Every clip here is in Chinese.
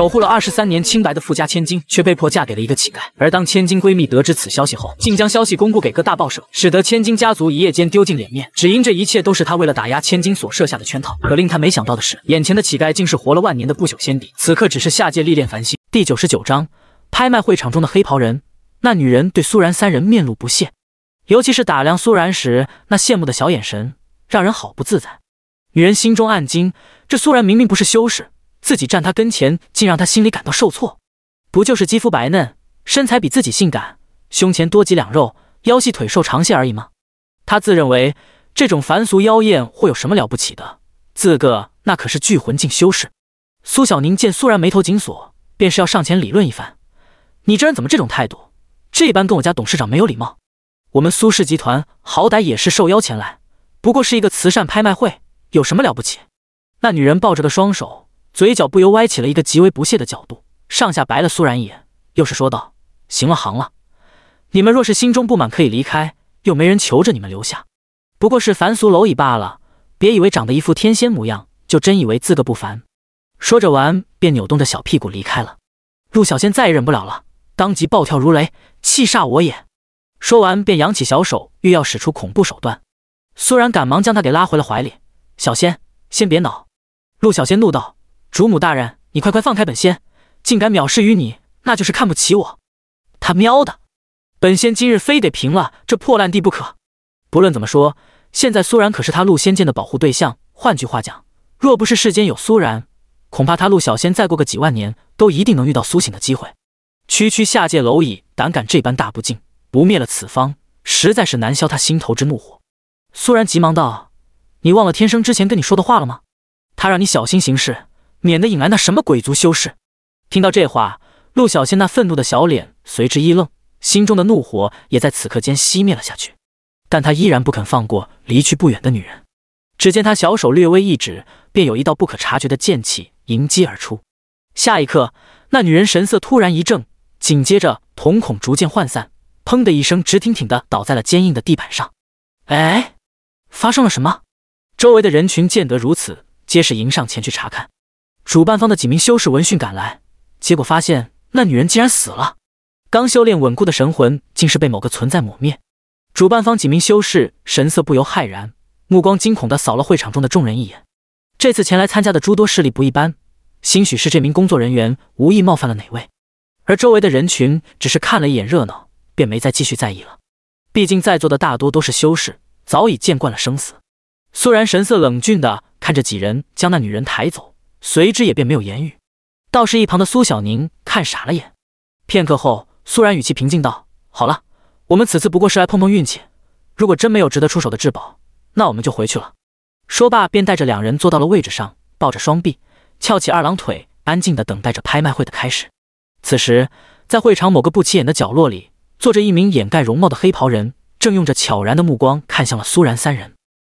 守护了二十三年清白的富家千金，却被迫嫁给了一个乞丐。而当千金闺蜜得知此消息后，竟将消息公布给各大报社，使得千金家族一夜间丢尽脸面。只因这一切都是她为了打压千金所设下的圈套。可令她没想到的是，眼前的乞丐竟是活了万年的不朽仙帝，此刻只是下界历练凡星。第九十九章：拍卖会场中的黑袍人。那女人对苏然三人面露不屑，尤其是打量苏然时，那羡慕的小眼神让人好不自在。女人心中暗惊，这苏然明明不是修士。自己站他跟前，竟让他心里感到受挫。不就是肌肤白嫩，身材比自己性感，胸前多几两肉，腰细腿瘦长些而已吗？他自认为这种凡俗妖艳会有什么了不起的？自个那可是聚魂境修士。苏小宁见苏然眉头紧锁，便是要上前理论一番：“你这人怎么这种态度？这般跟我家董事长没有礼貌。我们苏氏集团好歹也是受邀前来，不过是一个慈善拍卖会，有什么了不起？”那女人抱着个双手。嘴角不由歪起了一个极为不屑的角度，上下白了苏然一眼，又是说道：“行了行了，你们若是心中不满，可以离开，又没人求着你们留下，不过是凡俗蝼蚁罢了。别以为长得一副天仙模样，就真以为自个不凡。”说着完，便扭动着小屁股离开了。陆小仙再也忍不了了，当即暴跳如雷，气煞我也。说完便扬起小手，欲要使出恐怖手段。苏然赶忙将他给拉回了怀里：“小仙，先别恼。”陆小仙怒道。主母大人，你快快放开本仙！竟敢藐视于你，那就是看不起我。他喵的，本仙今日非得平了这破烂地不可！不论怎么说，现在苏然可是他陆仙剑的保护对象。换句话讲，若不是世间有苏然，恐怕他陆小仙再过个几万年，都一定能遇到苏醒的机会。区区下界蝼蚁，胆敢这般大不敬，不灭了此方，实在是难消他心头之怒火。苏然急忙道：“你忘了天生之前跟你说的话了吗？他让你小心行事。”免得引来那什么鬼族修士。听到这话，陆小仙那愤怒的小脸随之一愣，心中的怒火也在此刻间熄灭了下去。但他依然不肯放过离去不远的女人。只见他小手略微一指，便有一道不可察觉的剑气迎击而出。下一刻，那女人神色突然一怔，紧接着瞳孔逐渐涣散，砰的一声，直挺挺的倒在了坚硬的地板上。哎，发生了什么？周围的人群见得如此，皆是迎上前去查看。主办方的几名修士闻讯赶来，结果发现那女人竟然死了。刚修炼稳固的神魂，竟是被某个存在抹灭。主办方几名修士神色不由骇然，目光惊恐地扫了会场中的众人一眼。这次前来参加的诸多势力不一般，兴许是这名工作人员无意冒犯了哪位。而周围的人群只是看了一眼热闹，便没再继续在意了。毕竟在座的大多都是修士，早已见惯了生死。苏然神色冷峻地看着几人将那女人抬走。随之也便没有言语，倒是一旁的苏小宁看傻了眼。片刻后，苏然语气平静道：“好了，我们此次不过是来碰碰运气，如果真没有值得出手的至宝，那我们就回去了。”说罢，便带着两人坐到了位置上，抱着双臂，翘起二郎腿，安静地等待着拍卖会的开始。此时，在会场某个不起眼的角落里，坐着一名掩盖容貌的黑袍人，正用着悄然的目光看向了苏然三人。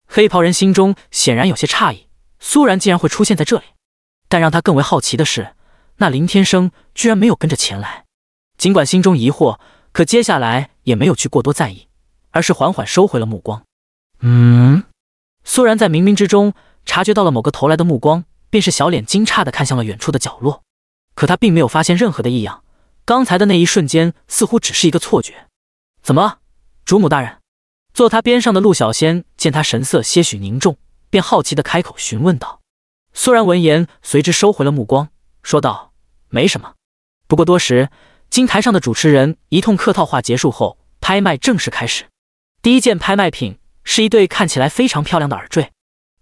黑袍人心中显然有些诧异，苏然竟然会出现在这里。但让他更为好奇的是，那林天生居然没有跟着前来。尽管心中疑惑，可接下来也没有去过多在意，而是缓缓收回了目光。嗯，苏然在冥冥之中察觉到了某个投来的目光，便是小脸惊诧的看向了远处的角落。可他并没有发现任何的异样，刚才的那一瞬间似乎只是一个错觉。怎么，主母大人？坐他边上的陆小仙见他神色些许凝重，便好奇的开口询问道。苏然闻言，随之收回了目光，说道：“没什么。不过多时，金台上的主持人一通客套话结束后，拍卖正式开始。第一件拍卖品是一对看起来非常漂亮的耳坠。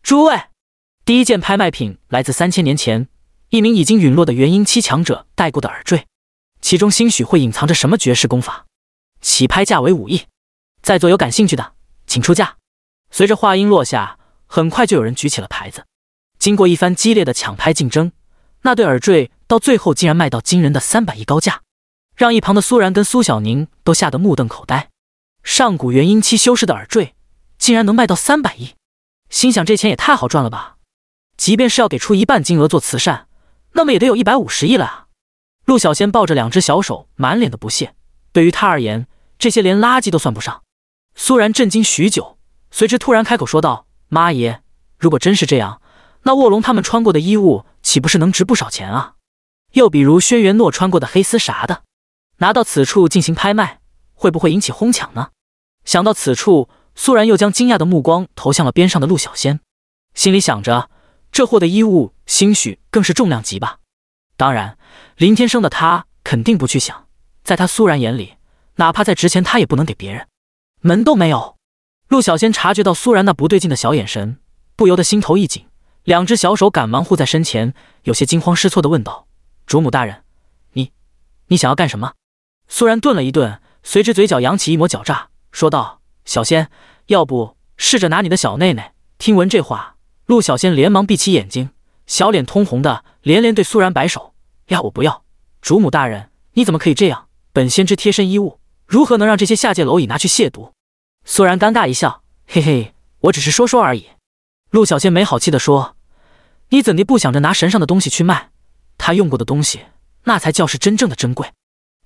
诸位，第一件拍卖品来自三千年前一名已经陨落的元婴期强者戴过的耳坠，其中兴许会隐藏着什么绝世功法。起拍价为五亿，在座有感兴趣的，请出价。”随着话音落下，很快就有人举起了牌子。经过一番激烈的抢拍竞争，那对耳坠到最后竟然卖到惊人的三百亿高价，让一旁的苏然跟苏小宁都吓得目瞪口呆。上古元婴期修士的耳坠，竟然能卖到三百亿，心想这钱也太好赚了吧！即便是要给出一半金额做慈善，那么也得有一百五十亿了啊！陆小仙抱着两只小手，满脸的不屑。对于他而言，这些连垃圾都算不上。苏然震惊许久，随之突然开口说道：“妈爷，如果真是这样……”那卧龙他们穿过的衣物，岂不是能值不少钱啊？又比如轩辕诺穿过的黑丝啥的，拿到此处进行拍卖，会不会引起哄抢呢？想到此处，苏然又将惊讶的目光投向了边上的陆小仙，心里想着这货的衣物，兴许更是重量级吧。当然，林天生的他肯定不去想，在他苏然眼里，哪怕再值钱，他也不能给别人，门都没有。陆小仙察觉到苏然那不对劲的小眼神，不由得心头一紧。两只小手赶忙护在身前，有些惊慌失措的问道：“主母大人，你，你想要干什么？”苏然顿了一顿，随之嘴角扬起一抹狡诈，说道：“小仙，要不试着拿你的小内内？”听闻这话，陆小仙连忙闭起眼睛，小脸通红的连连对苏然摆手：“呀，我不要！主母大人，你怎么可以这样？本仙之贴身衣物，如何能让这些下界蝼蚁拿去亵渎？”苏然尴尬一笑，嘿嘿，我只是说说而已。陆小仙没好气的说。你怎地不想着拿神上的东西去卖？他用过的东西，那才叫是真正的珍贵。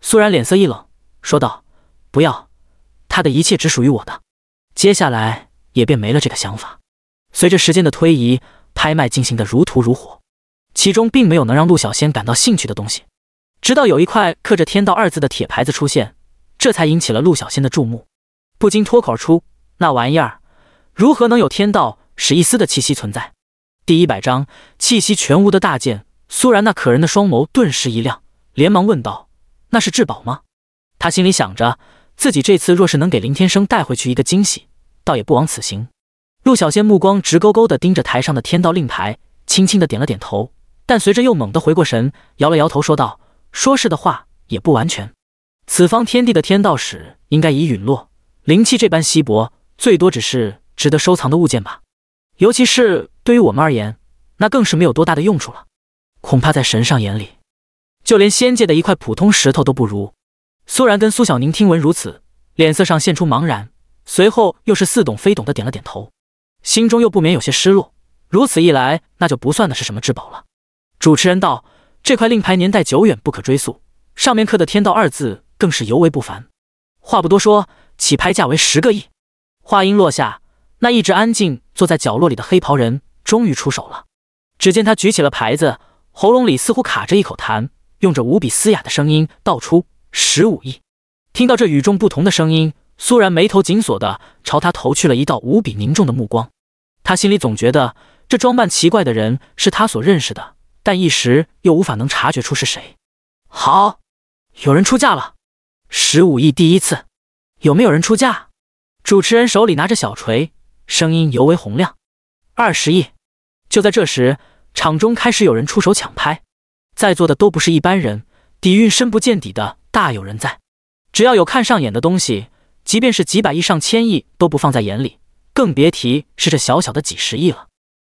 苏然脸色一冷，说道：“不要，他的一切只属于我的。”接下来也便没了这个想法。随着时间的推移，拍卖进行的如图如火，其中并没有能让陆小仙感到兴趣的东西。直到有一块刻着“天道”二字的铁牌子出现，这才引起了陆小仙的注目，不禁脱口而出：“那玩意儿如何能有天道史一丝的气息存在？”第一百章气息全无的大剑，苏然那可人的双眸顿时一亮，连忙问道：“那是至宝吗？”他心里想着，自己这次若是能给林天生带回去一个惊喜，倒也不枉此行。陆小仙目光直勾勾的盯着台上的天道令牌，轻轻的点了点头，但随着又猛地回过神，摇了摇头说道：“说是的话，也不完全。此方天地的天道使应该已陨落，灵气这般稀薄，最多只是值得收藏的物件吧。”尤其是对于我们而言，那更是没有多大的用处了。恐怕在神上眼里，就连仙界的一块普通石头都不如。苏然跟苏小宁听闻如此，脸色上现出茫然，随后又是似懂非懂的点了点头，心中又不免有些失落。如此一来，那就不算的是什么至宝了。主持人道：“这块令牌年代久远，不可追溯，上面刻的‘天道’二字更是尤为不凡。话不多说，起拍价为十个亿。”话音落下。那一直安静坐在角落里的黑袍人终于出手了。只见他举起了牌子，喉咙里似乎卡着一口痰，用着无比嘶哑的声音道出：“十五亿。”听到这与众不同的声音，苏然眉头紧锁的朝他投去了一道无比凝重的目光。他心里总觉得这装扮奇怪的人是他所认识的，但一时又无法能察觉出是谁。好，有人出价了，十五亿，第一次，有没有人出价？主持人手里拿着小锤。声音尤为洪亮，二十亿！就在这时，场中开始有人出手抢拍。在座的都不是一般人，底蕴深不见底的大有人在。只要有看上眼的东西，即便是几百亿、上千亿都不放在眼里，更别提是这小小的几十亿了。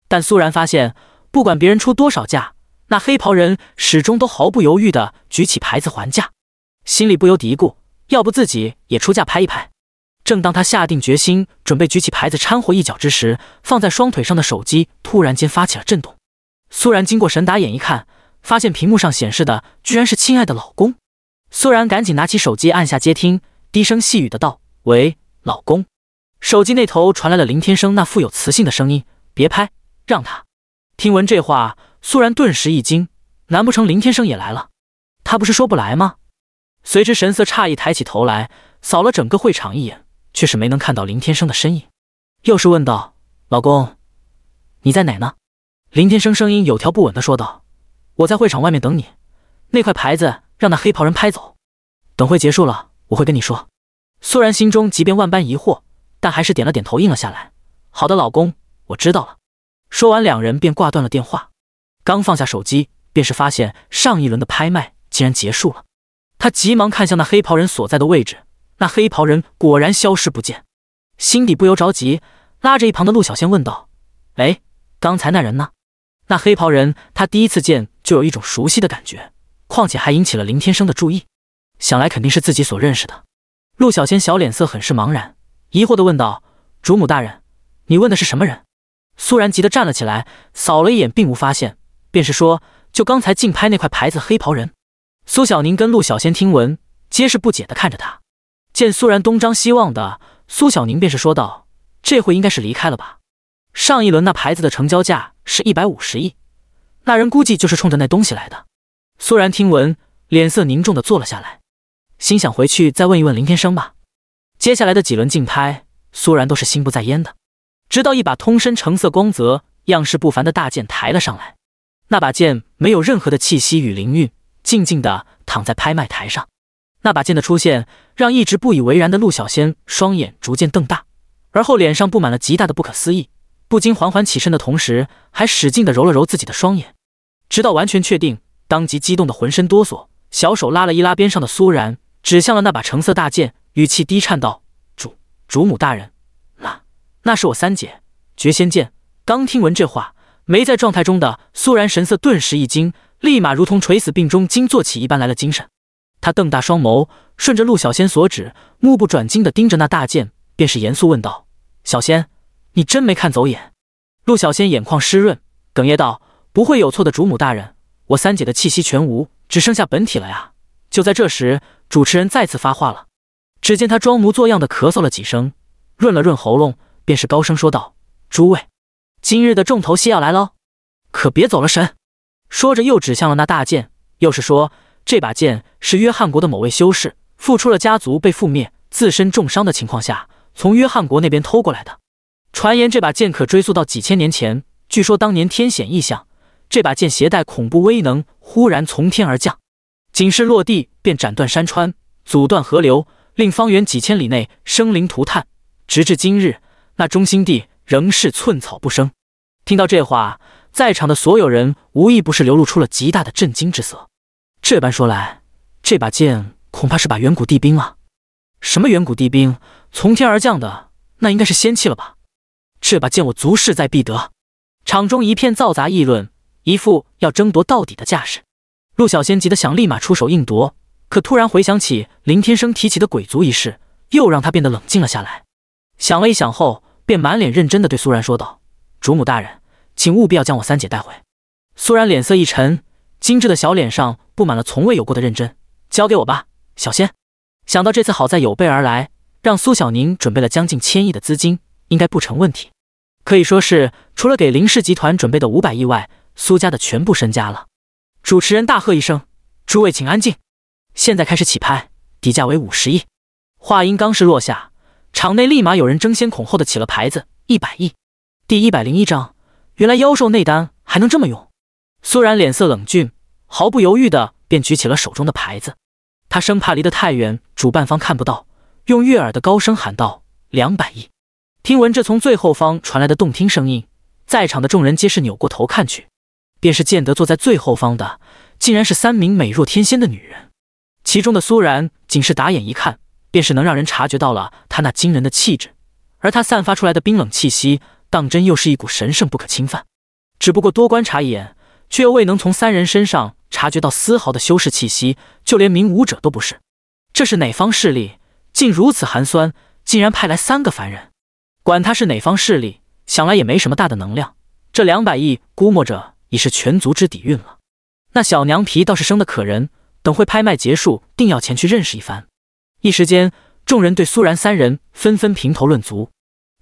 但苏然发现，不管别人出多少价，那黑袍人始终都毫不犹豫地举起牌子还价，心里不由嘀咕：要不自己也出价拍一拍？正当他下定决心准备举起牌子掺和一脚之时，放在双腿上的手机突然间发起了震动。苏然经过神打眼一看，发现屏幕上显示的居然是“亲爱的老公”。苏然赶紧拿起手机按下接听，低声细语的道：“喂，老公。”手机那头传来了林天生那富有磁性的声音：“别拍，让他。”听闻这话，苏然顿时一惊，难不成林天生也来了？他不是说不来吗？随之神色诧异，抬起头来扫了整个会场一眼。却是没能看到林天生的身影，又是问道：“老公，你在哪呢？”林天生声音有条不紊的说道：“我在会场外面等你，那块牌子让那黑袍人拍走，等会结束了我会跟你说。”苏然心中即便万般疑惑，但还是点了点头应了下来：“好的，老公，我知道了。”说完，两人便挂断了电话。刚放下手机，便是发现上一轮的拍卖竟然结束了，他急忙看向那黑袍人所在的位置。那黑袍人果然消失不见，心底不由着急，拉着一旁的陆小仙问道：“哎，刚才那人呢？”那黑袍人他第一次见就有一种熟悉的感觉，况且还引起了林天生的注意，想来肯定是自己所认识的。陆小仙小脸色很是茫然，疑惑的问道：“主母大人，你问的是什么人？”苏然急得站了起来，扫了一眼，并无发现，便是说：“就刚才竞拍那块牌子，黑袍人。”苏小宁跟陆小仙听闻，皆是不解的看着他。见苏然东张西望的，苏小宁便是说道：“这回应该是离开了吧？上一轮那牌子的成交价是一百五十亿，那人估计就是冲着那东西来的。”苏然听闻，脸色凝重的坐了下来，心想回去再问一问林天生吧。接下来的几轮竞拍，苏然都是心不在焉的，直到一把通身橙色光泽、样式不凡的大剑抬了上来，那把剑没有任何的气息与灵韵，静静的躺在拍卖台上。那把剑的出现，让一直不以为然的陆小仙双眼逐渐瞪大，而后脸上布满了极大的不可思议，不禁缓缓起身的同时，还使劲的揉了揉自己的双眼，直到完全确定，当即激动的浑身哆嗦，小手拉了一拉边上的苏然，指向了那把橙色大剑，语气低颤道：“主主母大人，那那是我三姐绝仙剑。”刚听闻这话，没在状态中的苏然神色顿时一惊，立马如同垂死病中惊坐起一般来了精神。他瞪大双眸，顺着陆小仙所指，目不转睛的盯着那大剑，便是严肃问道：“小仙，你真没看走眼？”陆小仙眼眶湿润，哽咽道：“不会有错的，主母大人，我三姐的气息全无，只剩下本体了呀！”就在这时，主持人再次发话了。只见他装模作样的咳嗽了几声，润了润喉咙，便是高声说道：“诸位，今日的重头戏要来喽，可别走了神。”说着，又指向了那大剑，又是说。这把剑是约翰国的某位修士，付出了家族被覆灭、自身重伤的情况下，从约翰国那边偷过来的。传言这把剑可追溯到几千年前，据说当年天显异象，这把剑携带恐怖威能，忽然从天而降，仅是落地便斩断山川，阻断河流，令方圆几千里内生灵涂炭。直至今日，那中心地仍是寸草不生。听到这话，在场的所有人无一不是流露出了极大的震惊之色。这般说来，这把剑恐怕是把远古帝兵啊！什么远古帝兵？从天而降的那应该是仙器了吧？这把剑我族势在必得。场中一片嘈杂议论，一副要争夺到底的架势。陆小仙急得想立马出手硬夺，可突然回想起林天生提起的鬼族一事，又让他变得冷静了下来。想了一想后，便满脸认真的对苏然说道：“主母大人，请务必要将我三姐带回。”苏然脸色一沉。精致的小脸上布满了从未有过的认真，交给我吧，小仙。想到这次好在有备而来，让苏小宁准备了将近千亿的资金，应该不成问题。可以说是除了给林氏集团准备的五百亿外，苏家的全部身家了。主持人大喝一声：“诸位请安静，现在开始起拍，底价为五十亿。”话音刚是落下，场内立马有人争先恐后的起了牌子，一百亿。第一百零一章，原来妖兽内丹还能这么用。苏然脸色冷峻，毫不犹豫的便举起了手中的牌子。他生怕离得太远，主办方看不到，用悦耳的高声喊道：“两百亿！”听闻这从最后方传来的动听声音，在场的众人皆是扭过头看去，便是见得坐在最后方的，竟然是三名美若天仙的女人。其中的苏然，仅是打眼一看，便是能让人察觉到了她那惊人的气质，而她散发出来的冰冷气息，当真又是一股神圣不可侵犯。只不过多观察一眼。却又未能从三人身上察觉到丝毫的修士气息，就连明武者都不是。这是哪方势力，竟如此寒酸，竟然派来三个凡人？管他是哪方势力，想来也没什么大的能量。这两百亿估摸着已是全族之底蕴了。那小娘皮倒是生的可人，等会拍卖结束，定要前去认识一番。一时间，众人对苏然三人纷纷评头论足。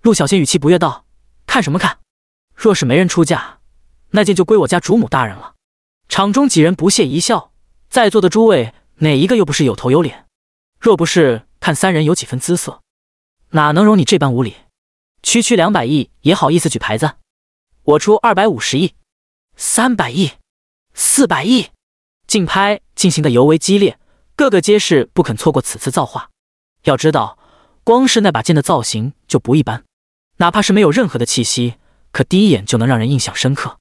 陆小仙语气不悦道：“看什么看？若是没人出价。”那剑就归我家主母大人了。场中几人不屑一笑，在座的诸位哪一个又不是有头有脸？若不是看三人有几分姿色，哪能容你这般无礼？区区两百亿也好意思举牌子？我出二百五十亿、三百亿、四百亿，竞拍进行的尤为激烈，个个皆是不肯错过此次造化。要知道，光是那把剑的造型就不一般，哪怕是没有任何的气息，可第一眼就能让人印象深刻。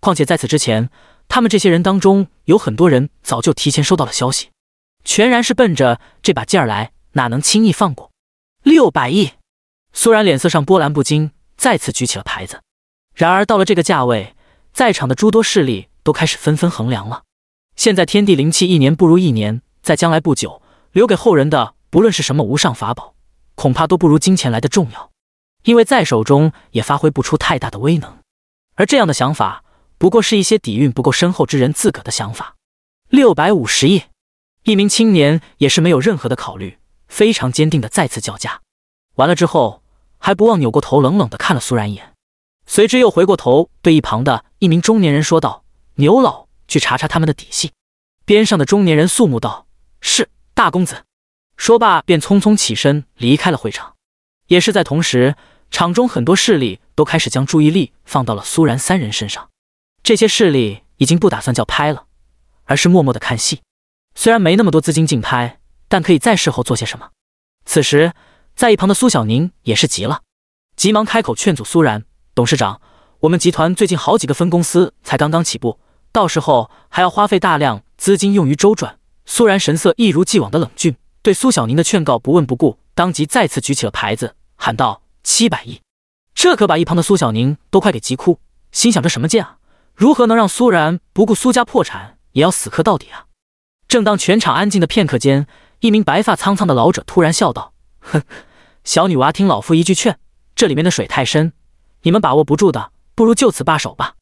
况且在此之前，他们这些人当中有很多人早就提前收到了消息，全然是奔着这把劲儿来，哪能轻易放过？六百亿，苏然脸色上波澜不惊，再次举起了牌子。然而到了这个价位，在场的诸多势力都开始纷纷衡量了。现在天地灵气一年不如一年，在将来不久，留给后人的不论是什么无上法宝，恐怕都不如金钱来的重要，因为在手中也发挥不出太大的威能。而这样的想法。不过是一些底蕴不够深厚之人自个的想法。六百五十亿，一名青年也是没有任何的考虑，非常坚定的再次叫价。完了之后，还不忘扭过头冷冷的看了苏然一眼，随之又回过头对一旁的一名中年人说道：“牛老，去查查他们的底细。”边上的中年人肃穆道：“是，大公子。”说罢便匆匆起身离开了会场。也是在同时，场中很多势力都开始将注意力放到了苏然三人身上。这些势力已经不打算叫拍了，而是默默的看戏。虽然没那么多资金竞拍，但可以在事后做些什么。此时，在一旁的苏小宁也是急了，急忙开口劝阻苏然：“董事长，我们集团最近好几个分公司才刚刚起步，到时候还要花费大量资金用于周转。”苏然神色一如既往的冷峻，对苏小宁的劝告不问不顾，当即再次举起了牌子，喊道：“七百亿！”这可把一旁的苏小宁都快给急哭，心想：这什么劲啊！如何能让苏然不顾苏家破产也要死磕到底啊？正当全场安静的片刻间，一名白发苍苍的老者突然笑道：“哼，小女娃，听老夫一句劝，这里面的水太深，你们把握不住的，不如就此罢手吧。”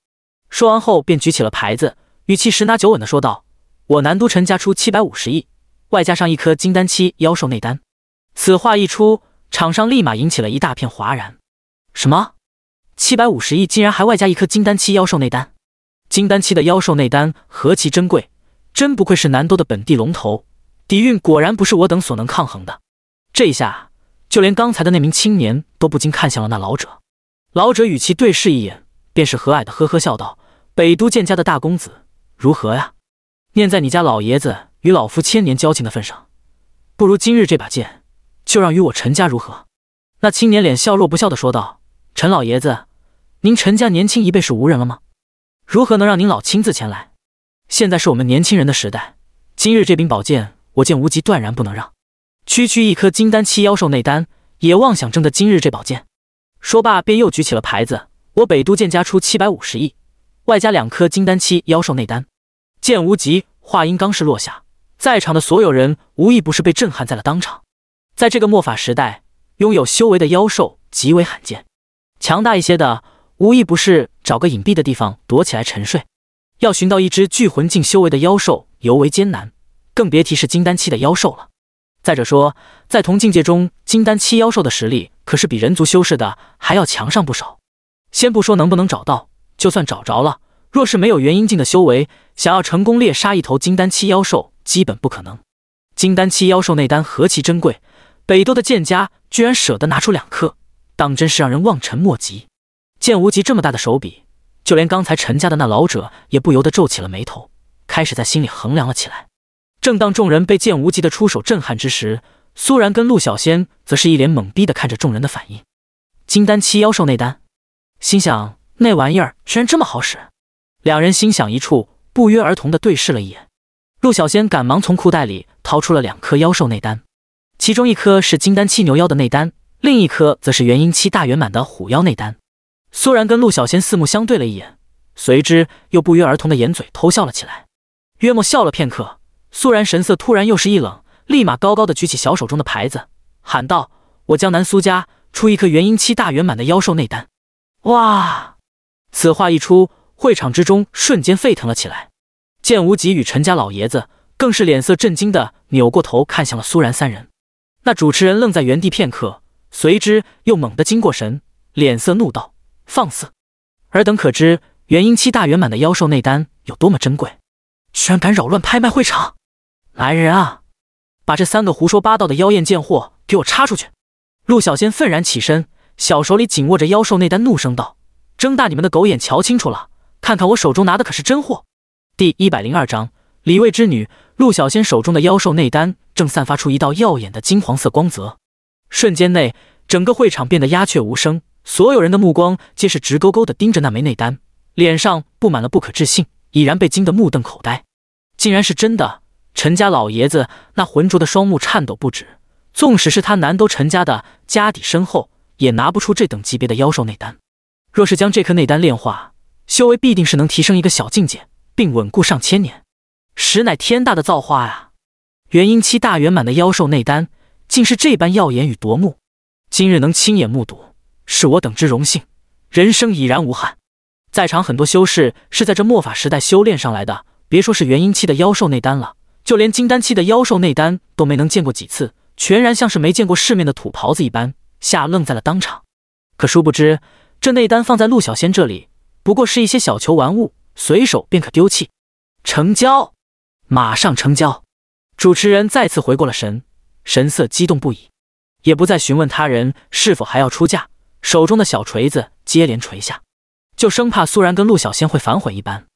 说完后便举起了牌子，语气十拿九稳的说道：“我南都陈家出七百五十亿，外加上一颗金丹期妖兽内丹。”此话一出，场上立马引起了一大片哗然。什么？七百五十亿竟然还外加一颗金丹期妖兽内丹？金丹期的妖兽内丹何其珍贵，真不愧是南都的本地龙头，底蕴果然不是我等所能抗衡的。这一下，就连刚才的那名青年都不禁看向了那老者。老者与其对视一眼，便是和蔼的呵呵笑道：“北都剑家的大公子，如何呀？念在你家老爷子与老夫千年交情的份上，不如今日这把剑就让与我陈家如何？”那青年脸笑若不笑的说道：“陈老爷子，您陈家年轻一辈是无人了吗？”如何能让您老亲自前来？现在是我们年轻人的时代。今日这柄宝剑，我见无极断然不能让。区区一颗金丹七妖兽内丹，也妄想争得今日这宝剑？说罢，便又举起了牌子。我北都剑家出七百五十亿，外加两颗金丹七妖兽内丹。剑无极话音刚是落下，在场的所有人无一不是被震撼在了当场。在这个末法时代，拥有修为的妖兽极为罕见，强大一些的。无一不是找个隐蔽的地方躲起来沉睡，要寻到一只聚魂境修为的妖兽尤为艰难，更别提是金丹期的妖兽了。再者说，在同境界中，金丹期妖兽的实力可是比人族修士的还要强上不少。先不说能不能找到，就算找着了，若是没有元婴境的修为，想要成功猎杀一头金丹期妖兽，基本不可能。金丹期妖兽内丹何其珍贵，北都的剑家居然舍得拿出两颗，当真是让人望尘莫及。剑无极这么大的手笔，就连刚才陈家的那老者也不由得皱起了眉头，开始在心里衡量了起来。正当众人被剑无极的出手震撼之时，苏然跟陆小仙则是一脸懵逼的看着众人的反应。金丹七妖兽内丹，心想那玩意儿居然这么好使，两人心想一处，不约而同的对视了一眼。陆小仙赶忙从裤袋里掏出了两颗妖兽内丹，其中一颗是金丹七牛妖的内丹，另一颗则是元婴期大圆满的虎妖内丹。苏然跟陆小仙四目相对了一眼，随之又不约而同的掩嘴偷笑了起来。约莫笑了片刻，苏然神色突然又是一冷，立马高高的举起小手中的牌子，喊道：“我江南苏家出一颗元婴期大圆满的妖兽内丹！”哇！此话一出，会场之中瞬间沸腾了起来。剑无极与陈家老爷子更是脸色震惊的扭过头看向了苏然三人。那主持人愣在原地片刻，随之又猛地惊过神，脸色怒道。放肆！尔等可知元婴期大圆满的妖兽内丹有多么珍贵？居然敢扰乱拍卖会场！来人啊，把这三个胡说八道的妖艳贱货给我插出去！陆小仙愤然起身，小手里紧握着妖兽内丹，怒声道：“睁大你们的狗眼，瞧清楚了，看看我手中拿的可是真货！”第一百零二章李卫之女。陆小仙手中的妖兽内丹正散发出一道耀眼的金黄色光泽，瞬间内整个会场变得鸦雀无声。所有人的目光皆是直勾勾的盯着那枚内丹，脸上布满了不可置信，已然被惊得目瞪口呆。竟然是真的！陈家老爷子那浑浊的双目颤抖不止。纵使是他南都陈家的家底深厚，也拿不出这等级别的妖兽内丹。若是将这颗内丹炼化，修为必定是能提升一个小境界，并稳固上千年，实乃天大的造化呀！元婴期大圆满的妖兽内丹，竟是这般耀眼与夺目。今日能亲眼目睹。是我等之荣幸，人生已然无憾。在场很多修士是在这末法时代修炼上来的，别说是元婴期的妖兽内丹了，就连金丹期的妖兽内丹都没能见过几次，全然像是没见过世面的土袍子一般，吓愣在了当场。可殊不知，这内丹放在陆小仙这里，不过是一些小球玩物，随手便可丢弃。成交，马上成交！主持人再次回过了神，神色激动不已，也不再询问他人是否还要出价。手中的小锤子接连锤下，就生怕苏然跟陆小仙会反悔一般。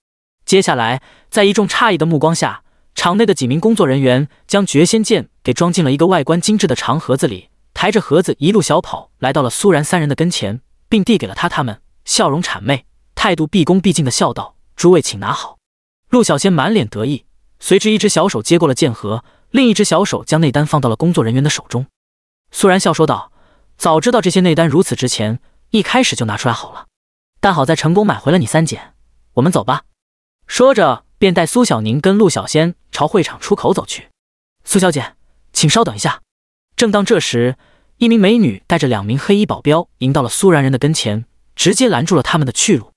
接下来，在一众诧异的目光下，场内的几名工作人员将绝仙剑给装进了一个外观精致的长盒子里，抬着盒子一路小跑来到了苏然三人的跟前，并递给了他。他们笑容谄媚，态度毕恭毕敬的笑道：“诸位请拿好。”陆小仙满脸得意，随之一只小手接过了剑盒，另一只小手将内丹放到了工作人员的手中。苏然笑说道。早知道这些内丹如此值钱，一开始就拿出来好了。但好在成功买回了你三姐。我们走吧。说着，便带苏小宁跟陆小仙朝会场出口走去。苏小姐，请稍等一下。正当这时，一名美女带着两名黑衣保镖迎到了苏然人的跟前，直接拦住了他们的去路。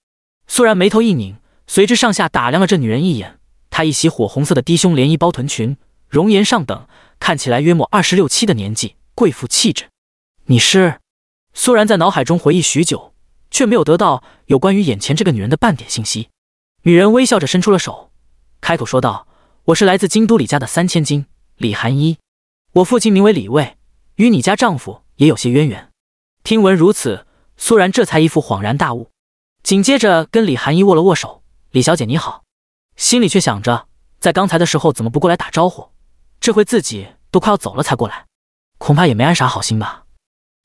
苏然眉头一拧，随之上下打量了这女人一眼。她一袭火红色的低胸连衣包臀裙，容颜上等，看起来约莫二十六七的年纪，贵妇气质。你是？苏然在脑海中回忆许久，却没有得到有关于眼前这个女人的半点信息。女人微笑着伸出了手，开口说道：“我是来自京都李家的三千金李寒一，我父亲名为李卫，与你家丈夫也有些渊源。”听闻如此，苏然这才一副恍然大悟，紧接着跟李寒一握了握手：“李小姐你好。”心里却想着，在刚才的时候怎么不过来打招呼，这回自己都快要走了才过来，恐怕也没安啥好心吧。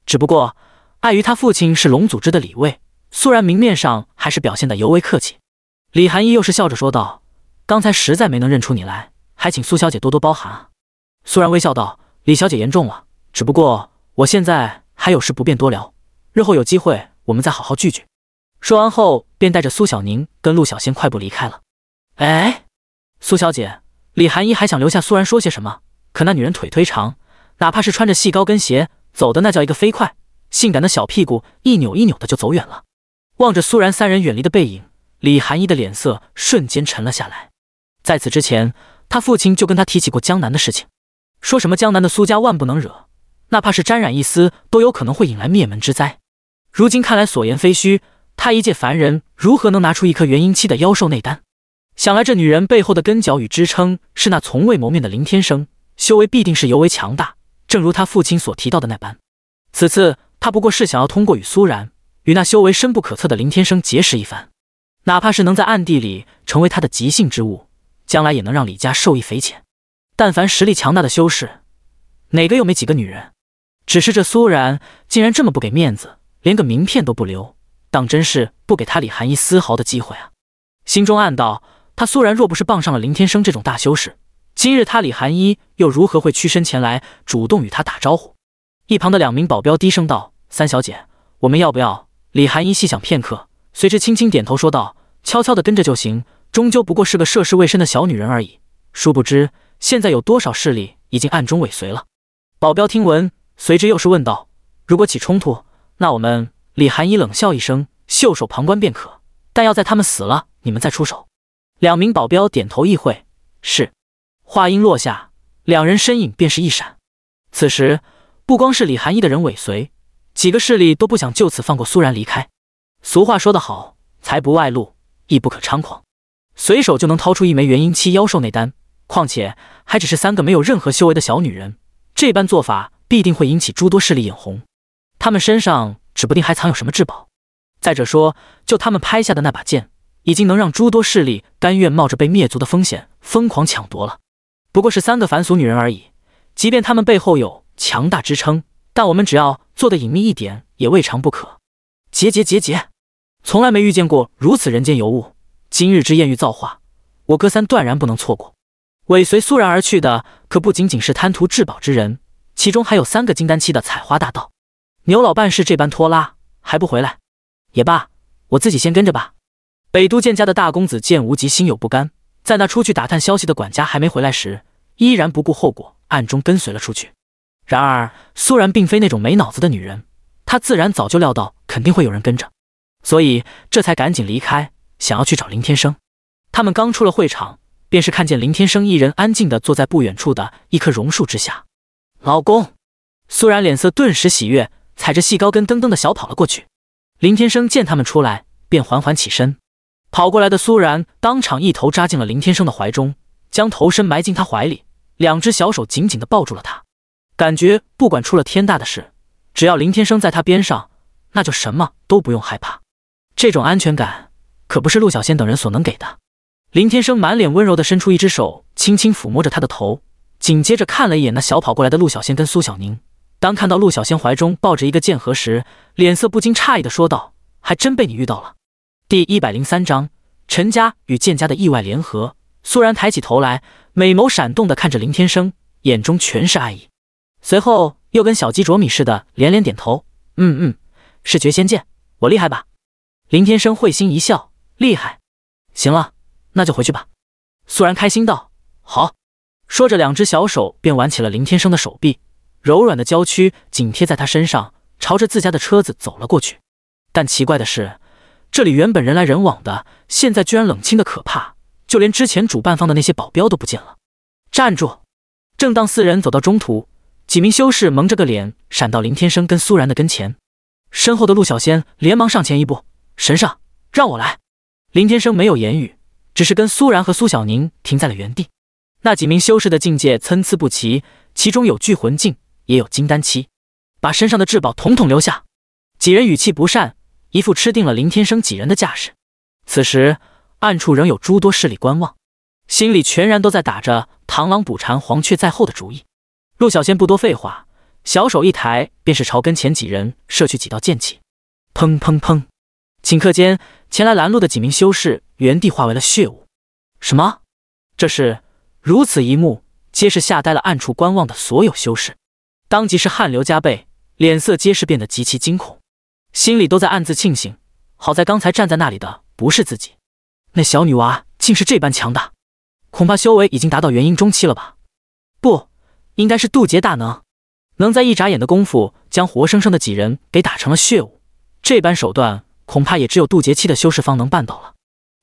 只不过碍于他父亲是龙组织的李卫，苏然明面上还是表现的尤为客气。李寒一又是笑着说道：“刚才实在没能认出你来，还请苏小姐多多包涵啊。”苏然微笑道：“李小姐言重了，只不过我现在还有事不便多聊，日后有机会我们再好好聚聚。”说完后，便带着苏小宁跟陆小仙快步离开了。哎，苏小姐，李寒一还想留下苏然说些什么，可那女人腿忒长，哪怕是穿着细高跟鞋。走的那叫一个飞快，性感的小屁股一扭一扭的就走远了。望着苏然三人远离的背影，李寒衣的脸色瞬间沉了下来。在此之前，他父亲就跟他提起过江南的事情，说什么江南的苏家万不能惹，哪怕是沾染一丝，都有可能会引来灭门之灾。如今看来，所言非虚。他一介凡人，如何能拿出一颗元婴期的妖兽内丹？想来这女人背后的根脚与支撑是那从未谋面的林天生，修为必定是尤为强大。正如他父亲所提到的那般，此次他不过是想要通过与苏然、与那修为深不可测的林天生结识一番，哪怕是能在暗地里成为他的极性之物，将来也能让李家受益匪浅。但凡实力强大的修士，哪个又没几个女人？只是这苏然竟然这么不给面子，连个名片都不留，当真是不给他李寒一丝毫的机会啊！心中暗道，他苏然若不是傍上了林天生这种大修士，今日他李寒一又如何会屈身前来主动与他打招呼？一旁的两名保镖低声道：“三小姐，我们要不要？”李寒一细想片刻，随之轻轻点头说道：“悄悄的跟着就行，终究不过是个涉世未深的小女人而已。”殊不知现在有多少势力已经暗中尾随了。保镖听闻，随之又是问道：“如果起冲突，那我们……”李寒一冷笑一声，袖手旁观便可，但要在他们死了，你们再出手。两名保镖点头意会，是。话音落下，两人身影便是一闪。此时不光是李寒一的人尾随，几个势力都不想就此放过苏然离开。俗话说得好，财不外露，亦不可猖狂。随手就能掏出一枚元婴期妖兽内丹，况且还只是三个没有任何修为的小女人，这般做法必定会引起诸多势力眼红。他们身上指不定还藏有什么至宝。再者说，就他们拍下的那把剑，已经能让诸多势力甘愿冒着被灭族的风险疯狂抢夺了。不过是三个凡俗女人而已，即便她们背后有强大支撑，但我们只要做的隐秘一点，也未尝不可。结结结结，从来没遇见过如此人间尤物，今日之艳遇造化，我哥三断然不能错过。尾随苏然而去的可不仅仅是贪图至宝之人，其中还有三个金丹期的采花大盗。牛老办事这般拖拉，还不回来？也罢，我自己先跟着吧。北都剑家的大公子剑无极心有不甘。在那出去打探消息的管家还没回来时，依然不顾后果，暗中跟随了出去。然而苏然并非那种没脑子的女人，她自然早就料到肯定会有人跟着，所以这才赶紧离开，想要去找林天生。他们刚出了会场，便是看见林天生一人安静的坐在不远处的一棵榕树之下。老公，苏然脸色顿时喜悦，踩着细高跟噔噔的小跑了过去。林天生见他们出来，便缓缓起身。跑过来的苏然当场一头扎进了林天生的怀中，将头深埋进他怀里，两只小手紧紧地抱住了他。感觉不管出了天大的事，只要林天生在他边上，那就什么都不用害怕。这种安全感可不是陆小仙等人所能给的。林天生满脸温柔地伸出一只手，轻轻抚摸着他的头，紧接着看了一眼那小跑过来的陆小仙跟苏小宁。当看到陆小仙怀中抱着一个剑盒时，脸色不禁诧异地说道：“还真被你遇到了。”第一百零三章，陈家与剑家的意外联合。苏然抬起头来，美眸闪动的看着林天生，眼中全是爱意。随后又跟小鸡啄米似的连连点头：“嗯嗯，是绝仙剑，我厉害吧？”林天生会心一笑：“厉害。行了，那就回去吧。”苏然开心道：“好。”说着，两只小手便挽起了林天生的手臂，柔软的娇躯紧贴在他身上，朝着自家的车子走了过去。但奇怪的是。这里原本人来人往的，现在居然冷清的可怕，就连之前主办方的那些保镖都不见了。站住！正当四人走到中途，几名修士蒙着个脸闪到林天生跟苏然的跟前，身后的陆小仙连忙上前一步：“神上，让我来。”林天生没有言语，只是跟苏然和苏小宁停在了原地。那几名修士的境界参差不齐，其中有聚魂境，也有金丹期，把身上的至宝统统留下。几人语气不善。一副吃定了林天生几人的架势。此时暗处仍有诸多势力观望，心里全然都在打着螳螂捕蝉，黄雀在后的主意。陆小仙不多废话，小手一抬，便是朝跟前几人射去几道剑气。砰砰砰！顷刻间，前来拦路的几名修士原地化为了血雾。什么？这是如此一幕，皆是吓呆了暗处观望的所有修士，当即是汗流浃背，脸色皆是变得极其惊恐。心里都在暗自庆幸，好在刚才站在那里的不是自己。那小女娃竟是这般强大，恐怕修为已经达到元婴中期了吧？不，应该是渡劫大能，能在一眨眼的功夫将活生生的几人给打成了血雾。这般手段，恐怕也只有渡劫期的修士方能办到了。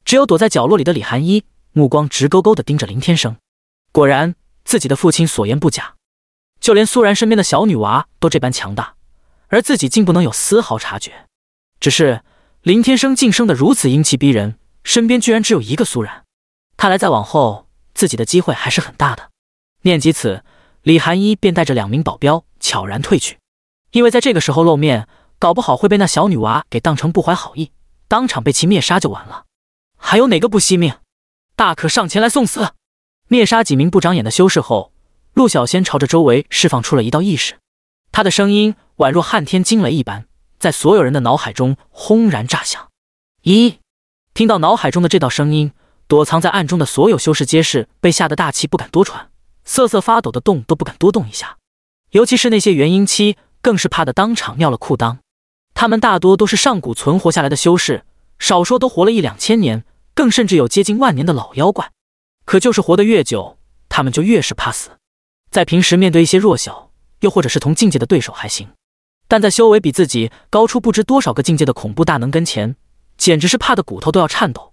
只有躲在角落里的李寒一，目光直勾勾地盯着林天生。果然，自己的父亲所言不假，就连苏然身边的小女娃都这般强大。而自己竟不能有丝毫察觉，只是林天生竟生的如此英气逼人，身边居然只有一个苏然。看来再往后，自己的机会还是很大的。念及此，李寒一便带着两名保镖悄然退去，因为在这个时候露面，搞不好会被那小女娃给当成不怀好意，当场被其灭杀就完了。还有哪个不惜命，大可上前来送死。灭杀几名不长眼的修士后，陆小仙朝着周围释放出了一道意识。他的声音宛若撼天惊雷一般，在所有人的脑海中轰然炸响。一听到脑海中的这道声音，躲藏在暗中的所有修士皆是被吓得大气不敢多喘，瑟瑟发抖的动都不敢多动一下。尤其是那些元婴期，更是怕得当场尿了裤裆。他们大多都是上古存活下来的修士，少说都活了一两千年，更甚至有接近万年的老妖怪。可就是活得越久，他们就越是怕死。在平时面对一些弱小。又或者是同境界的对手还行，但在修为比自己高出不知多少个境界的恐怖大能跟前，简直是怕的骨头都要颤抖。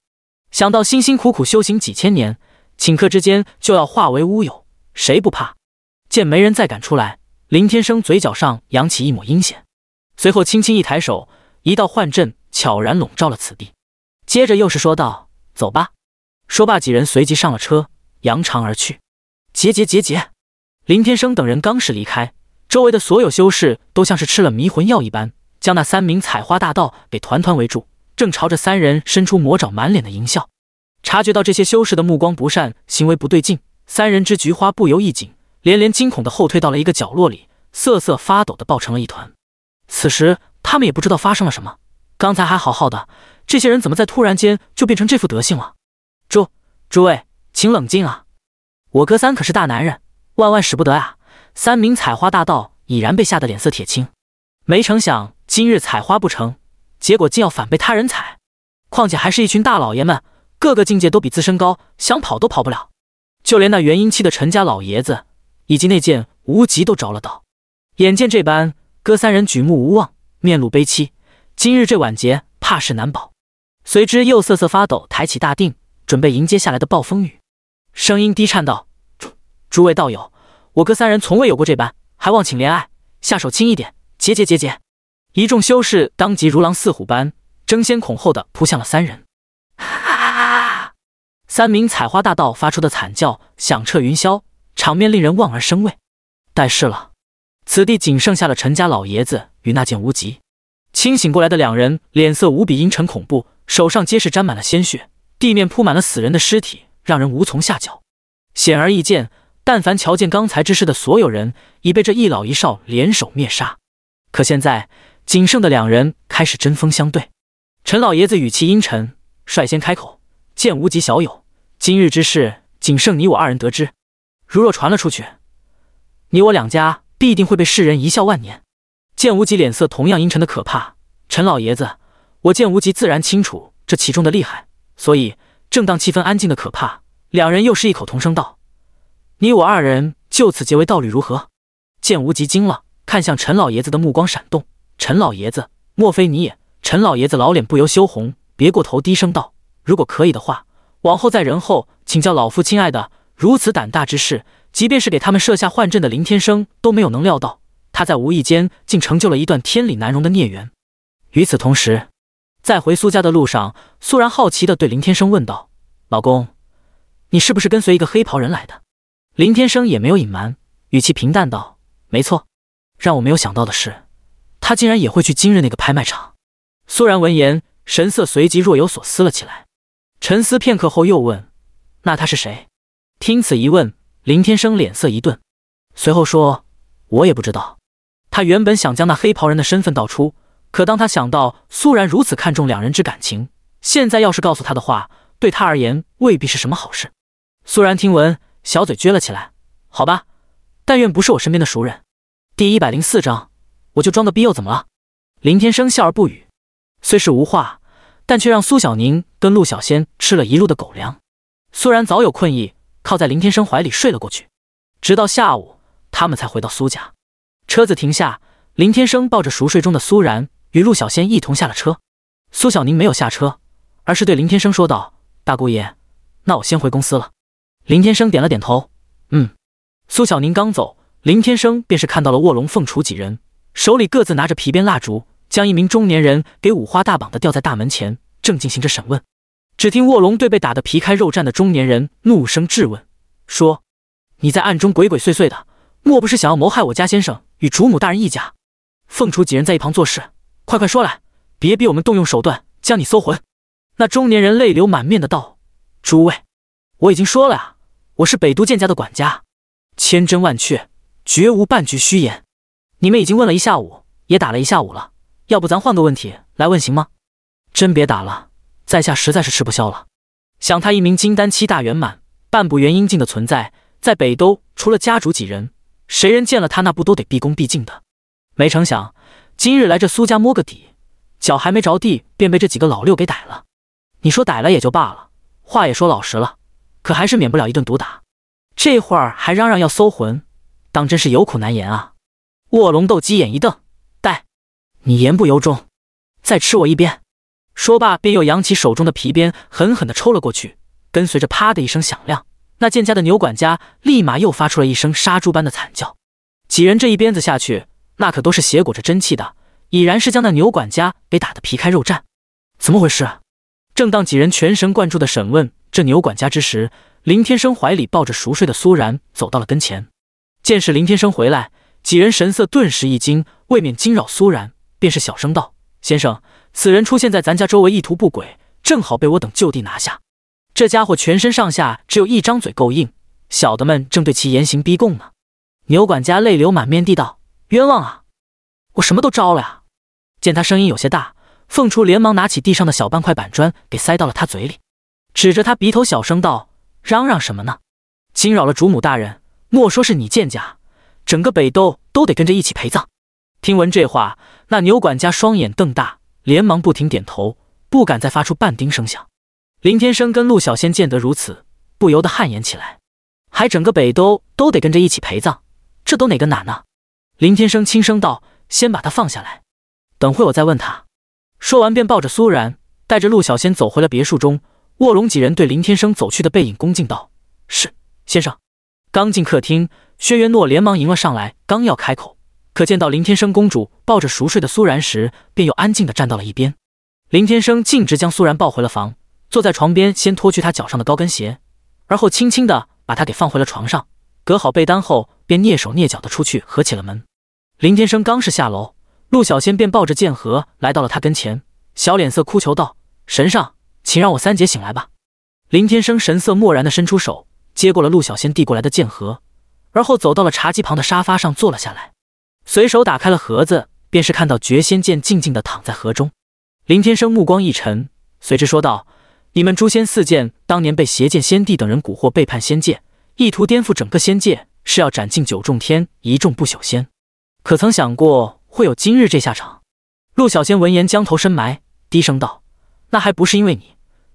想到辛辛苦苦修行几千年，顷刻之间就要化为乌有，谁不怕？见没人再敢出来，林天生嘴角上扬起一抹阴险，随后轻轻一抬手，一道幻阵悄然笼罩了此地。接着又是说道：“走吧。”说罢，几人随即上了车，扬长而去。结结结结，林天生等人刚是离开。周围的所有修士都像是吃了迷魂药一般，将那三名采花大盗给团团围住，正朝着三人伸出魔爪，满脸的淫笑。察觉到这些修士的目光不善，行为不对劲，三人之菊花不由一紧，连连惊恐的后退到了一个角落里，瑟瑟发抖的抱成了一团。此时他们也不知道发生了什么，刚才还好好的，这些人怎么在突然间就变成这副德行了？诸诸位，请冷静啊！我哥三可是大男人，万万使不得啊！三名采花大盗已然被吓得脸色铁青，没成想今日采花不成，结果竟要反被他人采。况且还是一群大老爷们，各个境界都比自身高，想跑都跑不了。就连那元婴期的陈家老爷子以及那剑无极都着了道。眼见这般，哥三人举目无望，面露悲戚，今日这晚节怕是难保。随之又瑟瑟发抖，抬起大腚，准备迎接下来的暴风雨，声音低颤道：“诸诸位道友。”我哥三人从未有过这般，还望请怜爱，下手轻一点。结结结结！一众修士当即如狼似虎般争先恐后的扑向了三人。三名采花大盗发出的惨叫响彻云霄，场面令人望而生畏。但是了！此地仅剩下了陈家老爷子与那件无极。清醒过来的两人脸色无比阴沉恐怖，手上皆是沾满了鲜血，地面铺满了死人的尸体，让人无从下脚。显而易见。但凡瞧见刚才之事的所有人，已被这一老一少联手灭杀。可现在，仅剩的两人开始针锋相对。陈老爷子语气阴沉，率先开口：“剑无极小友，今日之事仅剩你我二人得知。如若传了出去，你我两家必定会被世人一笑万年。”剑无极脸色同样阴沉的可怕。陈老爷子，我剑无极自然清楚这其中的厉害，所以正当气氛安静的可怕，两人又是异口同声道。你我二人就此结为道侣，如何？剑无极惊了，看向陈老爷子的目光闪动。陈老爷子，莫非你也……陈老爷子老脸不由羞红，别过头低声道：“如果可以的话，往后在人后，请叫老夫亲爱的。”如此胆大之事，即便是给他们设下幻阵的林天生都没有能料到，他在无意间竟成就了一段天理难容的孽缘。与此同时，在回苏家的路上，苏然好奇地对林天生问道：“老公，你是不是跟随一个黑袍人来的？”林天生也没有隐瞒，语气平淡道：“没错，让我没有想到的是，他竟然也会去今日那个拍卖场。”苏然闻言，神色随即若有所思了起来，沉思片刻后又问：“那他是谁？”听此一问，林天生脸色一顿，随后说：“我也不知道。”他原本想将那黑袍人的身份道出，可当他想到苏然如此看重两人之感情，现在要是告诉他的话，对他而言未必是什么好事。苏然听闻。小嘴撅了起来，好吧，但愿不是我身边的熟人。第一百零四章，我就装个逼又怎么了？林天生笑而不语，虽是无话，但却让苏小宁跟陆小仙吃了一路的狗粮。苏然早有困意，靠在林天生怀里睡了过去，直到下午他们才回到苏家。车子停下，林天生抱着熟睡中的苏然与陆小仙一同下了车。苏小宁没有下车，而是对林天生说道：“大姑爷，那我先回公司了。”林天生点了点头，嗯。苏小宁刚走，林天生便是看到了卧龙、凤雏几人手里各自拿着皮鞭、蜡烛，将一名中年人给五花大绑的吊在大门前，正进行着审问。只听卧龙对被打得皮开肉绽的中年人怒声质问：“说你在暗中鬼鬼祟祟的，莫不是想要谋害我家先生与主母大人一家？”凤雏几人在一旁做事，快快说来，别逼我们动用手段将你搜魂。那中年人泪流满面的道：“诸位，我已经说了啊。”我是北都剑家的管家，千真万确，绝无半句虚言。你们已经问了一下午，也打了一下午了，要不咱换个问题来问行吗？真别打了，在下实在是吃不消了。想他一名金丹期大圆满、半步元婴境的存在，在北都除了家主几人，谁人见了他那不都得毕恭毕敬的？没成想今日来这苏家摸个底，脚还没着地便被这几个老六给逮了。你说逮了也就罢了，话也说老实了。可还是免不了一顿毒打，这会儿还嚷嚷要搜魂，当真是有苦难言啊！卧龙斗鸡眼一瞪，待你言不由衷，再吃我一鞭！说罢便又扬起手中的皮鞭，狠狠的抽了过去，跟随着啪的一声响亮，那剑家的牛管家立马又发出了一声杀猪般的惨叫。几人这一鞭子下去，那可都是血裹着真气的，已然是将那牛管家给打得皮开肉绽。怎么回事？正当几人全神贯注的审问。这牛管家之时，林天生怀里抱着熟睡的苏然，走到了跟前。见是林天生回来，几人神色顿时一惊，未免惊扰苏然，便是小声道：“先生，此人出现在咱家周围，意图不轨，正好被我等就地拿下。这家伙全身上下只有一张嘴够硬，小的们正对其严刑逼供呢。”牛管家泪流满面地道：“冤枉啊，我什么都招了啊！”见他声音有些大，凤雏连忙拿起地上的小半块板砖，给塞到了他嘴里。指着他鼻头小声道：“嚷嚷什么呢？惊扰了主母大人，莫说是你贱家，整个北斗都得跟着一起陪葬。”听闻这话，那牛管家双眼瞪大，连忙不停点头，不敢再发出半丁声响。林天生跟陆小仙见得如此，不由得汗颜起来：“还整个北斗都得跟着一起陪葬，这都哪个哪呢？”林天生轻声道：“先把他放下来，等会我再问他。”说完便抱着苏然，带着陆小仙走回了别墅中。卧龙几人对林天生走去的背影恭敬道：“是先生。”刚进客厅，轩辕诺连忙迎了上来，刚要开口，可见到林天生公主抱着熟睡的苏然时，便又安静的站到了一边。林天生径直将苏然抱回了房，坐在床边，先脱去她脚上的高跟鞋，而后轻轻的把她给放回了床上，隔好被单后，便蹑手蹑脚的出去合起了门。林天生刚是下楼，陆小仙便抱着剑盒来到了他跟前，小脸色哭求道：“神上。”请让我三姐醒来吧。林天生神色漠然地伸出手，接过了陆小仙递过来的剑盒，而后走到了茶几旁的沙发上坐了下来，随手打开了盒子，便是看到绝仙剑静静地躺在盒中。林天生目光一沉，随之说道：“你们诛仙四剑当年被邪剑仙帝等人蛊惑，背叛仙界，意图颠覆整个仙界，是要斩尽九重天一众不朽仙，可曾想过会有今日这下场？”陆小仙闻言将头深埋，低声道：“那还不是因为你。”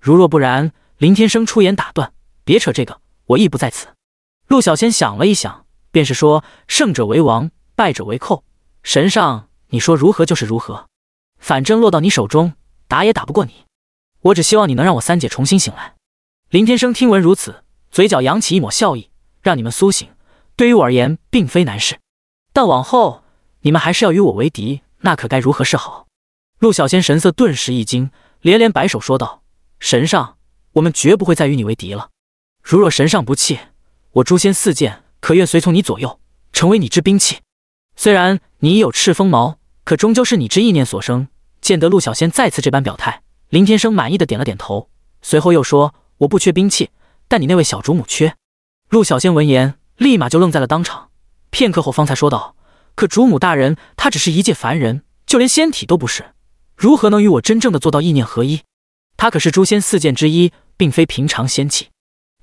如若不然，林天生出言打断：“别扯这个，我亦不在此。”陆小仙想了一想，便是说：“胜者为王，败者为寇，神上，你说如何就是如何，反正落到你手中，打也打不过你。我只希望你能让我三姐重新醒来。”林天生听闻如此，嘴角扬起一抹笑意：“让你们苏醒，对于我而言并非难事，但往后你们还是要与我为敌，那可该如何是好？”陆小仙神色顿时一惊，连连摆手说道。神上，我们绝不会再与你为敌了。如若神上不弃，我诛仙四剑可愿随从你左右，成为你之兵器？虽然你有赤峰矛，可终究是你之意念所生。见得陆小仙再次这般表态，林天生满意的点了点头，随后又说：“我不缺兵器，但你那位小主母缺。”陆小仙闻言，立马就愣在了当场。片刻后，方才说道：“可主母大人，她只是一介凡人，就连仙体都不是，如何能与我真正的做到意念合一？”他可是诛仙四剑之一，并非平常仙器。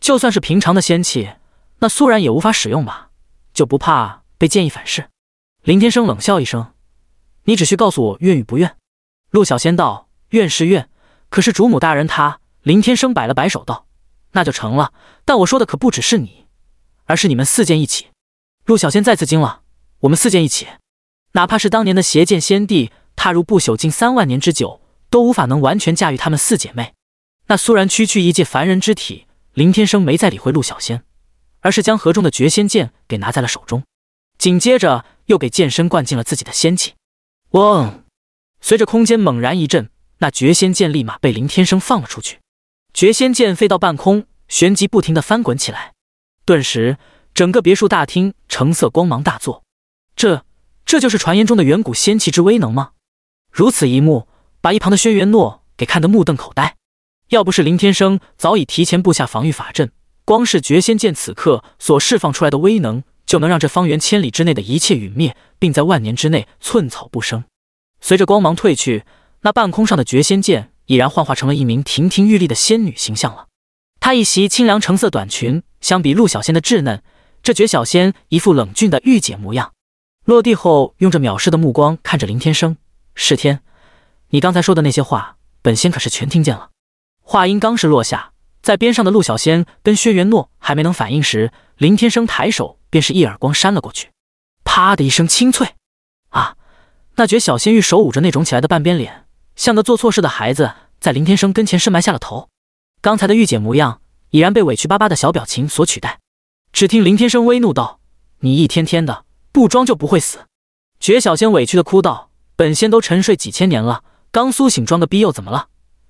就算是平常的仙器，那苏然也无法使用吧？就不怕被剑意反噬？林天生冷笑一声：“你只需告诉我愿与不愿。”陆小仙道：“愿是愿，可是主母大人她……”林天生摆了摆手道：“那就成了。但我说的可不只是你，而是你们四剑一起。”陆小仙再次惊了：“我们四剑一起？哪怕是当年的邪剑仙帝踏入不朽境三万年之久？”都无法能完全驾驭她们四姐妹。那苏然区区一介凡人之体，林天生没再理会陆小仙，而是将河中的绝仙剑给拿在了手中，紧接着又给剑身灌进了自己的仙气。嗡！随着空间猛然一震，那绝仙剑立马被林天生放了出去。绝仙剑飞到半空，旋即不停的翻滚起来。顿时，整个别墅大厅橙色光芒大作。这，这就是传言中的远古仙气之威能吗？如此一幕。把一旁的轩辕诺给看得目瞪口呆，要不是林天生早已提前布下防御法阵，光是绝仙剑此刻所释放出来的威能，就能让这方圆千里之内的一切陨灭，并在万年之内寸草不生。随着光芒褪去，那半空上的绝仙剑已然幻化成了一名亭亭玉立的仙女形象了。她一袭清凉橙色短裙，相比陆小仙的稚嫩，这绝小仙一副冷峻的御姐模样。落地后，用着藐视的目光看着林天生，是天。你刚才说的那些话，本仙可是全听见了。话音刚是落下，在边上的陆小仙跟薛元诺还没能反应时，林天生抬手便是一耳光扇了过去，啪的一声清脆。啊！那绝小仙玉手捂着那肿起来的半边脸，像个做错事的孩子，在林天生跟前深埋下了头。刚才的御姐模样已然被委屈巴巴的小表情所取代。只听林天生微怒道：“你一天天的不装就不会死。”绝小仙委屈的哭道：“本仙都沉睡几千年了。”刚苏醒，装个逼又怎么了？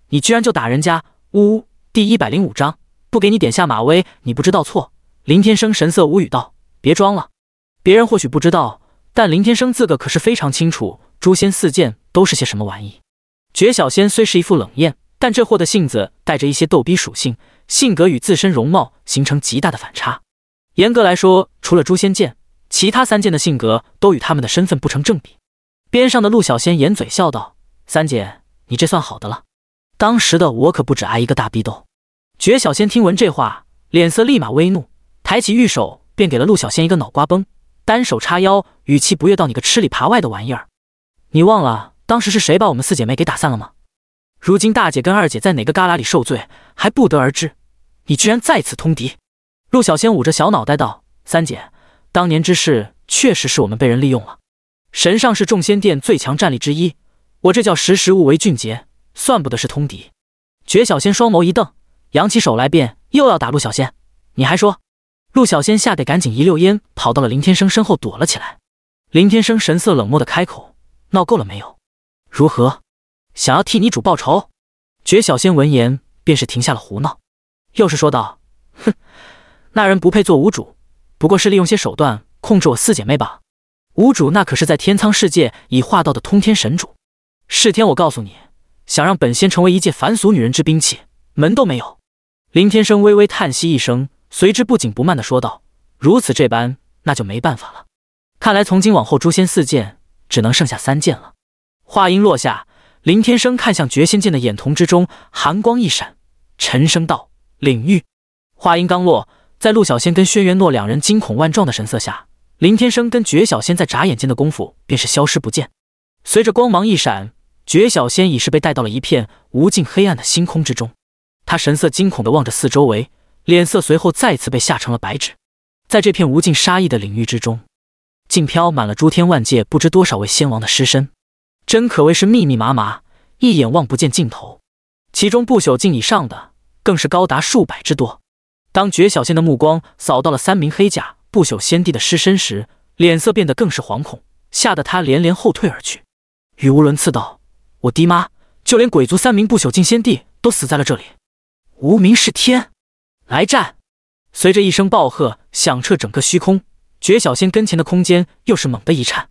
你居然就打人家！呜。第一百零五章，不给你点下马威，你不知道错。林天生神色无语道：“别装了，别人或许不知道，但林天生自个可是非常清楚，诛仙四剑都是些什么玩意。”绝小仙虽是一副冷艳，但这货的性子带着一些逗逼属性，性格与自身容貌形成极大的反差。严格来说，除了诛仙剑，其他三剑的性格都与他们的身份不成正比。边上的陆小仙掩嘴笑道。三姐，你这算好的了。当时的我可不止挨一个大逼斗。绝小仙听闻这话，脸色立马微怒，抬起玉手便给了陆小仙一个脑瓜崩，单手叉腰，语气不悦道：“你个吃里扒外的玩意儿，你忘了当时是谁把我们四姐妹给打散了吗？如今大姐跟二姐在哪个旮旯里受罪还不得而知。你居然再次通敌！”陆小仙捂着小脑袋道：“三姐，当年之事确实是我们被人利用了。神上是众仙殿最强战力之一。”我这叫识时务为俊杰，算不得是通敌。绝小仙双眸一瞪，扬起手来便又要打陆小仙。你还说，陆小仙吓得赶紧一溜烟跑到了林天生身后躲了起来。林天生神色冷漠的开口：“闹够了没有？如何？想要替你主报仇？”绝小仙闻言便是停下了胡闹，又是说道：“哼，那人不配做无主，不过是利用些手段控制我四姐妹吧。无主那可是在天苍世界以化道的通天神主。”世天，我告诉你，想让本仙成为一介凡俗女人之兵器，门都没有。林天生微微叹息一声，随之不紧不慢的说道：“如此这般，那就没办法了。看来从今往后，诛仙四剑只能剩下三剑了。”话音落下，林天生看向绝仙剑的眼瞳之中寒光一闪，沉声道：“领域。”话音刚落，在陆小仙跟轩辕诺两人惊恐万状的神色下，林天生跟绝小仙在眨眼间的功夫便是消失不见。随着光芒一闪，绝小仙已是被带到了一片无尽黑暗的星空之中。他神色惊恐地望着四周围，脸色随后再次被吓成了白纸。在这片无尽杀意的领域之中，竟飘满了诸天万界不知多少位仙王的尸身，真可谓是密密麻麻，一眼望不见尽头。其中不朽境以上的更是高达数百之多。当绝小仙的目光扫到了三名黑甲不朽仙帝的尸身时，脸色变得更是惶恐，吓得他连连后退而去。语无伦次道：“我滴妈！就连鬼族三名不朽境仙帝都死在了这里。无名是天，来战！”随着一声暴喝，响彻整个虚空。觉小仙跟前的空间又是猛地一颤，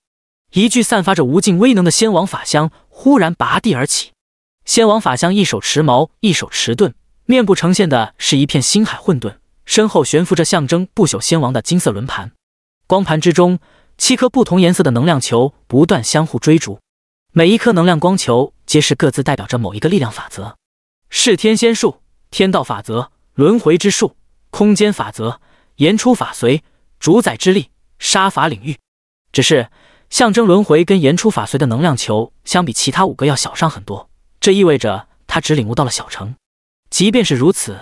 一具散发着无尽威能的仙王法相忽然拔地而起。仙王法相一手持矛，一手持盾，面部呈现的是一片星海混沌，身后悬浮着象征不朽仙王的金色轮盘。光盘之中，七颗不同颜色的能量球不断相互追逐。每一颗能量光球皆是各自代表着某一个力量法则，是天仙术、天道法则、轮回之术、空间法则、言出法随、主宰之力、杀伐领域。只是象征轮回跟言出法随的能量球相比，其他五个要小上很多。这意味着他只领悟到了小成，即便是如此，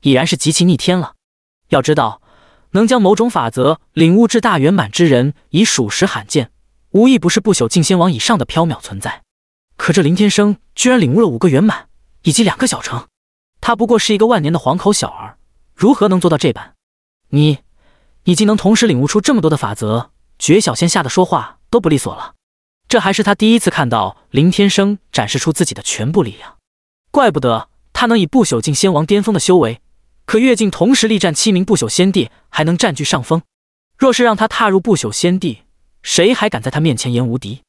已然是极其逆天了。要知道，能将某种法则领悟至大圆满之人，已属实罕见。无一不是不朽境仙王以上的飘渺存在，可这林天生居然领悟了五个圆满以及两个小成，他不过是一个万年的黄口小儿，如何能做到这般？你，已经能同时领悟出这么多的法则？觉小仙吓得说话都不利索了。这还是他第一次看到林天生展示出自己的全部力量，怪不得他能以不朽境仙王巅峰的修为，可越境同时力战七名不朽仙帝还能占据上风。若是让他踏入不朽仙帝，谁还敢在他面前言无敌？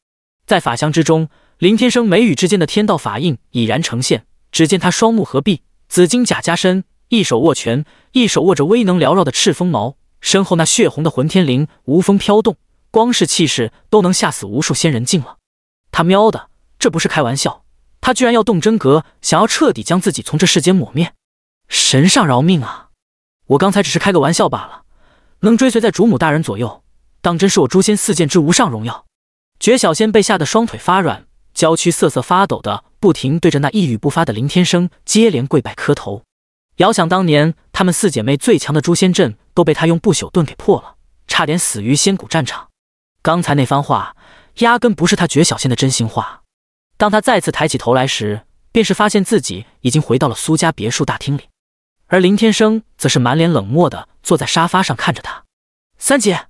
在法相之中，林天生眉宇之间的天道法印已然呈现。只见他双目合闭，紫金甲加身，一手握拳，一手握着威能缭绕的赤风矛，身后那血红的混天绫无风飘动，光是气势都能吓死无数仙人境了。他喵的，这不是开玩笑，他居然要动真格，想要彻底将自己从这世间抹灭！神上饶命啊！我刚才只是开个玩笑罢了，能追随在主母大人左右。当真是我诛仙四剑之无上荣耀，觉小仙被吓得双腿发软，娇躯瑟瑟发抖的不停对着那一语不发的林天生接连跪拜磕头。遥想当年，他们四姐妹最强的诛仙阵都被他用不朽盾给破了，差点死于仙古战场。刚才那番话，压根不是他觉小仙的真心话。当他再次抬起头来时，便是发现自己已经回到了苏家别墅大厅里，而林天生则是满脸冷漠的坐在沙发上看着他。三姐。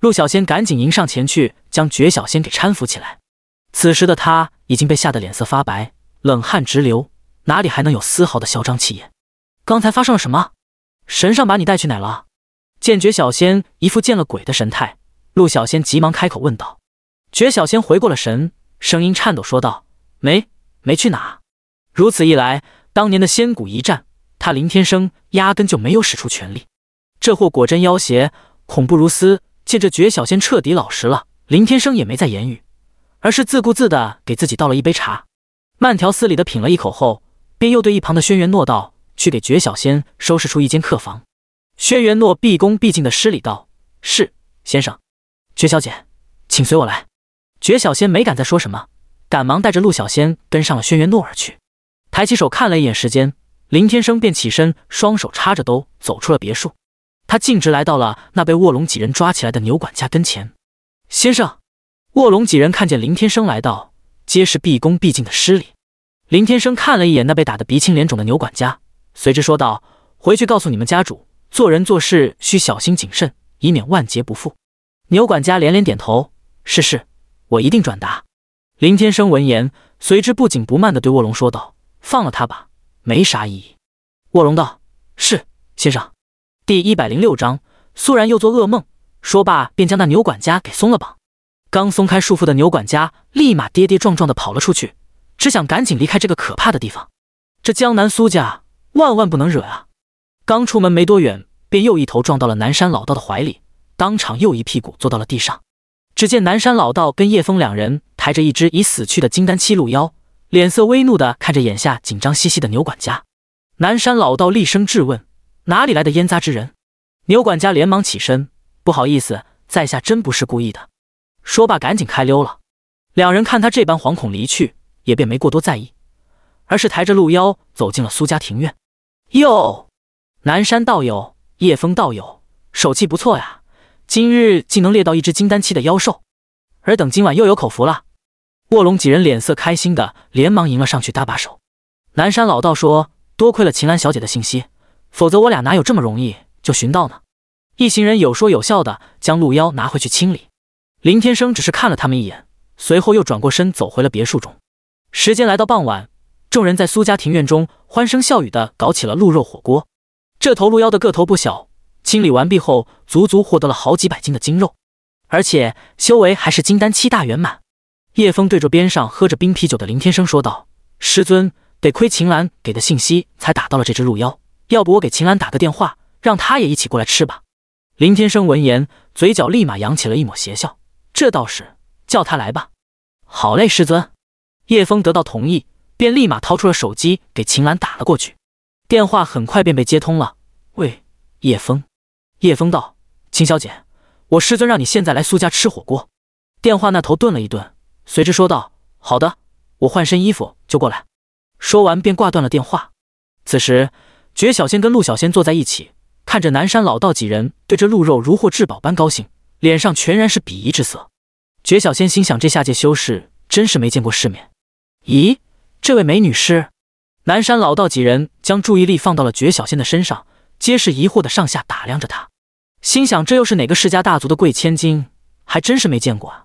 陆小仙赶紧迎上前去，将觉小仙给搀扶起来。此时的他已经被吓得脸色发白，冷汗直流，哪里还能有丝毫的嚣张气焰？刚才发生了什么？神上把你带去哪了？见觉小仙一副见了鬼的神态，陆小仙急忙开口问道。觉小仙回过了神，声音颤抖说道：“没，没去哪。”如此一来，当年的仙谷一战，他林天生压根就没有使出全力。这货果真妖邪，恐怖如斯。见这绝小仙彻底老实了，林天生也没再言语，而是自顾自的给自己倒了一杯茶，慢条斯理的品了一口后，便又对一旁的轩辕诺道：“去给绝小仙收拾出一间客房。”轩辕诺毕恭毕敬的施礼道：“是先生，绝小姐，请随我来。”绝小仙没敢再说什么，赶忙带着陆小仙跟上了轩辕诺而去。抬起手看了一眼时间，林天生便起身，双手插着兜，走出了别墅。他径直来到了那被卧龙几人抓起来的牛管家跟前。先生，卧龙几人看见林天生来到，皆是毕恭毕敬的施礼。林天生看了一眼那被打得鼻青脸肿的牛管家，随之说道：“回去告诉你们家主，做人做事需小心谨慎，以免万劫不复。”牛管家连连点头：“是是，我一定转达。”林天生闻言，随之不紧不慢的对卧龙说道：“放了他吧，没啥意义。”卧龙道：“是，先生。”第一百零六章，苏然又做噩梦。说罢，便将那牛管家给松了绑。刚松开束缚的牛管家，立马跌跌撞撞的跑了出去，只想赶紧离开这个可怕的地方。这江南苏家，万万不能惹啊！刚出门没多远，便又一头撞到了南山老道的怀里，当场又一屁股坐到了地上。只见南山老道跟叶枫两人抬着一只已死去的金丹七路妖，脸色微怒的看着眼下紧张兮兮的牛管家。南山老道厉声质问。哪里来的烟杂之人？牛管家连忙起身，不好意思，在下真不是故意的。说罢，赶紧开溜了。两人看他这般惶恐离去，也便没过多在意，而是抬着鹿妖走进了苏家庭院。哟，南山道友，叶风道友，手气不错呀，今日竟能猎到一只金丹期的妖兽，尔等今晚又有口福了。卧龙几人脸色开心的，连忙迎了上去搭把手。南山老道说：“多亏了秦岚小姐的信息。”否则我俩哪有这么容易就寻到呢？一行人有说有笑的将鹿妖拿回去清理。林天生只是看了他们一眼，随后又转过身走回了别墅中。时间来到傍晚，众人在苏家庭院中欢声笑语的搞起了鹿肉火锅。这头鹿妖的个头不小，清理完毕后足足获得了好几百斤的精肉，而且修为还是金丹七大圆满。叶枫对着边上喝着冰啤酒的林天生说道：“师尊，得亏秦岚给的信息才打到了这只鹿妖。”要不我给秦岚打个电话，让她也一起过来吃吧。林天生闻言，嘴角立马扬起了一抹邪笑，这倒是，叫她来吧。好嘞，师尊。叶峰得到同意，便立马掏出了手机给秦岚打了过去。电话很快便被接通了。喂，叶峰。叶峰道：“秦小姐，我师尊让你现在来苏家吃火锅。”电话那头顿了一顿，随之说道：“好的，我换身衣服就过来。”说完便挂断了电话。此时。觉小仙跟陆小仙坐在一起，看着南山老道几人对这鹿肉如获至宝般高兴，脸上全然是鄙夷之色。觉小仙心想：这下界修士真是没见过世面。咦，这位美女是？南山老道几人将注意力放到了觉小仙的身上，皆是疑惑的上下打量着她，心想：这又是哪个世家大族的贵千金？还真是没见过啊！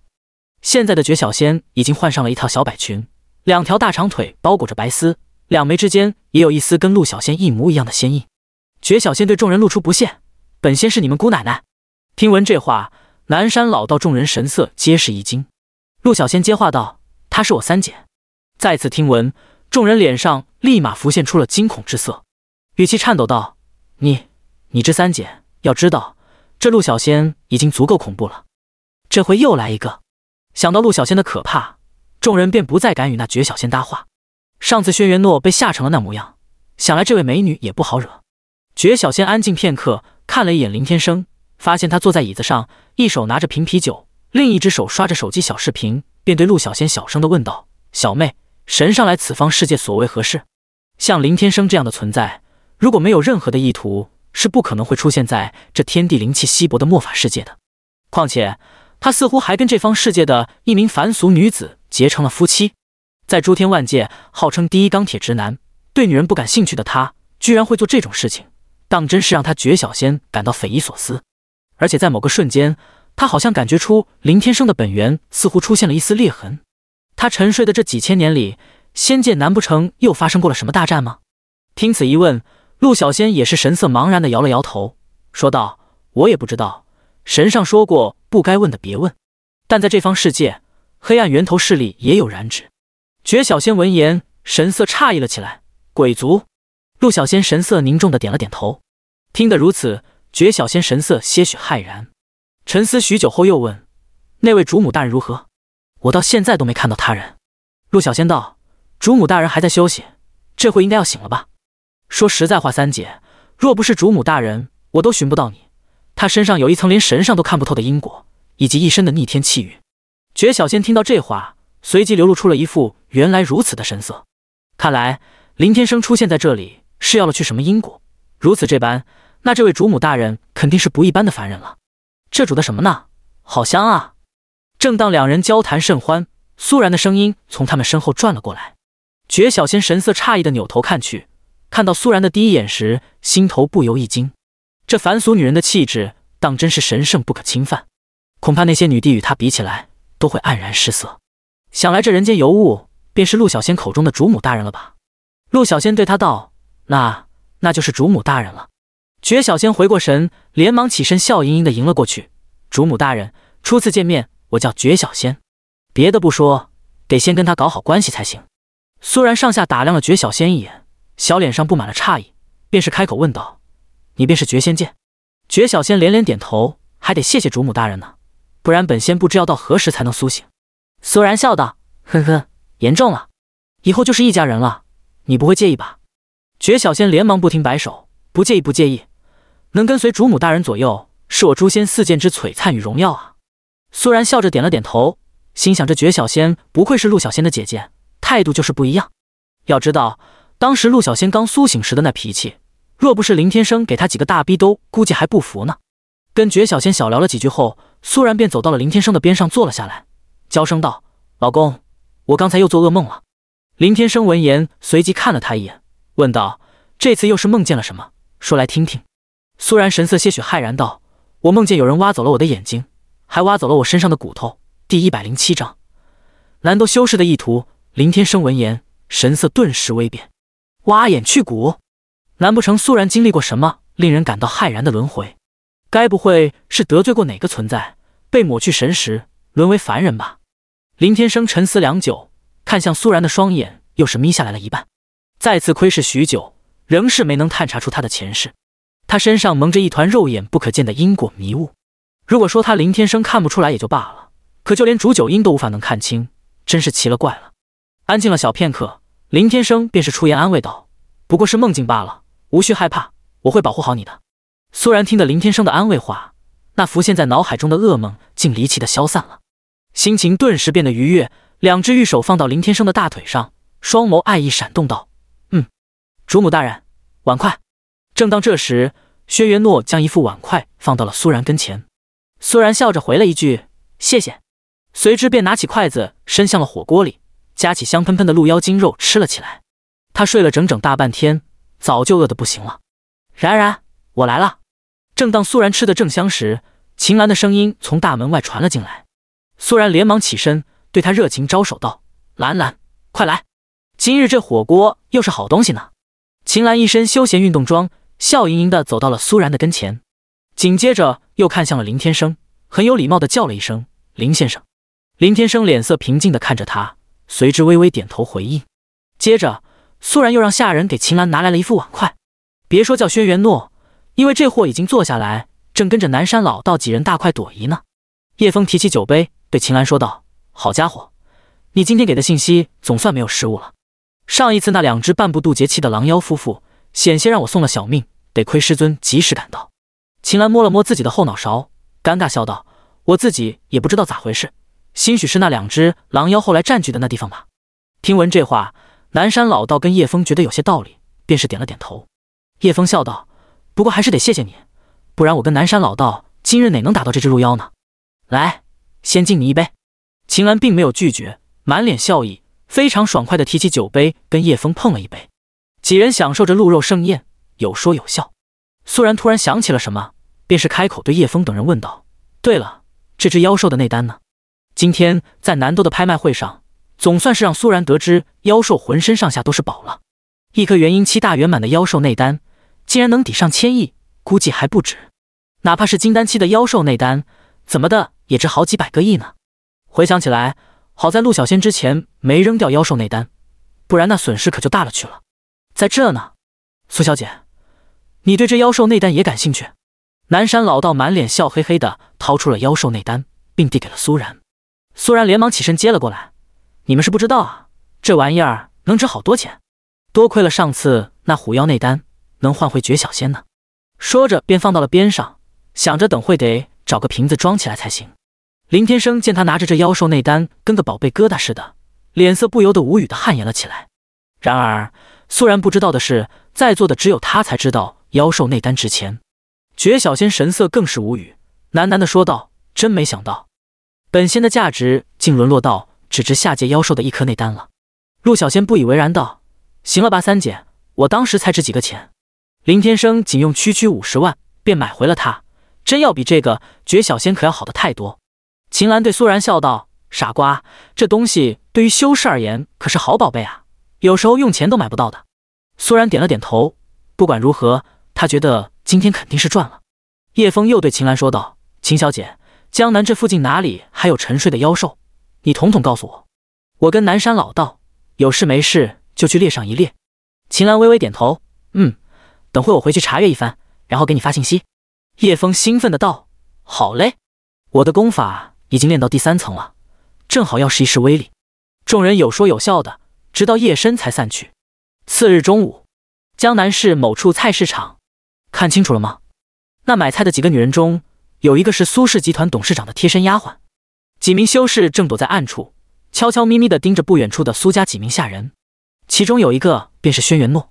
现在的觉小仙已经换上了一套小摆裙，两条大长腿包裹着白丝。两眉之间也有一丝跟陆小仙一模一样的仙印，绝小仙对众人露出不屑：“本仙是你们姑奶奶。”听闻这话，南山老道众人神色皆是一惊。陆小仙接话道：“她是我三姐。”再次听闻，众人脸上立马浮现出了惊恐之色，语气颤抖道：“你，你这三姐，要知道这陆小仙已经足够恐怖了，这回又来一个。”想到陆小仙的可怕，众人便不再敢与那绝小仙搭话。上次轩辕诺被吓成了那模样，想来这位美女也不好惹。觉小仙安静片刻，看了一眼林天生，发现他坐在椅子上，一手拿着瓶啤酒，另一只手刷着手机小视频，便对陆小仙小声的问道：“小妹，神上来此方世界所为何事？”像林天生这样的存在，如果没有任何的意图，是不可能会出现在这天地灵气稀薄的魔法世界的。况且，他似乎还跟这方世界的一名凡俗女子结成了夫妻。在诸天万界号称第一钢铁直男，对女人不感兴趣的他，居然会做这种事情，当真是让他绝小仙感到匪夷所思。而且在某个瞬间，他好像感觉出林天生的本源似乎出现了一丝裂痕。他沉睡的这几千年里，仙界难不成又发生过了什么大战吗？听此一问，陆小仙也是神色茫然的摇了摇头，说道：“我也不知道。神上说过，不该问的别问。但在这方世界，黑暗源头势力也有染指。”觉小仙闻言，神色诧异了起来。鬼族陆小仙神色凝重的点了点头。听得如此，觉小仙神色些许骇然，沉思许久后又问：“那位主母大人如何？我到现在都没看到他人。”陆小仙道：“主母大人还在休息，这会应该要醒了吧？”说实在话，三姐，若不是主母大人，我都寻不到你。她身上有一层连神上都看不透的因果，以及一身的逆天气运。觉小仙听到这话。随即流露出了一副原来如此的神色，看来林天生出现在这里是要了去什么因果。如此这般，那这位主母大人肯定是不一般的凡人了。这煮的什么呢？好香啊！正当两人交谈甚欢，苏然的声音从他们身后转了过来。觉小仙神色诧异的扭头看去，看到苏然的第一眼时，心头不由一惊。这凡俗女人的气质，当真是神圣不可侵犯，恐怕那些女帝与她比起来，都会黯然失色。想来这人间尤物，便是陆小仙口中的主母大人了吧？陆小仙对他道：“那那就是主母大人了。”绝小仙回过神，连忙起身，笑盈盈的迎了过去。“主母大人，初次见面，我叫绝小仙。”别的不说，得先跟他搞好关系才行。苏然上下打量了绝小仙一眼，小脸上布满了诧异，便是开口问道：“你便是绝仙剑？”绝小仙连连点头，还得谢谢主母大人呢，不然本仙不知要到何时才能苏醒。苏然笑道：“呵呵，严重了，以后就是一家人了，你不会介意吧？”绝小仙连忙不停摆手：“不介意，不介意，能跟随主母大人左右，是我诛仙四剑之璀璨与荣耀啊！”苏然笑着点了点头，心想：“这绝小仙不愧是陆小仙的姐姐，态度就是不一样。要知道，当时陆小仙刚苏醒时的那脾气，若不是林天生给他几个大逼兜，估计还不服呢。”跟绝小仙小聊了几句后，苏然便走到了林天生的边上坐了下来。娇声道：“老公，我刚才又做噩梦了。”林天生闻言，随即看了他一眼，问道：“这次又是梦见了什么？说来听听。”苏然神色些许骇然道：“我梦见有人挖走了我的眼睛，还挖走了我身上的骨头。”第一百零七章，难都修士的意图。林天生闻言，神色顿时微变：“挖眼去骨，难不成苏然经历过什么令人感到骇然的轮回？该不会是得罪过哪个存在，被抹去神识，沦为凡人吧？”林天生沉思良久，看向苏然的双眼又是眯下来了一半，再次窥视许久，仍是没能探查出他的前世。他身上蒙着一团肉眼不可见的因果迷雾。如果说他林天生看不出来也就罢了，可就连烛九阴都无法能看清，真是奇了怪了。安静了小片刻，林天生便是出言安慰道：“不过是梦境罢了，无需害怕，我会保护好你的。”苏然听得林天生的安慰话，那浮现在脑海中的噩梦竟离奇的消散了。心情顿时变得愉悦，两只玉手放到林天生的大腿上，双眸爱意闪动，道：“嗯，主母大人，碗筷。”正当这时，薛元诺将一副碗筷放到了苏然跟前，苏然笑着回了一句：“谢谢。”随之便拿起筷子伸向了火锅里，夹起香喷喷的鹿腰筋肉吃了起来。他睡了整整大半天，早就饿得不行了。然然，我来了。正当苏然吃的正香时，秦岚的声音从大门外传了进来。苏然连忙起身，对他热情招手道：“兰兰，快来！今日这火锅又是好东西呢。”秦岚一身休闲运动装，笑盈盈地走到了苏然的跟前，紧接着又看向了林天生，很有礼貌地叫了一声：“林先生。”林天生脸色平静地看着他，随之微微点头回应。接着，苏然又让下人给秦岚拿来了一副碗筷。别说叫轩辕诺，因为这货已经坐下来，正跟着南山老道几人大快朵颐呢。叶枫提起酒杯。对秦岚说道：“好家伙，你今天给的信息总算没有失误了。上一次那两只半步渡劫期的狼妖夫妇，险些让我送了小命，得亏师尊及时赶到。”秦岚摸了摸自己的后脑勺，尴尬笑道：“我自己也不知道咋回事，兴许是那两只狼妖后来占据的那地方吧。”听闻这话，南山老道跟叶峰觉得有些道理，便是点了点头。叶峰笑道：“不过还是得谢谢你，不然我跟南山老道今日哪能打到这只鹿妖呢？”来。先敬你一杯，秦岚并没有拒绝，满脸笑意，非常爽快地提起酒杯，跟叶枫碰了一杯。几人享受着鹿肉盛宴，有说有笑。苏然突然想起了什么，便是开口对叶枫等人问道：“对了，这只妖兽的内丹呢？”今天在南都的拍卖会上，总算是让苏然得知妖兽浑身上下都是宝了。一颗元婴期大圆满的妖兽内丹，竟然能抵上千亿，估计还不止。哪怕是金丹期的妖兽内丹，怎么的？也值好几百个亿呢。回想起来，好在陆小仙之前没扔掉妖兽内丹，不然那损失可就大了去了。在这呢，苏小姐，你对这妖兽内丹也感兴趣？南山老道满脸笑嘿嘿的掏出了妖兽内丹，并递给了苏然。苏然连忙起身接了过来。你们是不知道啊，这玩意儿能值好多钱。多亏了上次那虎妖内丹，能换回绝小仙呢。说着便放到了边上，想着等会得找个瓶子装起来才行。林天生见他拿着这妖兽内丹跟个宝贝疙瘩似的，脸色不由得无语的汗颜了起来。然而素然不知道的是，在座的只有他才知道妖兽内丹值钱。觉小仙神色更是无语，喃喃的说道：“真没想到，本仙的价值竟沦落到只值下界妖兽的一颗内丹了。”陆小仙不以为然道：“行了吧，三姐，我当时才值几个钱？林天生仅用区区五十万便买回了它，真要比这个绝小仙可要好的太多。”秦岚对苏然笑道：“傻瓜，这东西对于修士而言可是好宝贝啊，有时候用钱都买不到的。”苏然点了点头。不管如何，他觉得今天肯定是赚了。叶峰又对秦岚说道：“秦小姐，江南这附近哪里还有沉睡的妖兽？你统统告诉我，我跟南山老道有事没事就去猎上一猎。”秦岚微微点头：“嗯，等会我回去查阅一番，然后给你发信息。”叶峰兴奋的道：“好嘞，我的功法。”已经练到第三层了，正好要试一试威力。众人有说有笑的，直到夜深才散去。次日中午，江南市某处菜市场，看清楚了吗？那买菜的几个女人中，有一个是苏氏集团董事长的贴身丫鬟。几名修士正躲在暗处，悄悄咪咪地盯着不远处的苏家几名下人。其中有一个便是轩辕诺。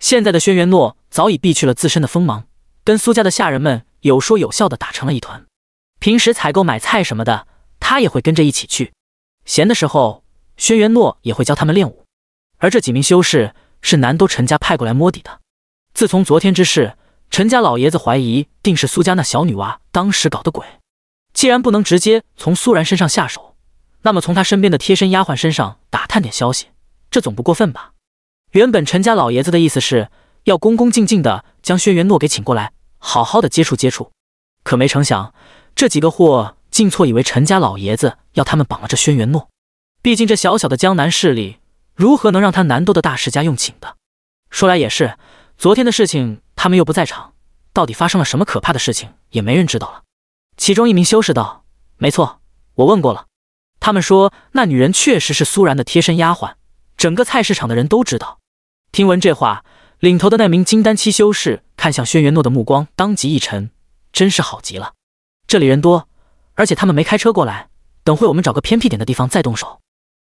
现在的轩辕诺早已避去了自身的锋芒，跟苏家的下人们有说有笑地打成了一团。平时采购买菜什么的，他也会跟着一起去。闲的时候，轩辕诺也会教他们练武。而这几名修士是南都陈家派过来摸底的。自从昨天之事，陈家老爷子怀疑定是苏家那小女娃当时搞的鬼。既然不能直接从苏然身上下手，那么从他身边的贴身丫鬟身上打探点消息，这总不过分吧？原本陈家老爷子的意思是要恭恭敬敬的将轩辕诺给请过来，好好的接触接触。可没成想。这几个货竟错以为陈家老爷子要他们绑了这轩辕诺，毕竟这小小的江南势力如何能让他南都的大世家用寝的？说来也是，昨天的事情他们又不在场，到底发生了什么可怕的事情也没人知道了。其中一名修士道：“没错，我问过了，他们说那女人确实是苏然的贴身丫鬟，整个菜市场的人都知道。”听闻这话，领头的那名金丹期修士看向轩辕诺的目光当即一沉，真是好极了。这里人多，而且他们没开车过来。等会我们找个偏僻点的地方再动手。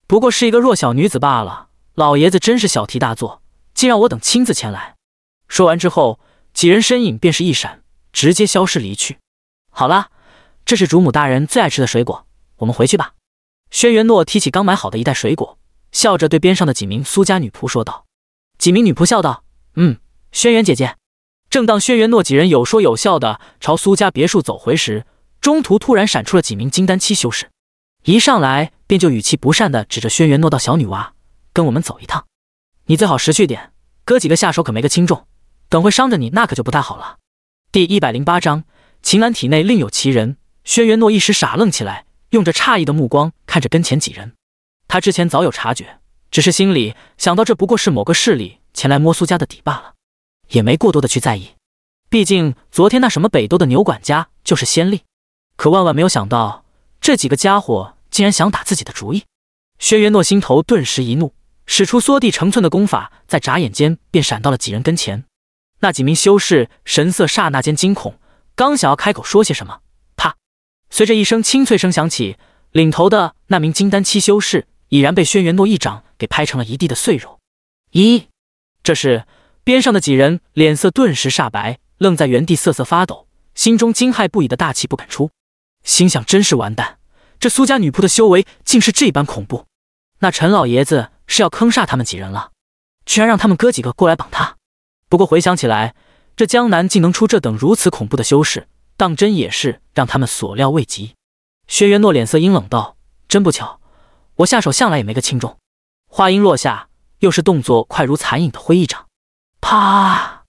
不过是一个弱小女子罢了，老爷子真是小题大做，竟让我等亲自前来。说完之后，几人身影便是一闪，直接消失离去。好啦，这是主母大人最爱吃的水果，我们回去吧。轩辕诺提起刚买好的一袋水果，笑着对边上的几名苏家女仆说道。几名女仆笑道：“嗯，轩辕姐姐。”正当轩辕诺几人有说有笑的朝苏家别墅走回时，中途突然闪出了几名金丹期修士，一上来便就语气不善的指着轩辕诺道：“小女娃，跟我们走一趟，你最好识趣点，哥几个下手可没个轻重，等会伤着你那可就不太好了。”第一百零八章，秦岚体内另有其人。轩辕诺一时傻愣起来，用着诧异的目光看着跟前几人。他之前早有察觉，只是心里想到这不过是某个势力前来摸苏家的底罢了，也没过多的去在意。毕竟昨天那什么北都的牛管家就是先例。可万万没有想到，这几个家伙竟然想打自己的主意。轩辕诺心头顿时一怒，使出缩地成寸的功法，在眨眼间便闪到了几人跟前。那几名修士神色刹那间惊恐，刚想要开口说些什么，啪！随着一声清脆声响起，领头的那名金丹期修士已然被轩辕诺一掌给拍成了一地的碎肉。咦！这时边上的几人脸色顿时煞白，愣在原地瑟瑟发抖，心中惊骇不已的大气不敢出。心想真是完蛋，这苏家女仆的修为竟是这般恐怖，那陈老爷子是要坑杀他们几人了，居然让他们哥几个过来绑他。不过回想起来，这江南竟能出这等如此恐怖的修士，当真也是让他们所料未及。轩辕诺脸色阴冷道：“真不巧，我下手向来也没个轻重。”话音落下，又是动作快如残影的挥一掌，啪，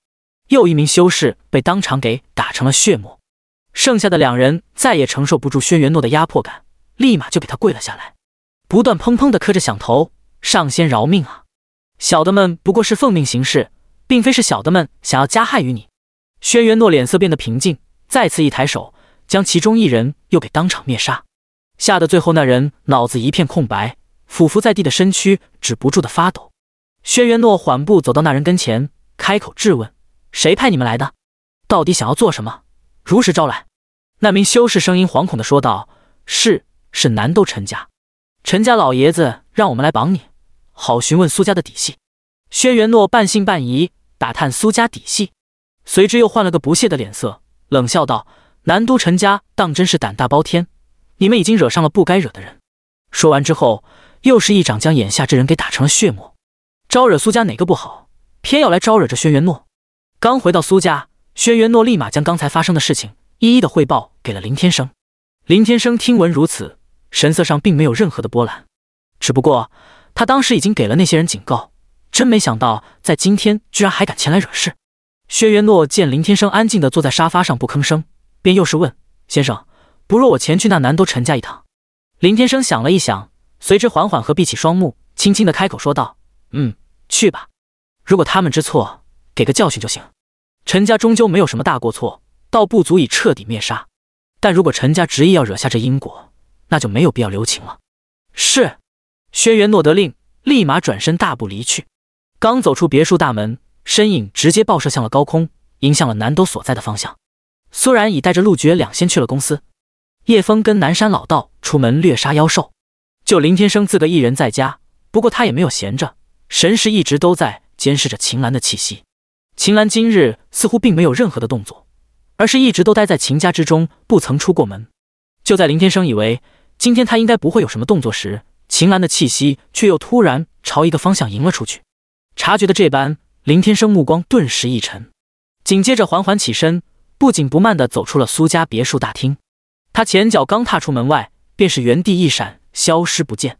又一名修士被当场给打成了血沫。剩下的两人再也承受不住轩辕诺的压迫感，立马就给他跪了下来，不断砰砰的磕着响头：“上仙饶命啊！小的们不过是奉命行事，并非是小的们想要加害于你。”轩辕诺脸色变得平静，再次一抬手，将其中一人又给当场灭杀，吓得最后那人脑子一片空白，俯伏在地的身躯止不住的发抖。轩辕诺缓步走到那人跟前，开口质问：“谁派你们来的？到底想要做什么？”如实招来，那名修士声音惶恐的说道：“是是南都陈家，陈家老爷子让我们来绑你，好询问苏家的底细。”轩辕诺半信半疑打探苏家底细，随之又换了个不屑的脸色，冷笑道：“南都陈家当真是胆大包天，你们已经惹上了不该惹的人。”说完之后，又是一掌将眼下这人给打成了血沫。招惹苏家哪个不好，偏要来招惹这轩辕诺。刚回到苏家。轩辕诺立马将刚才发生的事情一一的汇报给了林天生。林天生听闻如此，神色上并没有任何的波澜，只不过他当时已经给了那些人警告，真没想到在今天居然还敢前来惹事。轩辕诺见林天生安静的坐在沙发上不吭声，便又是问：“先生，不若我前去那南都陈家一趟？”林天生想了一想，随之缓缓合闭起双目，轻轻的开口说道：“嗯，去吧。如果他们知错，给个教训就行。”陈家终究没有什么大过错，倒不足以彻底灭杀。但如果陈家执意要惹下这因果，那就没有必要留情了。是，轩辕诺得令，立马转身大步离去。刚走出别墅大门，身影直接爆射向了高空，迎向了南都所在的方向。苏然已带着陆爵两先去了公司，叶峰跟南山老道出门猎杀妖兽，就林天生自个一人在家。不过他也没有闲着，神识一直都在监视着秦岚的气息。秦岚今日似乎并没有任何的动作，而是一直都待在秦家之中，不曾出过门。就在林天生以为今天他应该不会有什么动作时，秦岚的气息却又突然朝一个方向迎了出去。察觉的这般，林天生目光顿时一沉，紧接着缓缓起身，不紧不慢的走出了苏家别墅大厅。他前脚刚踏出门外，便是原地一闪，消失不见。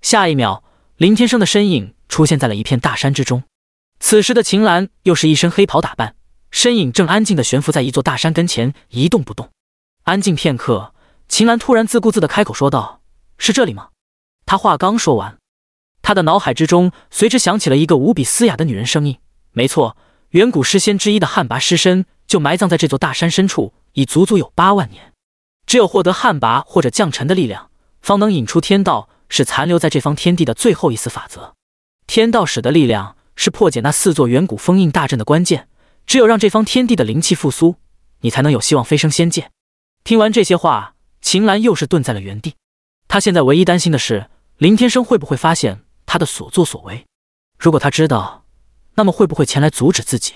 下一秒，林天生的身影出现在了一片大山之中。此时的秦岚又是一身黑袍打扮，身影正安静地悬浮在一座大山跟前，一动不动。安静片刻，秦岚突然自顾自地开口说道：“是这里吗？”他话刚说完，他的脑海之中随之响起了一个无比嘶哑的女人声音：“没错，远古诗仙之一的旱魃尸身就埋葬在这座大山深处，已足足有八万年。只有获得旱魃或者降尘的力量，方能引出天道，是残留在这方天地的最后一丝法则。天道使的力量。”是破解那四座远古封印大阵的关键，只有让这方天地的灵气复苏，你才能有希望飞升仙界。听完这些话，秦岚又是顿在了原地。她现在唯一担心的是林天生会不会发现她的所作所为。如果他知道，那么会不会前来阻止自己？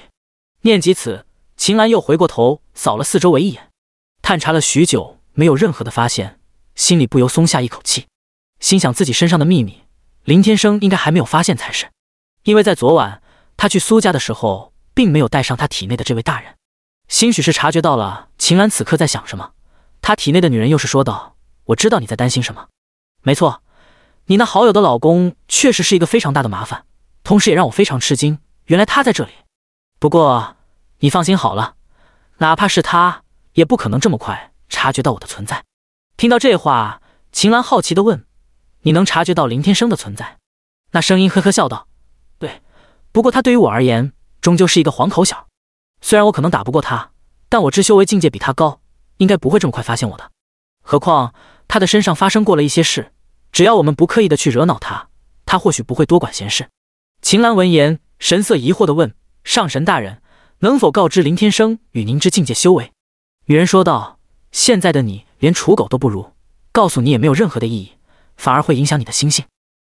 念及此，秦岚又回过头扫了四周围一眼，探查了许久，没有任何的发现，心里不由松下一口气，心想自己身上的秘密，林天生应该还没有发现才是。因为在昨晚他去苏家的时候，并没有带上他体内的这位大人，兴许是察觉到了秦岚此刻在想什么，他体内的女人又是说道：“我知道你在担心什么，没错，你那好友的老公确实是一个非常大的麻烦，同时也让我非常吃惊，原来他在这里。不过你放心好了，哪怕是他也不可能这么快察觉到我的存在。”听到这话，秦岚好奇的问：“你能察觉到林天生的存在？”那声音呵呵笑道。对，不过他对于我而言终究是一个黄口小儿，虽然我可能打不过他，但我之修为境界比他高，应该不会这么快发现我的。何况他的身上发生过了一些事，只要我们不刻意的去惹恼他，他或许不会多管闲事。秦岚闻言，神色疑惑的问：“上神大人，能否告知林天生与您之境界修为？”女人说道：“现在的你连刍狗都不如，告诉你也没有任何的意义，反而会影响你的心性。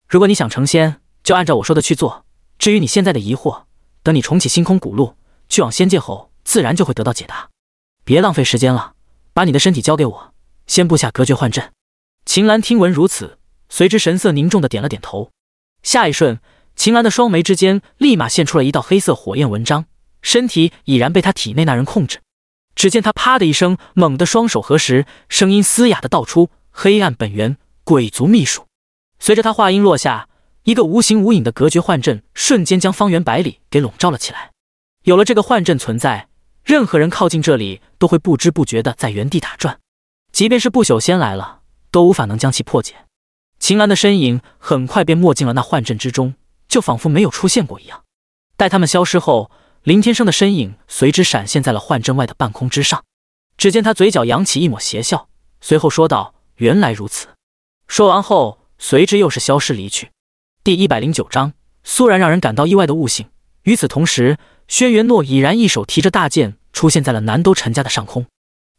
如果你想成仙，就按照我说的去做。”至于你现在的疑惑，等你重启星空古路，去往仙界后，自然就会得到解答。别浪费时间了，把你的身体交给我，先布下隔绝幻阵。秦岚听闻如此，随之神色凝重的点了点头。下一瞬，秦岚的双眉之间立马现出了一道黑色火焰纹章，身体已然被他体内那人控制。只见他啪的一声，猛地双手合十，声音嘶哑的道出：“黑暗本源，鬼族秘术。”随着他话音落下。一个无形无影的隔绝幻阵瞬间将方圆百里给笼罩了起来。有了这个幻阵存在，任何人靠近这里都会不知不觉的在原地打转，即便是不朽仙来了都无法能将其破解。秦岚的身影很快便没进了那幻阵之中，就仿佛没有出现过一样。待他们消失后，林天生的身影随之闪现在了幻阵外的半空之上。只见他嘴角扬起一抹邪笑，随后说道：“原来如此。”说完后，随之又是消失离去。第一百零九章，苏然让人感到意外的悟性。与此同时，轩辕诺已然一手提着大剑，出现在了南都陈家的上空。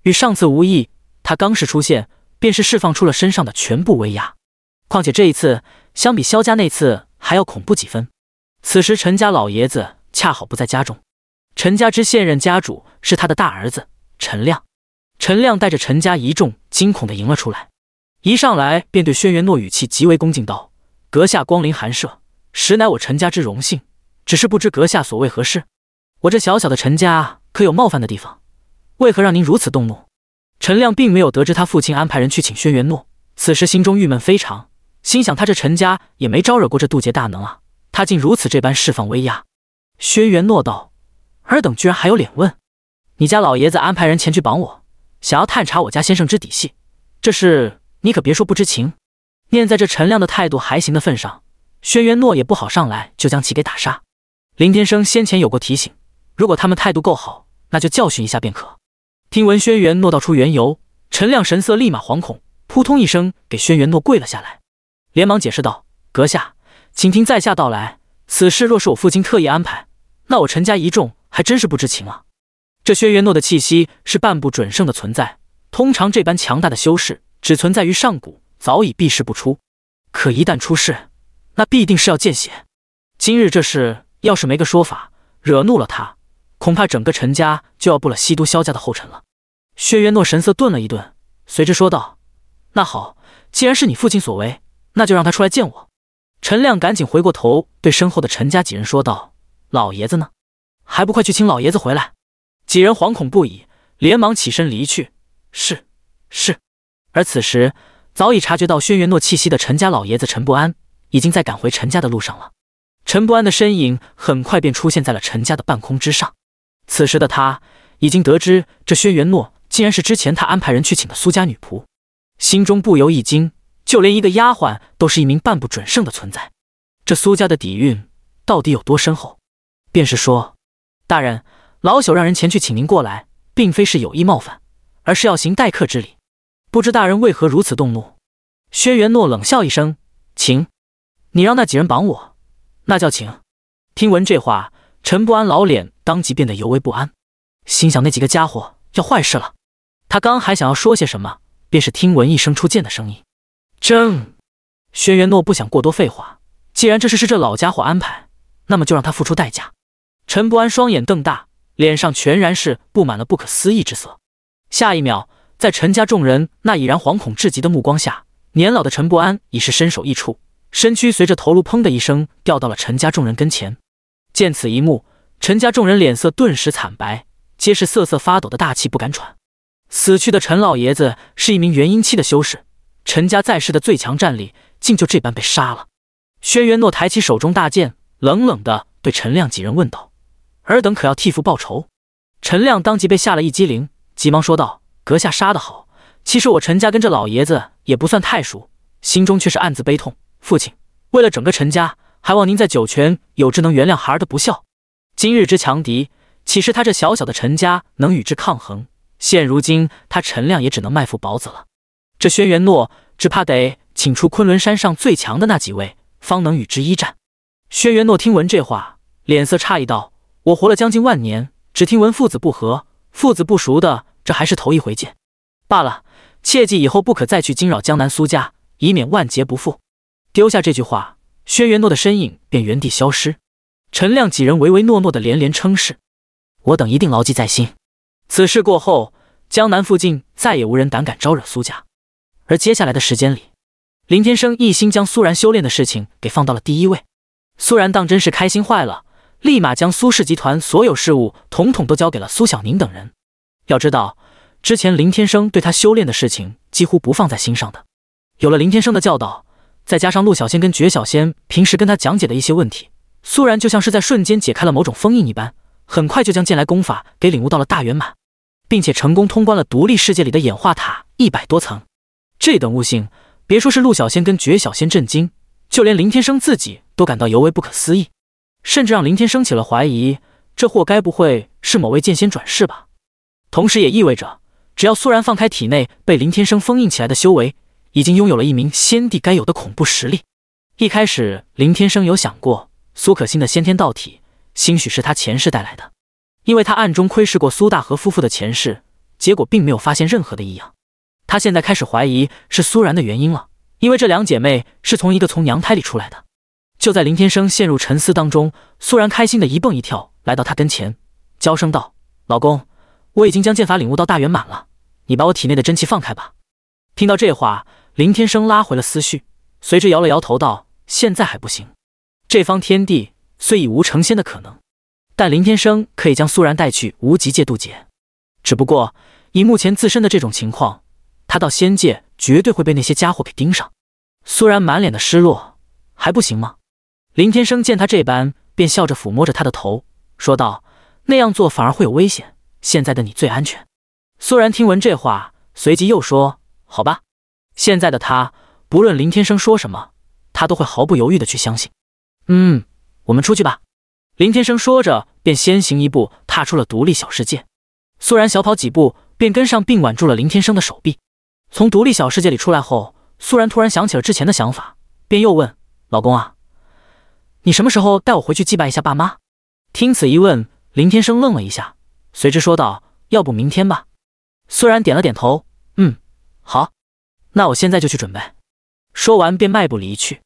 与上次无异，他刚是出现，便是释放出了身上的全部威压。况且这一次，相比萧家那次，还要恐怖几分。此时，陈家老爷子恰好不在家中。陈家之现任家主是他的大儿子陈亮。陈亮带着陈家一众惊恐的迎了出来，一上来便对轩辕诺语气极为恭敬道。阁下光临寒舍，实乃我陈家之荣幸。只是不知阁下所为何事？我这小小的陈家，可有冒犯的地方？为何让您如此动怒？陈亮并没有得知他父亲安排人去请轩辕诺，此时心中郁闷非常，心想他这陈家也没招惹过这渡劫大能啊，他竟如此这般释放威压。轩辕诺道：“尔等居然还有脸问？你家老爷子安排人前去绑我，想要探查我家先生之底细，这事你可别说不知情。”念在这陈亮的态度还行的份上，轩辕诺也不好上来就将其给打杀。林天生先前有过提醒，如果他们态度够好，那就教训一下便可。听闻轩辕诺道出缘由，陈亮神色立马惶恐，扑通一声给轩辕诺跪了下来，连忙解释道：“阁下，请听在下道来，此事若是我父亲特意安排，那我陈家一众还真是不知情啊。”这轩辕诺的气息是半步准圣的存在，通常这般强大的修士，只存在于上古。早已避世不出，可一旦出世，那必定是要见血。今日这事要是没个说法，惹怒了他，恐怕整个陈家就要步了西都萧家的后尘了。薛渊诺神色顿了一顿，随之说道：“那好，既然是你父亲所为，那就让他出来见我。”陈亮赶紧回过头，对身后的陈家几人说道：“老爷子呢？还不快去请老爷子回来？”几人惶恐不已，连忙起身离去。“是，是。”而此时。早已察觉到轩辕诺气息的陈家老爷子陈不安，已经在赶回陈家的路上了。陈不安的身影很快便出现在了陈家的半空之上。此时的他已经得知，这轩辕诺竟然是之前他安排人去请的苏家女仆，心中不由一惊。就连一个丫鬟都是一名半不准圣的存在，这苏家的底蕴到底有多深厚？便是说，大人，老朽让人前去请您过来，并非是有意冒犯，而是要行待客之礼。不知大人为何如此动怒？轩辕诺冷笑一声：“请，你让那几人绑我，那叫请。”听闻这话，陈不安老脸当即变得尤为不安，心想那几个家伙要坏事了。他刚还想要说些什么，便是听闻一声出剑的声音。正轩辕诺不想过多废话，既然这事是这老家伙安排，那么就让他付出代价。陈不安双眼瞪大，脸上全然是布满了不可思议之色。下一秒。在陈家众人那已然惶恐至极的目光下，年老的陈不安已是身首异处，身躯随着头颅砰的一声掉到了陈家众人跟前。见此一幕，陈家众人脸色顿时惨白，皆是瑟瑟发抖的大气不敢喘。死去的陈老爷子是一名元婴期的修士，陈家在世的最强战力竟就这般被杀了。轩辕诺抬起手中大剑，冷冷的对陈亮几人问道：“尔等可要替父报仇？”陈亮当即被吓了一激灵，急忙说道。阁下杀得好！其实我陈家跟这老爷子也不算太熟，心中却是暗自悲痛。父亲，为了整个陈家，还望您在九泉有志能原谅孩儿的不孝。今日之强敌，岂是他这小小的陈家能与之抗衡？现如今，他陈亮也只能卖父保子了。这轩辕诺，只怕得请出昆仑山上最强的那几位，方能与之一战。轩辕诺听闻这话，脸色诧异道：“我活了将近万年，只听闻父子不和、父子不熟的。”这还是头一回见，罢了，切记以后不可再去惊扰江南苏家，以免万劫不复。丢下这句话，轩辕诺的身影便原地消失。陈亮几人唯唯诺诺的连连称是，我等一定牢记在心。此事过后，江南附近再也无人胆敢招惹苏家。而接下来的时间里，林天生一心将苏然修炼的事情给放到了第一位。苏然当真是开心坏了，立马将苏氏集团所有事务统统都交给了苏小宁等人。要知道，之前林天生对他修炼的事情几乎不放在心上的。有了林天生的教导，再加上陆小仙跟绝小仙平时跟他讲解的一些问题，苏然就像是在瞬间解开了某种封印一般，很快就将剑来功法给领悟到了大圆满，并且成功通关了独立世界里的演化塔一百多层。这等悟性，别说是陆小仙跟绝小仙震惊，就连林天生自己都感到尤为不可思议，甚至让林天生起了怀疑：这货该不会是某位剑仙转世吧？同时也意味着，只要苏然放开体内被林天生封印起来的修为，已经拥有了一名先帝该有的恐怖实力。一开始，林天生有想过苏可欣的先天道体兴许是他前世带来的，因为他暗中窥视过苏大和夫妇的前世，结果并没有发现任何的异样。他现在开始怀疑是苏然的原因了，因为这两姐妹是从一个从娘胎里出来的。就在林天生陷入沉思当中，苏然开心的一蹦一跳来到他跟前，娇声道：“老公。”我已经将剑法领悟到大圆满了，你把我体内的真气放开吧。听到这话，林天生拉回了思绪，随之摇了摇头道：“现在还不行。这方天地虽已无成仙的可能，但林天生可以将苏然带去无极界渡劫。只不过以目前自身的这种情况，他到仙界绝对会被那些家伙给盯上。”苏然满脸的失落：“还不行吗？”林天生见他这般，便笑着抚摸着他的头，说道：“那样做反而会有危险。”现在的你最安全。苏然听闻这话，随即又说：“好吧。”现在的他，不论林天生说什么，他都会毫不犹豫的去相信。嗯，我们出去吧。林天生说着，便先行一步踏出了独立小世界。苏然小跑几步，便跟上，并挽住了林天生的手臂。从独立小世界里出来后，苏然突然想起了之前的想法，便又问：“老公啊，你什么时候带我回去祭拜一下爸妈？”听此一问，林天生愣了一下。随之说道：“要不明天吧。”苏然点了点头，“嗯，好，那我现在就去准备。”说完便迈步离去。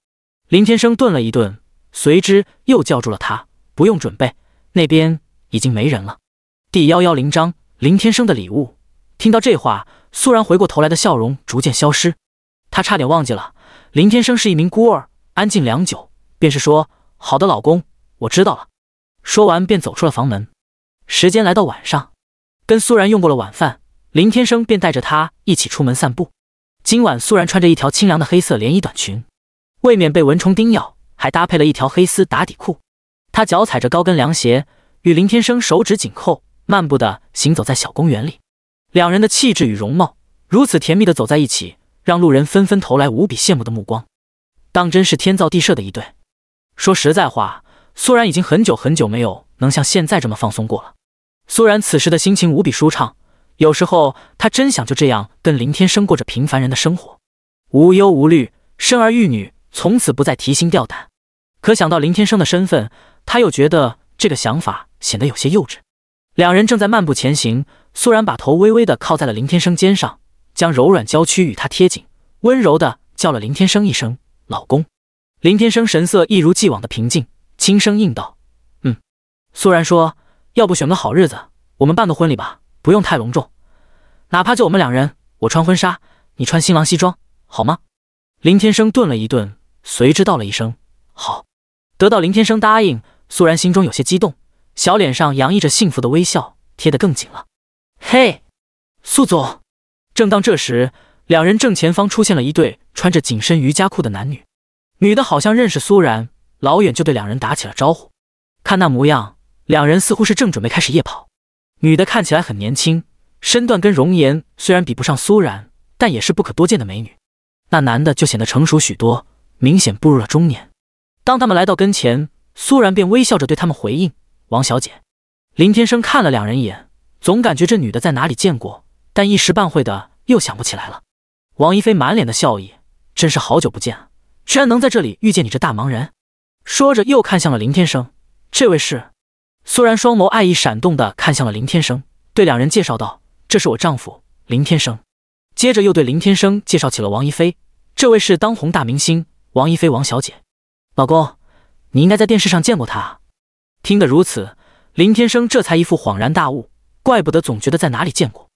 林天生顿了一顿，随之又叫住了他：“不用准备，那边已经没人了。”第幺幺零章林天生的礼物。听到这话，苏然回过头来的笑容逐渐消失，他差点忘记了林天生是一名孤儿。安静良久，便是说：“好的，老公，我知道了。”说完便走出了房门。时间来到晚上，跟苏然用过了晚饭，林天生便带着他一起出门散步。今晚苏然穿着一条清凉的黑色连衣短裙，未免被蚊虫叮咬，还搭配了一条黑丝打底裤。他脚踩着高跟凉鞋，与林天生手指紧扣，漫步的行走在小公园里。两人的气质与容貌如此甜蜜的走在一起，让路人纷纷投来无比羡慕的目光。当真是天造地设的一对。说实在话，苏然已经很久很久没有能像现在这么放松过了。苏然此时的心情无比舒畅，有时候他真想就这样跟林天生过着平凡人的生活，无忧无虑，生儿育女，从此不再提心吊胆。可想到林天生的身份，他又觉得这个想法显得有些幼稚。两人正在漫步前行，苏然把头微微的靠在了林天生肩上，将柔软娇躯与他贴紧，温柔的叫了林天生一声“老公”。林天生神色一如既往的平静，轻声应道：“嗯。”苏然说。要不选个好日子，我们办个婚礼吧，不用太隆重，哪怕就我们两人，我穿婚纱，你穿新郎西装，好吗？林天生顿了一顿，随之道了一声好。得到林天生答应，苏然心中有些激动，小脸上洋溢着幸福的微笑，贴得更紧了。嘿，苏总。正当这时，两人正前方出现了一对穿着紧身瑜伽裤的男女，女的好像认识苏然，老远就对两人打起了招呼，看那模样。两人似乎是正准备开始夜跑，女的看起来很年轻，身段跟容颜虽然比不上苏然，但也是不可多见的美女。那男的就显得成熟许多，明显步入了中年。当他们来到跟前，苏然便微笑着对他们回应：“王小姐。”林天生看了两人一眼，总感觉这女的在哪里见过，但一时半会的又想不起来了。王一飞满脸的笑意，真是好久不见，居然能在这里遇见你这大忙人。说着又看向了林天生，这位是？苏然双眸爱意闪动的看向了林天生，对两人介绍道：“这是我丈夫林天生。”接着又对林天生介绍起了王一菲：“这位是当红大明星王一菲，王小姐，老公，你应该在电视上见过她。”听得如此，林天生这才一副恍然大悟，怪不得总觉得在哪里见过。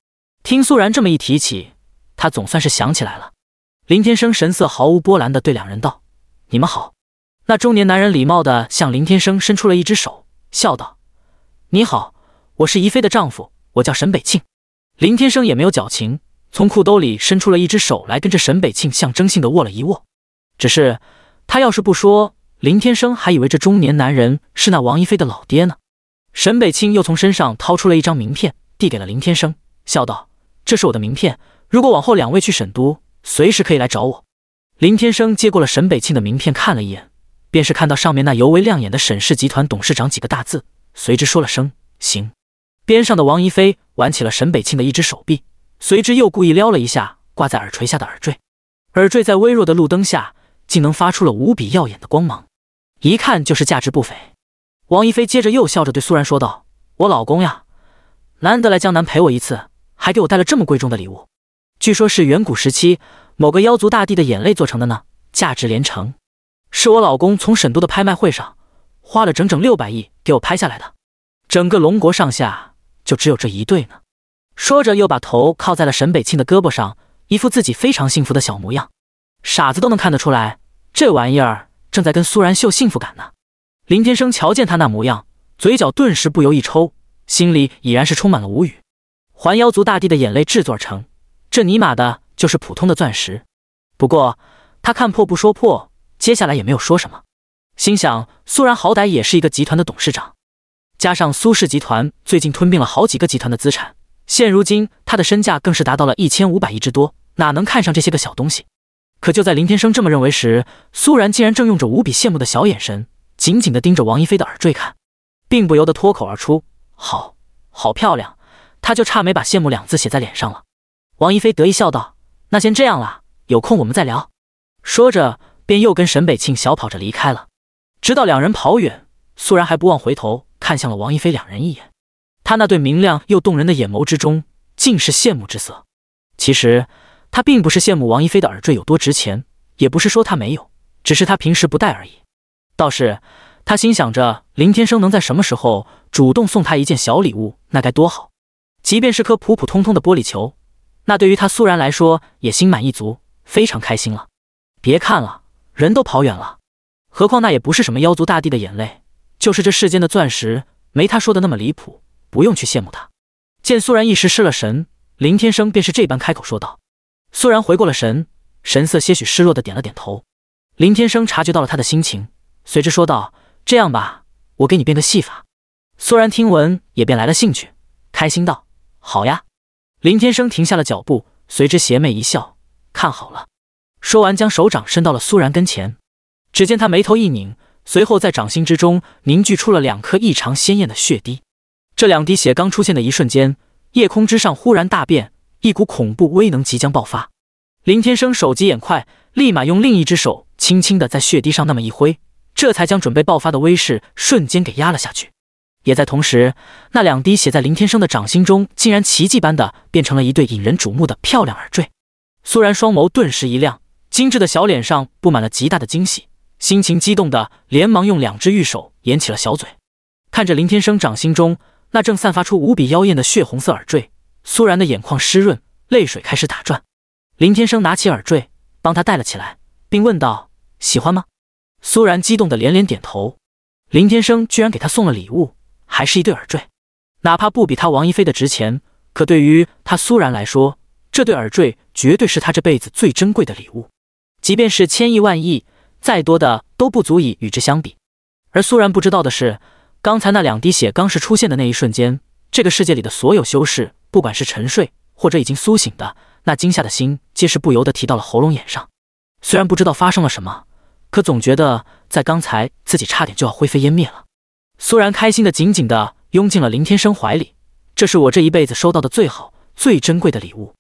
听苏然这么一提起，他总算是想起来了。林天生神色毫无波澜的对两人道：“你们好。”那中年男人礼貌的向林天生伸出了一只手，笑道。你好，我是宜妃的丈夫，我叫沈北庆。林天生也没有矫情，从裤兜里伸出了一只手来，跟着沈北庆象征性的握了一握。只是他要是不说，林天生还以为这中年男人是那王一菲的老爹呢。沈北庆又从身上掏出了一张名片，递给了林天生，笑道：“这是我的名片，如果往后两位去沈都，随时可以来找我。”林天生接过了沈北庆的名片，看了一眼，便是看到上面那尤为亮眼的“沈氏集团董事长”几个大字。随之说了声“行”，边上的王一飞挽起了沈北庆的一只手臂，随之又故意撩了一下挂在耳垂下的耳坠，耳坠在微弱的路灯下竟能发出了无比耀眼的光芒，一看就是价值不菲。王一飞接着又笑着对苏然说道：“我老公呀，难得来江南陪我一次，还给我带了这么贵重的礼物，据说是远古时期某个妖族大帝的眼泪做成的呢，价值连城，是我老公从沈都的拍卖会上。”花了整整六百亿给我拍下来的，整个龙国上下就只有这一对呢。说着，又把头靠在了沈北庆的胳膊上，一副自己非常幸福的小模样。傻子都能看得出来，这玩意儿正在跟苏然秀幸福感呢。林天生瞧见他那模样，嘴角顿时不由一抽，心里已然是充满了无语。环妖族大帝的眼泪制作成，这尼玛的就是普通的钻石。不过他看破不说破，接下来也没有说什么。心想，苏然好歹也是一个集团的董事长，加上苏氏集团最近吞并了好几个集团的资产，现如今他的身价更是达到了一千五百亿之多，哪能看上这些个小东西？可就在林天生这么认为时，苏然竟然正用着无比羡慕的小眼神，紧紧的盯着王一菲的耳坠看，并不由得脱口而出：“好好漂亮！”他就差没把羡慕两字写在脸上了。王一菲得意笑道：“那先这样啦，有空我们再聊。”说着便又跟沈北庆小跑着离开了。直到两人跑远，苏然还不忘回头看向了王一飞两人一眼，他那对明亮又动人的眼眸之中尽是羡慕之色。其实他并不是羡慕王一飞的耳坠有多值钱，也不是说他没有，只是他平时不戴而已。倒是他心想着林天生能在什么时候主动送他一件小礼物，那该多好。即便是颗普普通通的玻璃球，那对于他苏然来说也心满意足，非常开心了。别看了，人都跑远了。何况那也不是什么妖族大帝的眼泪，就是这世间的钻石，没他说的那么离谱，不用去羡慕他。见苏然一时失了神，林天生便是这般开口说道。苏然回过了神，神色些许失落的点了点头。林天生察觉到了他的心情，随之说道：“这样吧，我给你变个戏法。”苏然听闻也便来了兴趣，开心道：“好呀！”林天生停下了脚步，随之邪魅一笑：“看好了。”说完，将手掌伸到了苏然跟前。只见他眉头一拧，随后在掌心之中凝聚出了两颗异常鲜艳的血滴。这两滴血刚出现的一瞬间，夜空之上忽然大变，一股恐怖威能即将爆发。林天生手疾眼快，立马用另一只手轻轻的在血滴上那么一挥，这才将准备爆发的威势瞬间给压了下去。也在同时，那两滴血在林天生的掌心中竟然奇迹般的变成了一对引人瞩目的漂亮耳坠。苏然双眸顿时一亮，精致的小脸上布满了极大的惊喜。心情激动的，连忙用两只玉手掩起了小嘴，看着林天生掌心中那正散发出无比妖艳的血红色耳坠，苏然的眼眶湿润，泪水开始打转。林天生拿起耳坠，帮他戴了起来，并问道：“喜欢吗？”苏然激动的连连点头。林天生居然给他送了礼物，还是一对耳坠，哪怕不比他王一飞的值钱，可对于他苏然来说，这对耳坠绝对是他这辈子最珍贵的礼物，即便是千亿万亿。再多的都不足以与之相比，而苏然不知道的是，刚才那两滴血刚是出现的那一瞬间，这个世界里的所有修士，不管是沉睡或者已经苏醒的，那惊吓的心皆是不由得提到了喉咙眼上。虽然不知道发生了什么，可总觉得在刚才自己差点就要灰飞烟灭了。苏然开心的紧紧的拥进了林天生怀里，这是我这一辈子收到的最好、最珍贵的礼物。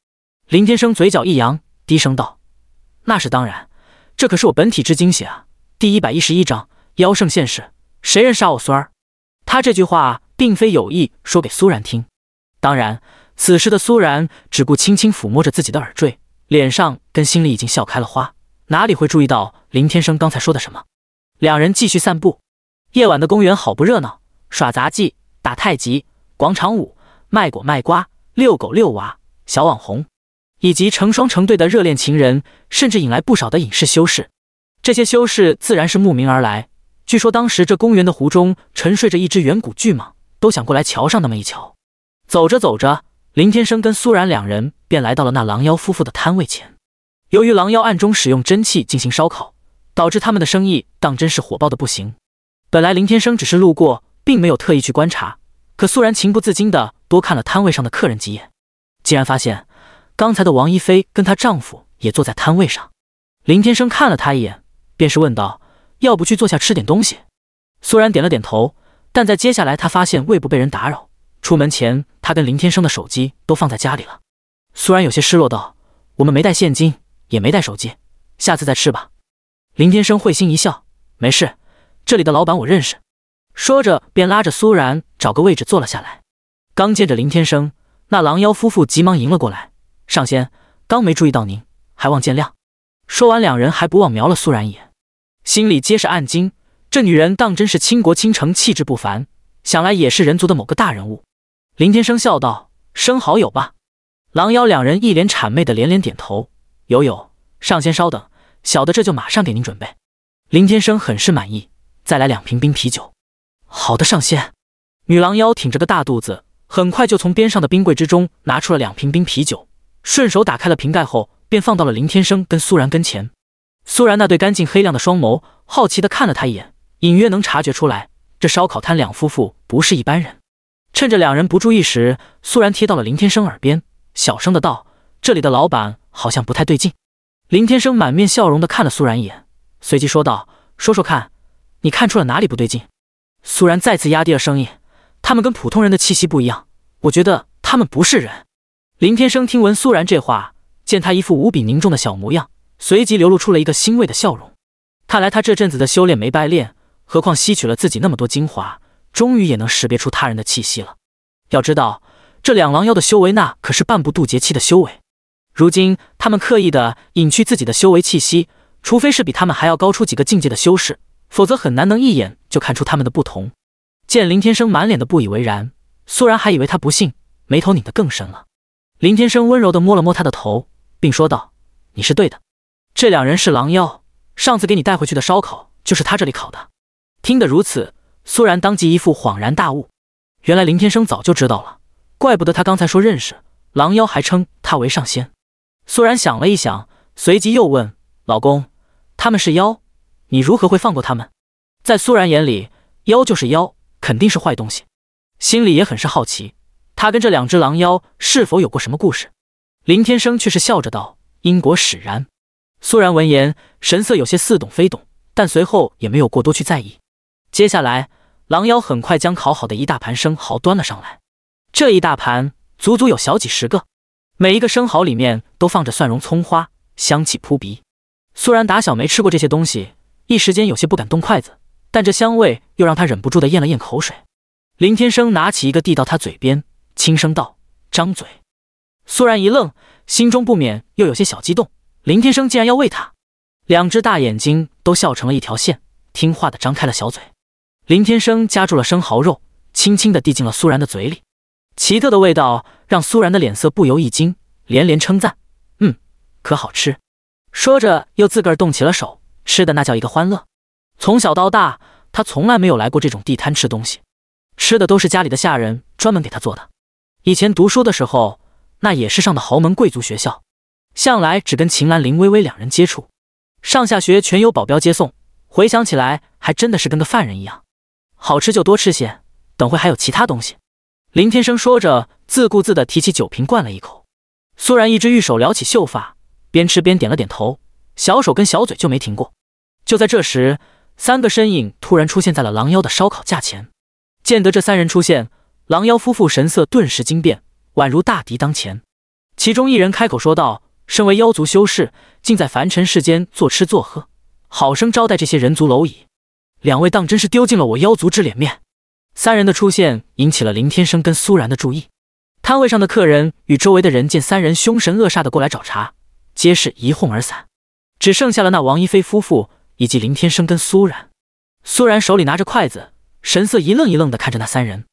林天生嘴角一扬，低声道：“那是当然。”这可是我本体之惊喜啊！第一百一十一章，妖圣现世，谁人杀我孙儿？他这句话并非有意说给苏然听。当然，此时的苏然只顾轻轻抚摸着自己的耳坠，脸上跟心里已经笑开了花，哪里会注意到林天生刚才说的什么？两人继续散步。夜晚的公园好不热闹，耍杂技、打太极、广场舞、卖果卖瓜、遛狗遛娃、小网红。以及成双成对的热恋情人，甚至引来不少的隐士修士。这些修士自然是慕名而来。据说当时这公园的湖中沉睡着一只远古巨蟒，都想过来瞧上那么一瞧。走着走着，林天生跟苏然两人便来到了那狼妖夫妇的摊位前。由于狼妖暗中使用真气进行烧烤，导致他们的生意当真是火爆的不行。本来林天生只是路过，并没有特意去观察，可苏然情不自禁的多看了摊位上的客人几眼，竟然发现。刚才的王一飞跟她丈夫也坐在摊位上，林天生看了他一眼，便是问道：“要不去坐下吃点东西？”苏然点了点头，但在接下来他发现胃部被人打扰。出门前，他跟林天生的手机都放在家里了。苏然有些失落道：“我们没带现金，也没带手机，下次再吃吧。”林天生会心一笑：“没事，这里的老板我认识。”说着便拉着苏然找个位置坐了下来。刚见着林天生，那狼妖夫妇急忙迎了过来。上仙，刚没注意到您，还望见谅。说完，两人还不忘瞄了苏然一眼，心里皆是暗惊：这女人当真是倾国倾城，气质不凡，想来也是人族的某个大人物。林天生笑道：“生好友吧。”狼妖两人一脸谄媚的连连点头：“有有，上仙稍等，小的这就马上给您准备。”林天生很是满意：“再来两瓶冰啤酒。”“好的，上仙。”女狼妖挺着个大肚子，很快就从边上的冰柜之中拿出了两瓶冰啤酒。顺手打开了瓶盖后，便放到了林天生跟苏然跟前。苏然那对干净黑亮的双眸，好奇的看了他一眼，隐约能察觉出来，这烧烤摊两夫妇不是一般人。趁着两人不注意时，苏然贴到了林天生耳边，小声的道：“这里的老板好像不太对劲。”林天生满面笑容的看了苏然一眼，随即说道：“说说看，你看出了哪里不对劲？”苏然再次压低了声音：“他们跟普通人的气息不一样，我觉得他们不是人。”林天生听闻苏然这话，见他一副无比凝重的小模样，随即流露出了一个欣慰的笑容。看来他这阵子的修炼没白练，何况吸取了自己那么多精华，终于也能识别出他人的气息了。要知道，这两狼妖的修为那可是半步渡劫期的修为，如今他们刻意的隐去自己的修为气息，除非是比他们还要高出几个境界的修士，否则很难能一眼就看出他们的不同。见林天生满脸的不以为然，苏然还以为他不信，眉头拧得更深了。林天生温柔地摸了摸他的头，并说道：“你是对的，这两人是狼妖。上次给你带回去的烧烤就是他这里烤的。”听得如此，苏然当即一副恍然大悟，原来林天生早就知道了，怪不得他刚才说认识狼妖，还称他为上仙。苏然想了一想，随即又问：“老公，他们是妖，你如何会放过他们？”在苏然眼里，妖就是妖，肯定是坏东西，心里也很是好奇。他跟这两只狼妖是否有过什么故事？林天生却是笑着道：“因果使然。”苏然闻言，神色有些似懂非懂，但随后也没有过多去在意。接下来，狼妖很快将烤好的一大盘生蚝端了上来，这一大盘足足有小几十个，每一个生蚝里面都放着蒜蓉葱花，香气扑鼻。苏然打小没吃过这些东西，一时间有些不敢动筷子，但这香味又让他忍不住的咽了咽口水。林天生拿起一个递到他嘴边。轻声道：“张嘴。”苏然一愣，心中不免又有些小激动。林天生竟然要喂他，两只大眼睛都笑成了一条线，听话的张开了小嘴。林天生夹住了生蚝肉，轻轻的递进了苏然的嘴里。奇特的味道让苏然的脸色不由一惊，连连称赞：“嗯，可好吃。”说着又自个儿动起了手，吃的那叫一个欢乐。从小到大，他从来没有来过这种地摊吃东西，吃的都是家里的下人专门给他做的。以前读书的时候，那也是上的豪门贵族学校，向来只跟秦岚、林微微两人接触，上下学全有保镖接送。回想起来，还真的是跟个犯人一样。好吃就多吃些，等会还有其他东西。林天生说着，自顾自地提起酒瓶灌了一口。苏然一只玉手撩起秀发，边吃边点了点头，小手跟小嘴就没停过。就在这时，三个身影突然出现在了狼妖的烧烤架前。见得这三人出现，狼妖夫妇神色顿时惊变，宛如大敌当前。其中一人开口说道：“身为妖族修士，竟在凡尘世间坐吃坐喝，好生招待这些人族蝼蚁！两位当真是丢尽了我妖族之脸面！”三人的出现引起了林天生跟苏然的注意。摊位上的客人与周围的人见三人凶神恶煞的过来找茬，皆是一哄而散，只剩下了那王一飞夫妇以及林天生跟苏然。苏然手里拿着筷子，神色一愣一愣的看着那三人。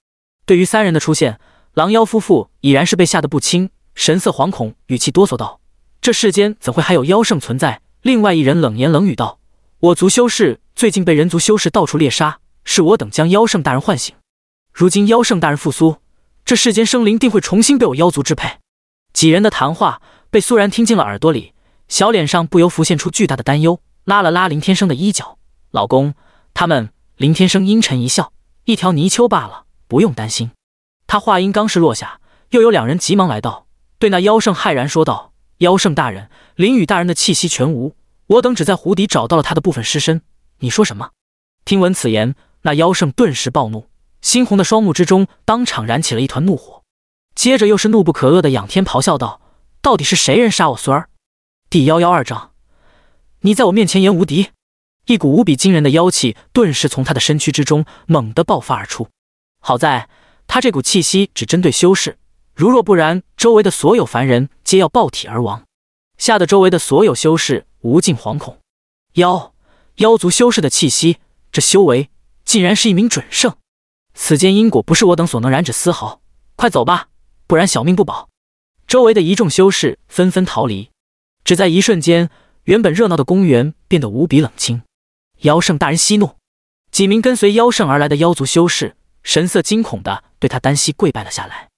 对于三人的出现，狼妖夫妇已然是被吓得不轻，神色惶恐，语气哆嗦道：“这世间怎会还有妖圣存在？”另外一人冷言冷语道：“我族修士最近被人族修士到处猎杀，是我等将妖圣大人唤醒。如今妖圣大人复苏，这世间生灵定会重新被我妖族支配。”几人的谈话被苏然听进了耳朵里，小脸上不由浮现出巨大的担忧，拉了拉林天生的衣角：“老公，他们……”林天生阴沉一笑：“一条泥鳅罢了。”不用担心，他话音刚是落下，又有两人急忙来到，对那妖圣骇然说道：“妖圣大人，林雨大人的气息全无，我等只在湖底找到了他的部分尸身。”你说什么？听闻此言，那妖圣顿时暴怒，猩红的双目之中当场燃起了一团怒火，接着又是怒不可遏的仰天咆哮道：“到底是谁人杀我孙儿？”第幺幺二章，你在我面前言无敌，一股无比惊人的妖气顿时从他的身躯之中猛地爆发而出。好在他这股气息只针对修士，如若不然，周围的所有凡人皆要爆体而亡。吓得周围的所有修士无尽惶恐。妖妖族修士的气息，这修为竟然是一名准圣！此间因果不是我等所能染指丝毫，快走吧，不然小命不保！周围的一众修士纷纷逃离，只在一瞬间，原本热闹的公园变得无比冷清。妖圣大人息怒，几名跟随妖圣而来的妖族修士。神色惊恐的对他单膝跪拜了下来，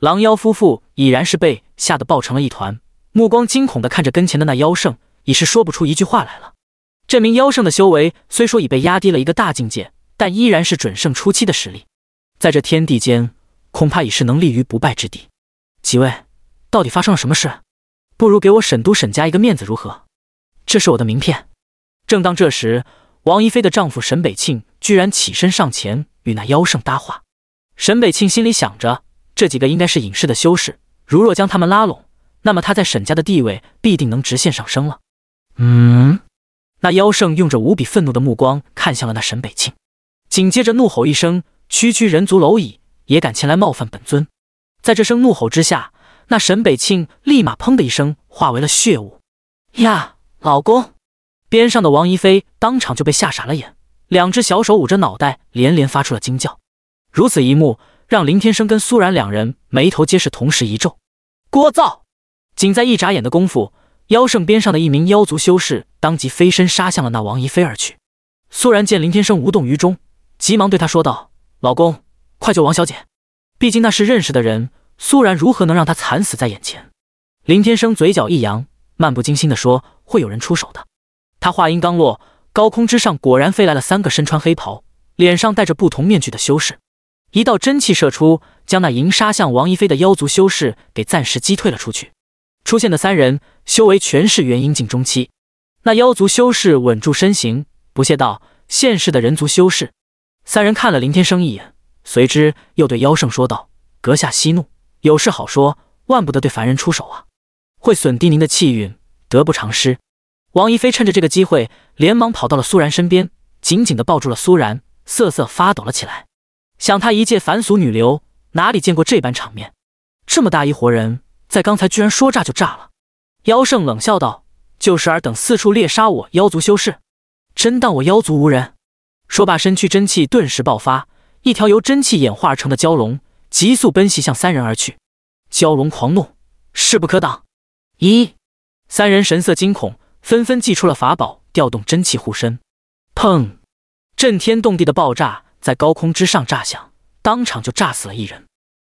狼妖夫妇已然是被吓得抱成了一团，目光惊恐的看着跟前的那妖圣，已是说不出一句话来了。这名妖圣的修为虽说已被压低了一个大境界，但依然是准圣初期的实力，在这天地间恐怕已是能立于不败之地。几位，到底发生了什么事？不如给我沈都沈家一个面子如何？这是我的名片。正当这时，王一菲的丈夫沈北庆。居然起身上前与那妖圣搭话，沈北庆心里想着，这几个应该是隐世的修士，如若将他们拉拢，那么他在沈家的地位必定能直线上升了。嗯，那妖圣用着无比愤怒的目光看向了那沈北庆，紧接着怒吼一声：“区区人族蝼蚁也敢前来冒犯本尊！”在这声怒吼之下，那沈北庆立马砰的一声化为了血雾。呀，老公！边上的王一飞当场就被吓傻了眼。两只小手捂着脑袋，连连发出了惊叫。如此一幕，让林天生跟苏然两人眉头皆是同时一皱。聒噪！仅在一眨眼的功夫，妖圣边上的一名妖族修士当即飞身杀向了那王一飞而去。苏然见林天生无动于衷，急忙对他说道：“老公，快救王小姐！毕竟那是认识的人，苏然如何能让他惨死在眼前？”林天生嘴角一扬，漫不经心的说：“会有人出手的。”他话音刚落。高空之上，果然飞来了三个身穿黑袍、脸上戴着不同面具的修士。一道真气射出，将那银杀向王一飞的妖族修士给暂时击退了出去。出现的三人修为全是元婴境中期。那妖族修士稳住身形，不屑道：“现世的人族修士。”三人看了林天生一眼，随之又对妖圣说道：“阁下息怒，有事好说。万不得对凡人出手啊，会损低您的气运，得不偿失。”王一飞趁着这个机会，连忙跑到了苏然身边，紧紧地抱住了苏然，瑟瑟发抖了起来。想他一介凡俗女流，哪里见过这般场面？这么大一伙人，在刚才居然说炸就炸了！妖圣冷笑道：“就是尔等四处猎杀我妖族修士，真当我妖族无人？”说罢，身躯真气顿时爆发，一条由真气演化而成的蛟龙急速奔袭向三人而去。蛟龙狂怒，势不可挡！一，三人神色惊恐。纷纷祭出了法宝，调动真气护身。砰！震天动地的爆炸在高空之上炸响，当场就炸死了一人。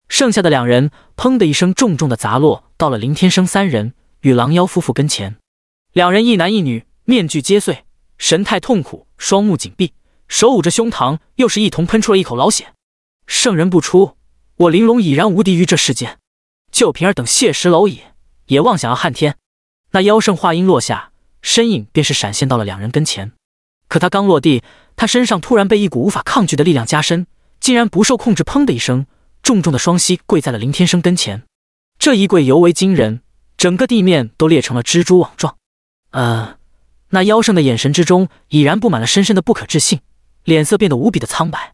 剩下的两人，砰的一声，重重的砸落到了林天生三人与狼妖夫妇跟前。两人一男一女，面具皆碎，神态痛苦，双目紧闭，手捂着胸膛，又是一同喷出了一口老血。圣人不出，我玲珑已然无敌于这世间。就凭儿等血石蝼蚁，也妄想要撼天？那妖圣话音落下。身影便是闪现到了两人跟前，可他刚落地，他身上突然被一股无法抗拒的力量加深，竟然不受控制，砰的一声，重重的双膝跪在了林天生跟前。这一跪尤为惊人，整个地面都裂成了蜘蛛网状。呃，那妖圣的眼神之中已然布满了深深的不可置信，脸色变得无比的苍白。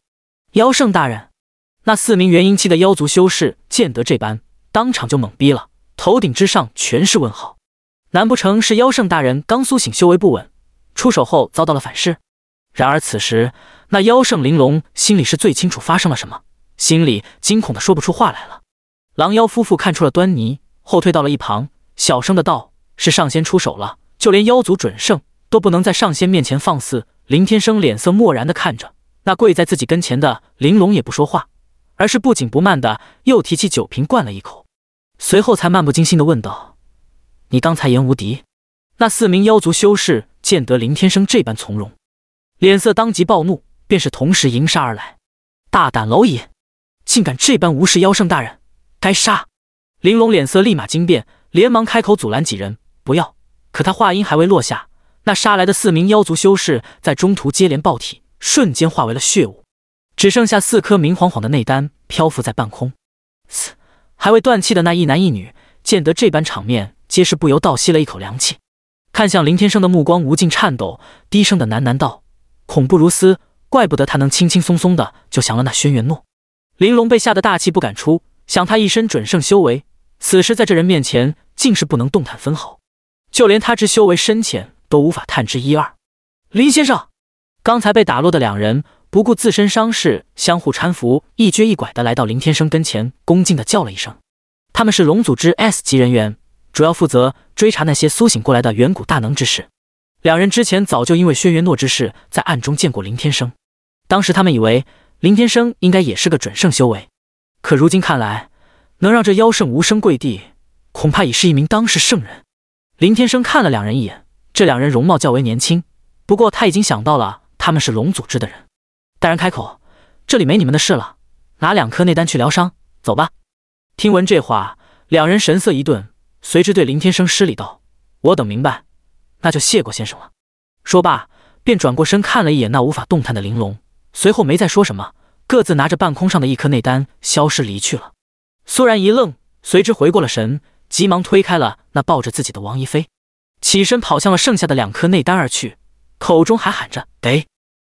妖圣大人，那四名元婴期的妖族修士见得这般，当场就懵逼了，头顶之上全是问号。难不成是妖圣大人刚苏醒，修为不稳，出手后遭到了反噬？然而此时，那妖圣玲珑心里是最清楚发生了什么，心里惊恐的说不出话来了。狼妖夫妇看出了端倪，后退到了一旁，小声的道：“是上仙出手了，就连妖族准圣都不能在上仙面前放肆。”林天生脸色漠然的看着那跪在自己跟前的玲珑，也不说话，而是不紧不慢的又提起酒瓶灌了一口，随后才漫不经心的问道。你刚才言无敌，那四名妖族修士见得林天生这般从容，脸色当即暴怒，便是同时迎杀而来。大胆蝼蚁，竟敢这般无视妖圣大人，该杀！玲珑脸色立马惊变，连忙开口阻拦几人：“不要！”可他话音还未落下，那杀来的四名妖族修士在中途接连爆体，瞬间化为了血雾，只剩下四颗明晃晃的内丹漂浮在半空。嘶，还未断气的那一男一女见得这般场面。皆是不由倒吸了一口凉气，看向林天生的目光无尽颤抖，低声的喃喃道：“恐怖如斯，怪不得他能轻轻松松的就降了那轩辕诺。”玲珑被吓得大气不敢出，想他一身准圣修为，此时在这人面前竟是不能动弹分毫，就连他之修为深浅都无法探知一二。林先生，刚才被打落的两人不顾自身伤势，相互搀扶，一瘸一拐的来到林天生跟前，恭敬的叫了一声：“他们是龙组之 S 级人员。”主要负责追查那些苏醒过来的远古大能之事。两人之前早就因为轩辕诺之事在暗中见过林天生，当时他们以为林天生应该也是个准圣修为，可如今看来，能让这妖圣无声跪地，恐怕已是一名当世圣人。林天生看了两人一眼，这两人容貌较为年轻，不过他已经想到了他们是龙组织的人。大人开口：“这里没你们的事了，拿两颗内丹去疗伤，走吧。”听闻这话，两人神色一顿。随之对林天生施礼道：“我等明白，那就谢过先生了。”说罢，便转过身看了一眼那无法动弹的玲珑，随后没再说什么，各自拿着半空上的一颗内丹消失离去了。苏然一愣，随之回过了神，急忙推开了那抱着自己的王一飞，起身跑向了剩下的两颗内丹而去，口中还喊着：“得，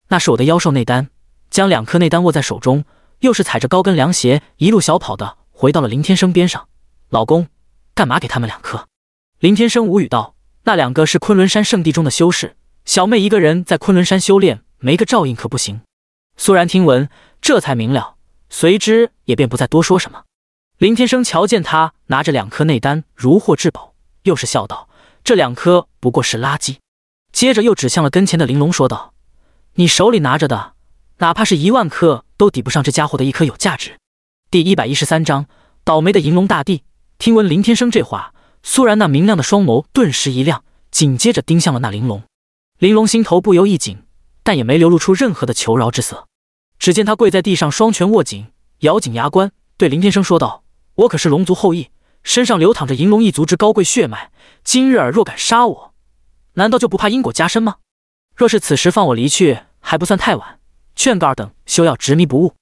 那是我的妖兽内丹。”将两颗内丹握在手中，又是踩着高跟凉鞋一路小跑的回到了林天生边上，老公。干嘛给他们两颗？林天生无语道：“那两个是昆仑山圣地中的修士，小妹一个人在昆仑山修炼，没个照应可不行。”苏然听闻，这才明了，随之也便不再多说什么。林天生瞧见他拿着两颗内丹，如获至宝，又是笑道：“这两颗不过是垃圾。”接着又指向了跟前的玲珑，说道：“你手里拿着的，哪怕是一万颗，都抵不上这家伙的一颗有价值。”第一百一十三章，倒霉的银龙大帝。听闻林天生这话，苏然那明亮的双眸顿时一亮，紧接着盯向了那玲珑。玲珑心头不由一紧，但也没流露出任何的求饶之色。只见他跪在地上，双拳握紧，咬紧牙关，对林天生说道：“我可是龙族后裔，身上流淌着银龙一族之高贵血脉。今日尔若敢杀我，难道就不怕因果加深吗？若是此时放我离去，还不算太晚。劝告尔等，休要执迷不悟。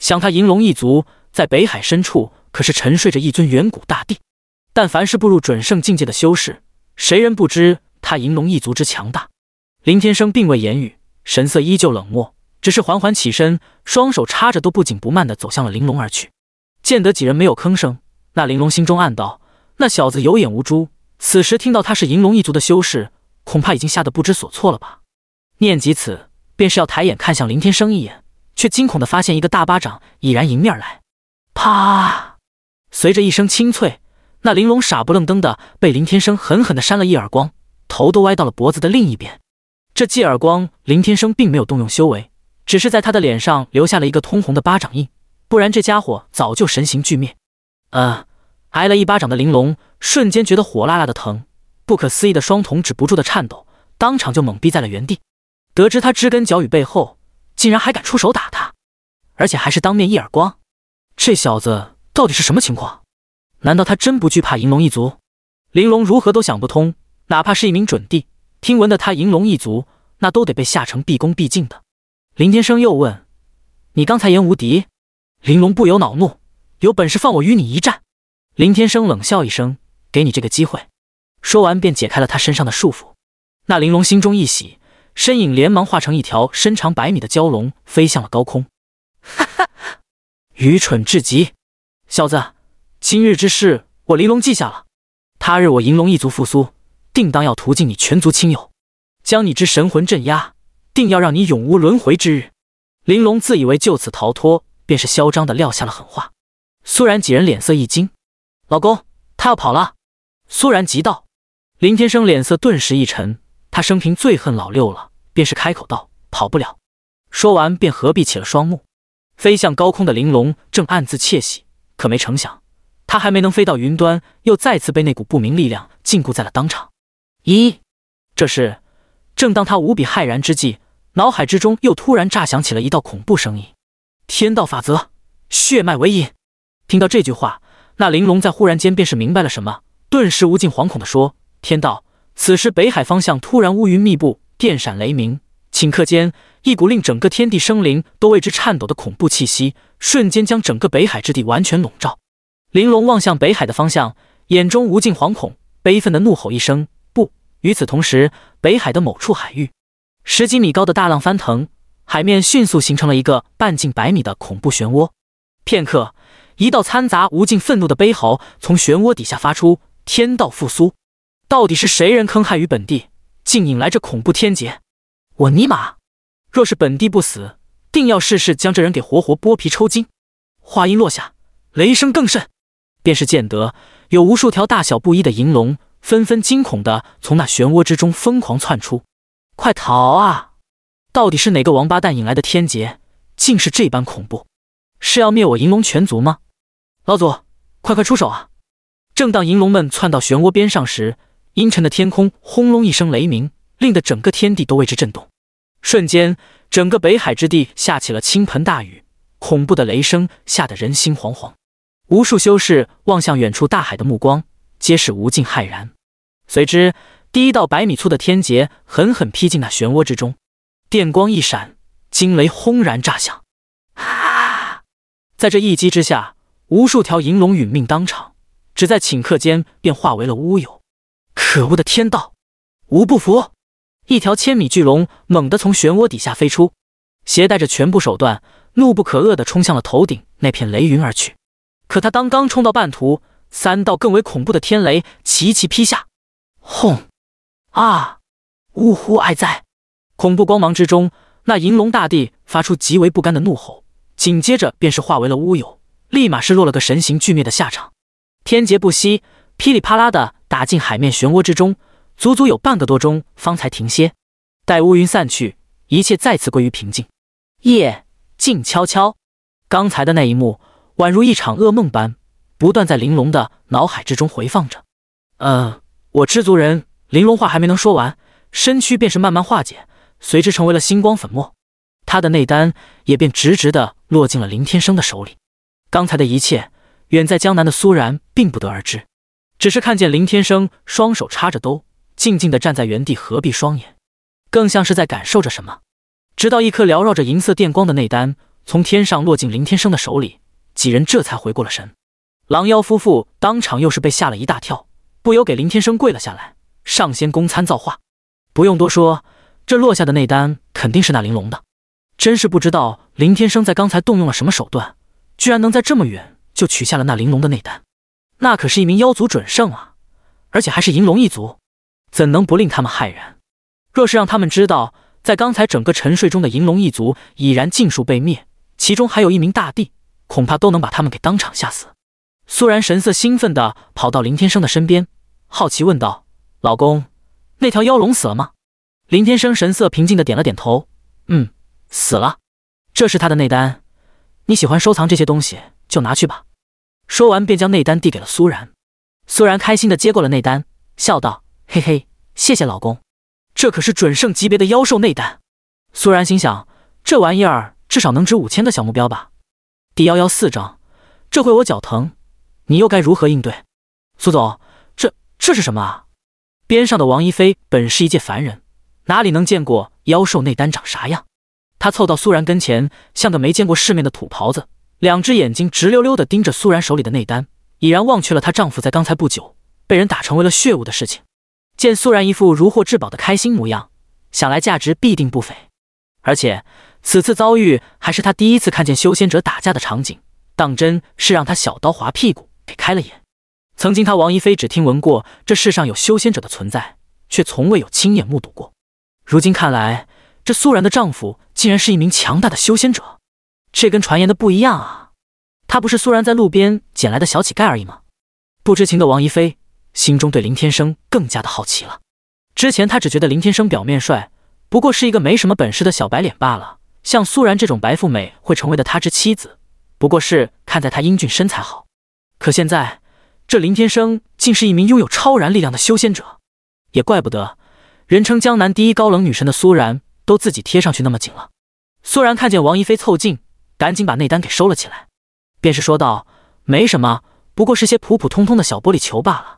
想他银龙一族在北海深处。”可是沉睡着一尊远古大帝，但凡是步入准圣境界的修士，谁人不知他银龙一族之强大？林天生并未言语，神色依旧冷漠，只是缓缓起身，双手插着，都不紧不慢地走向了玲珑而去。见得几人没有吭声，那玲珑心中暗道：那小子有眼无珠，此时听到他是银龙一族的修士，恐怕已经吓得不知所措了吧。念及此，便是要抬眼看向林天生一眼，却惊恐地发现一个大巴掌已然迎面而来，啪！随着一声清脆，那玲珑傻不愣登的被林天生狠狠的扇了一耳光，头都歪到了脖子的另一边。这记耳光，林天生并没有动用修为，只是在他的脸上留下了一个通红的巴掌印，不然这家伙早就神形俱灭。呃，挨了一巴掌的玲珑瞬间觉得火辣辣的疼，不可思议的双瞳止不住的颤抖，当场就懵逼在了原地。得知他知根脚语背后，竟然还敢出手打他，而且还是当面一耳光，这小子！到底是什么情况？难道他真不惧怕银龙一族？玲珑如何都想不通。哪怕是一名准帝，听闻的他银龙一族，那都得被吓成毕恭毕敬的。林天生又问：“你刚才言无敌？”玲珑不由恼怒：“有本事放我与你一战！”林天生冷笑一声：“给你这个机会。”说完便解开了他身上的束缚。那玲珑心中一喜，身影连忙化成一条身长百米的蛟龙，飞向了高空。哈哈哈！愚蠢至极！小子，今日之事我玲珑记下了。他日我银龙一族复苏，定当要屠尽你全族亲友，将你之神魂镇压，定要让你永无轮回之日。玲珑自以为就此逃脱，便是嚣张的撂下了狠话。苏然几人脸色一惊：“老公，他要跑了！”苏然急道。林天生脸色顿时一沉，他生平最恨老六了，便是开口道：“跑不了。”说完便合闭起了双目。飞向高空的玲珑正暗自窃喜。可没成想，他还没能飞到云端，又再次被那股不明力量禁锢在了当场。一，这时，正当他无比骇然之际，脑海之中又突然炸响起了一道恐怖声音：“天道法则，血脉为引。”听到这句话，那玲珑在忽然间便是明白了什么，顿时无尽惶恐的说：“天道！”此时，北海方向突然乌云密布，电闪雷鸣。顷刻间，一股令整个天地生灵都为之颤抖的恐怖气息，瞬间将整个北海之地完全笼罩。玲珑望向北海的方向，眼中无尽惶恐、悲愤的怒吼一声：“不！”与此同时，北海的某处海域，十几米高的大浪翻腾，海面迅速形成了一个半径百米的恐怖漩涡。片刻，一道掺杂无尽愤怒的悲嚎从漩涡底下发出：“天道复苏，到底是谁人坑害于本地，竟引来这恐怖天劫？”我尼玛！若是本地不死，定要试试将这人给活活剥皮抽筋。话音落下，雷声更甚，便是见得有无数条大小不一的银龙，纷纷惊恐的从那漩涡之中疯狂窜出，快逃啊！到底是哪个王八蛋引来的天劫，竟是这般恐怖？是要灭我银龙全族吗？老祖，快快出手啊！正当银龙们窜到漩涡边上时，阴沉的天空轰隆一声雷鸣。令得整个天地都为之震动，瞬间，整个北海之地下起了倾盆大雨，恐怖的雷声吓得人心惶惶，无数修士望向远处大海的目光皆是无尽骇然。随之，第一道百米粗的天劫狠狠劈进那漩涡之中，电光一闪，惊雷轰然炸响。啊！在这一击之下，无数条银龙殒命当场，只在顷刻间便化为了乌有。可恶的天道，吾不服！一条千米巨龙猛地从漩涡底下飞出，携带着全部手段，怒不可遏地冲向了头顶那片雷云而去。可他当刚冲到半途，三道更为恐怖的天雷齐齐劈下，轰！啊！呜呼哀哉！恐怖光芒之中，那银龙大帝发出极为不甘的怒吼，紧接着便是化为了乌有，立马是落了个神形俱灭的下场。天劫不息，噼里啪啦的打进海面漩涡之中。足足有半个多钟方才停歇，待乌云散去，一切再次归于平静，夜静悄悄。刚才的那一幕宛如一场噩梦般，不断在玲珑的脑海之中回放着。呃，我知足人，玲珑话还没能说完，身躯便是慢慢化解，随之成为了星光粉末，他的内丹也便直直的落进了林天生的手里。刚才的一切，远在江南的苏然并不得而知，只是看见林天生双手插着兜。静静地站在原地，合闭双眼，更像是在感受着什么。直到一颗缭绕着银色电光的内丹从天上落进林天生的手里，几人这才回过了神。狼妖夫妇当场又是被吓了一大跳，不由给林天生跪了下来：“上仙公参造化。”不用多说，这落下的内丹肯定是那玲珑的。真是不知道林天生在刚才动用了什么手段，居然能在这么远就取下了那玲珑的内丹。那可是一名妖族准圣啊，而且还是银龙一族。怎能不令他们骇然？若是让他们知道，在刚才整个沉睡中的银龙一族已然尽数被灭，其中还有一名大帝，恐怕都能把他们给当场吓死。苏然神色兴奋的跑到林天生的身边，好奇问道：“老公，那条妖龙死了吗？”林天生神色平静的点了点头：“嗯，死了。这是他的内丹，你喜欢收藏这些东西就拿去吧。”说完便将内丹递给了苏然。苏然开心的接过了内丹，笑道。嘿嘿，谢谢老公，这可是准圣级别的妖兽内丹。苏然心想，这玩意儿至少能值五千个小目标吧。第幺幺四章，这回我脚疼，你又该如何应对？苏总，这这是什么啊？边上的王一菲本是一介凡人，哪里能见过妖兽内丹长啥样？她凑到苏然跟前，像个没见过世面的土袍子，两只眼睛直溜溜的盯着苏然手里的内丹，已然忘却了她丈夫在刚才不久被人打成为了血物的事情。见苏然一副如获至宝的开心模样，想来价值必定不菲。而且此次遭遇还是他第一次看见修仙者打架的场景，当真是让他小刀划屁股给开了眼。曾经他王一飞只听闻过这世上有修仙者的存在，却从未有亲眼目睹过。如今看来，这苏然的丈夫竟然是一名强大的修仙者，这跟传言的不一样啊！他不是苏然在路边捡来的小乞丐而已吗？不知情的王一飞。心中对林天生更加的好奇了。之前他只觉得林天生表面帅，不过是一个没什么本事的小白脸罢了。像苏然这种白富美会成为的他之妻子，不过是看在他英俊身材好。可现在这林天生竟是一名拥有超然力量的修仙者，也怪不得人称江南第一高冷女神的苏然都自己贴上去那么紧了。苏然看见王一飞凑近，赶紧把内丹给收了起来，便是说道：“没什么，不过是些普普通通的小玻璃球罢了。”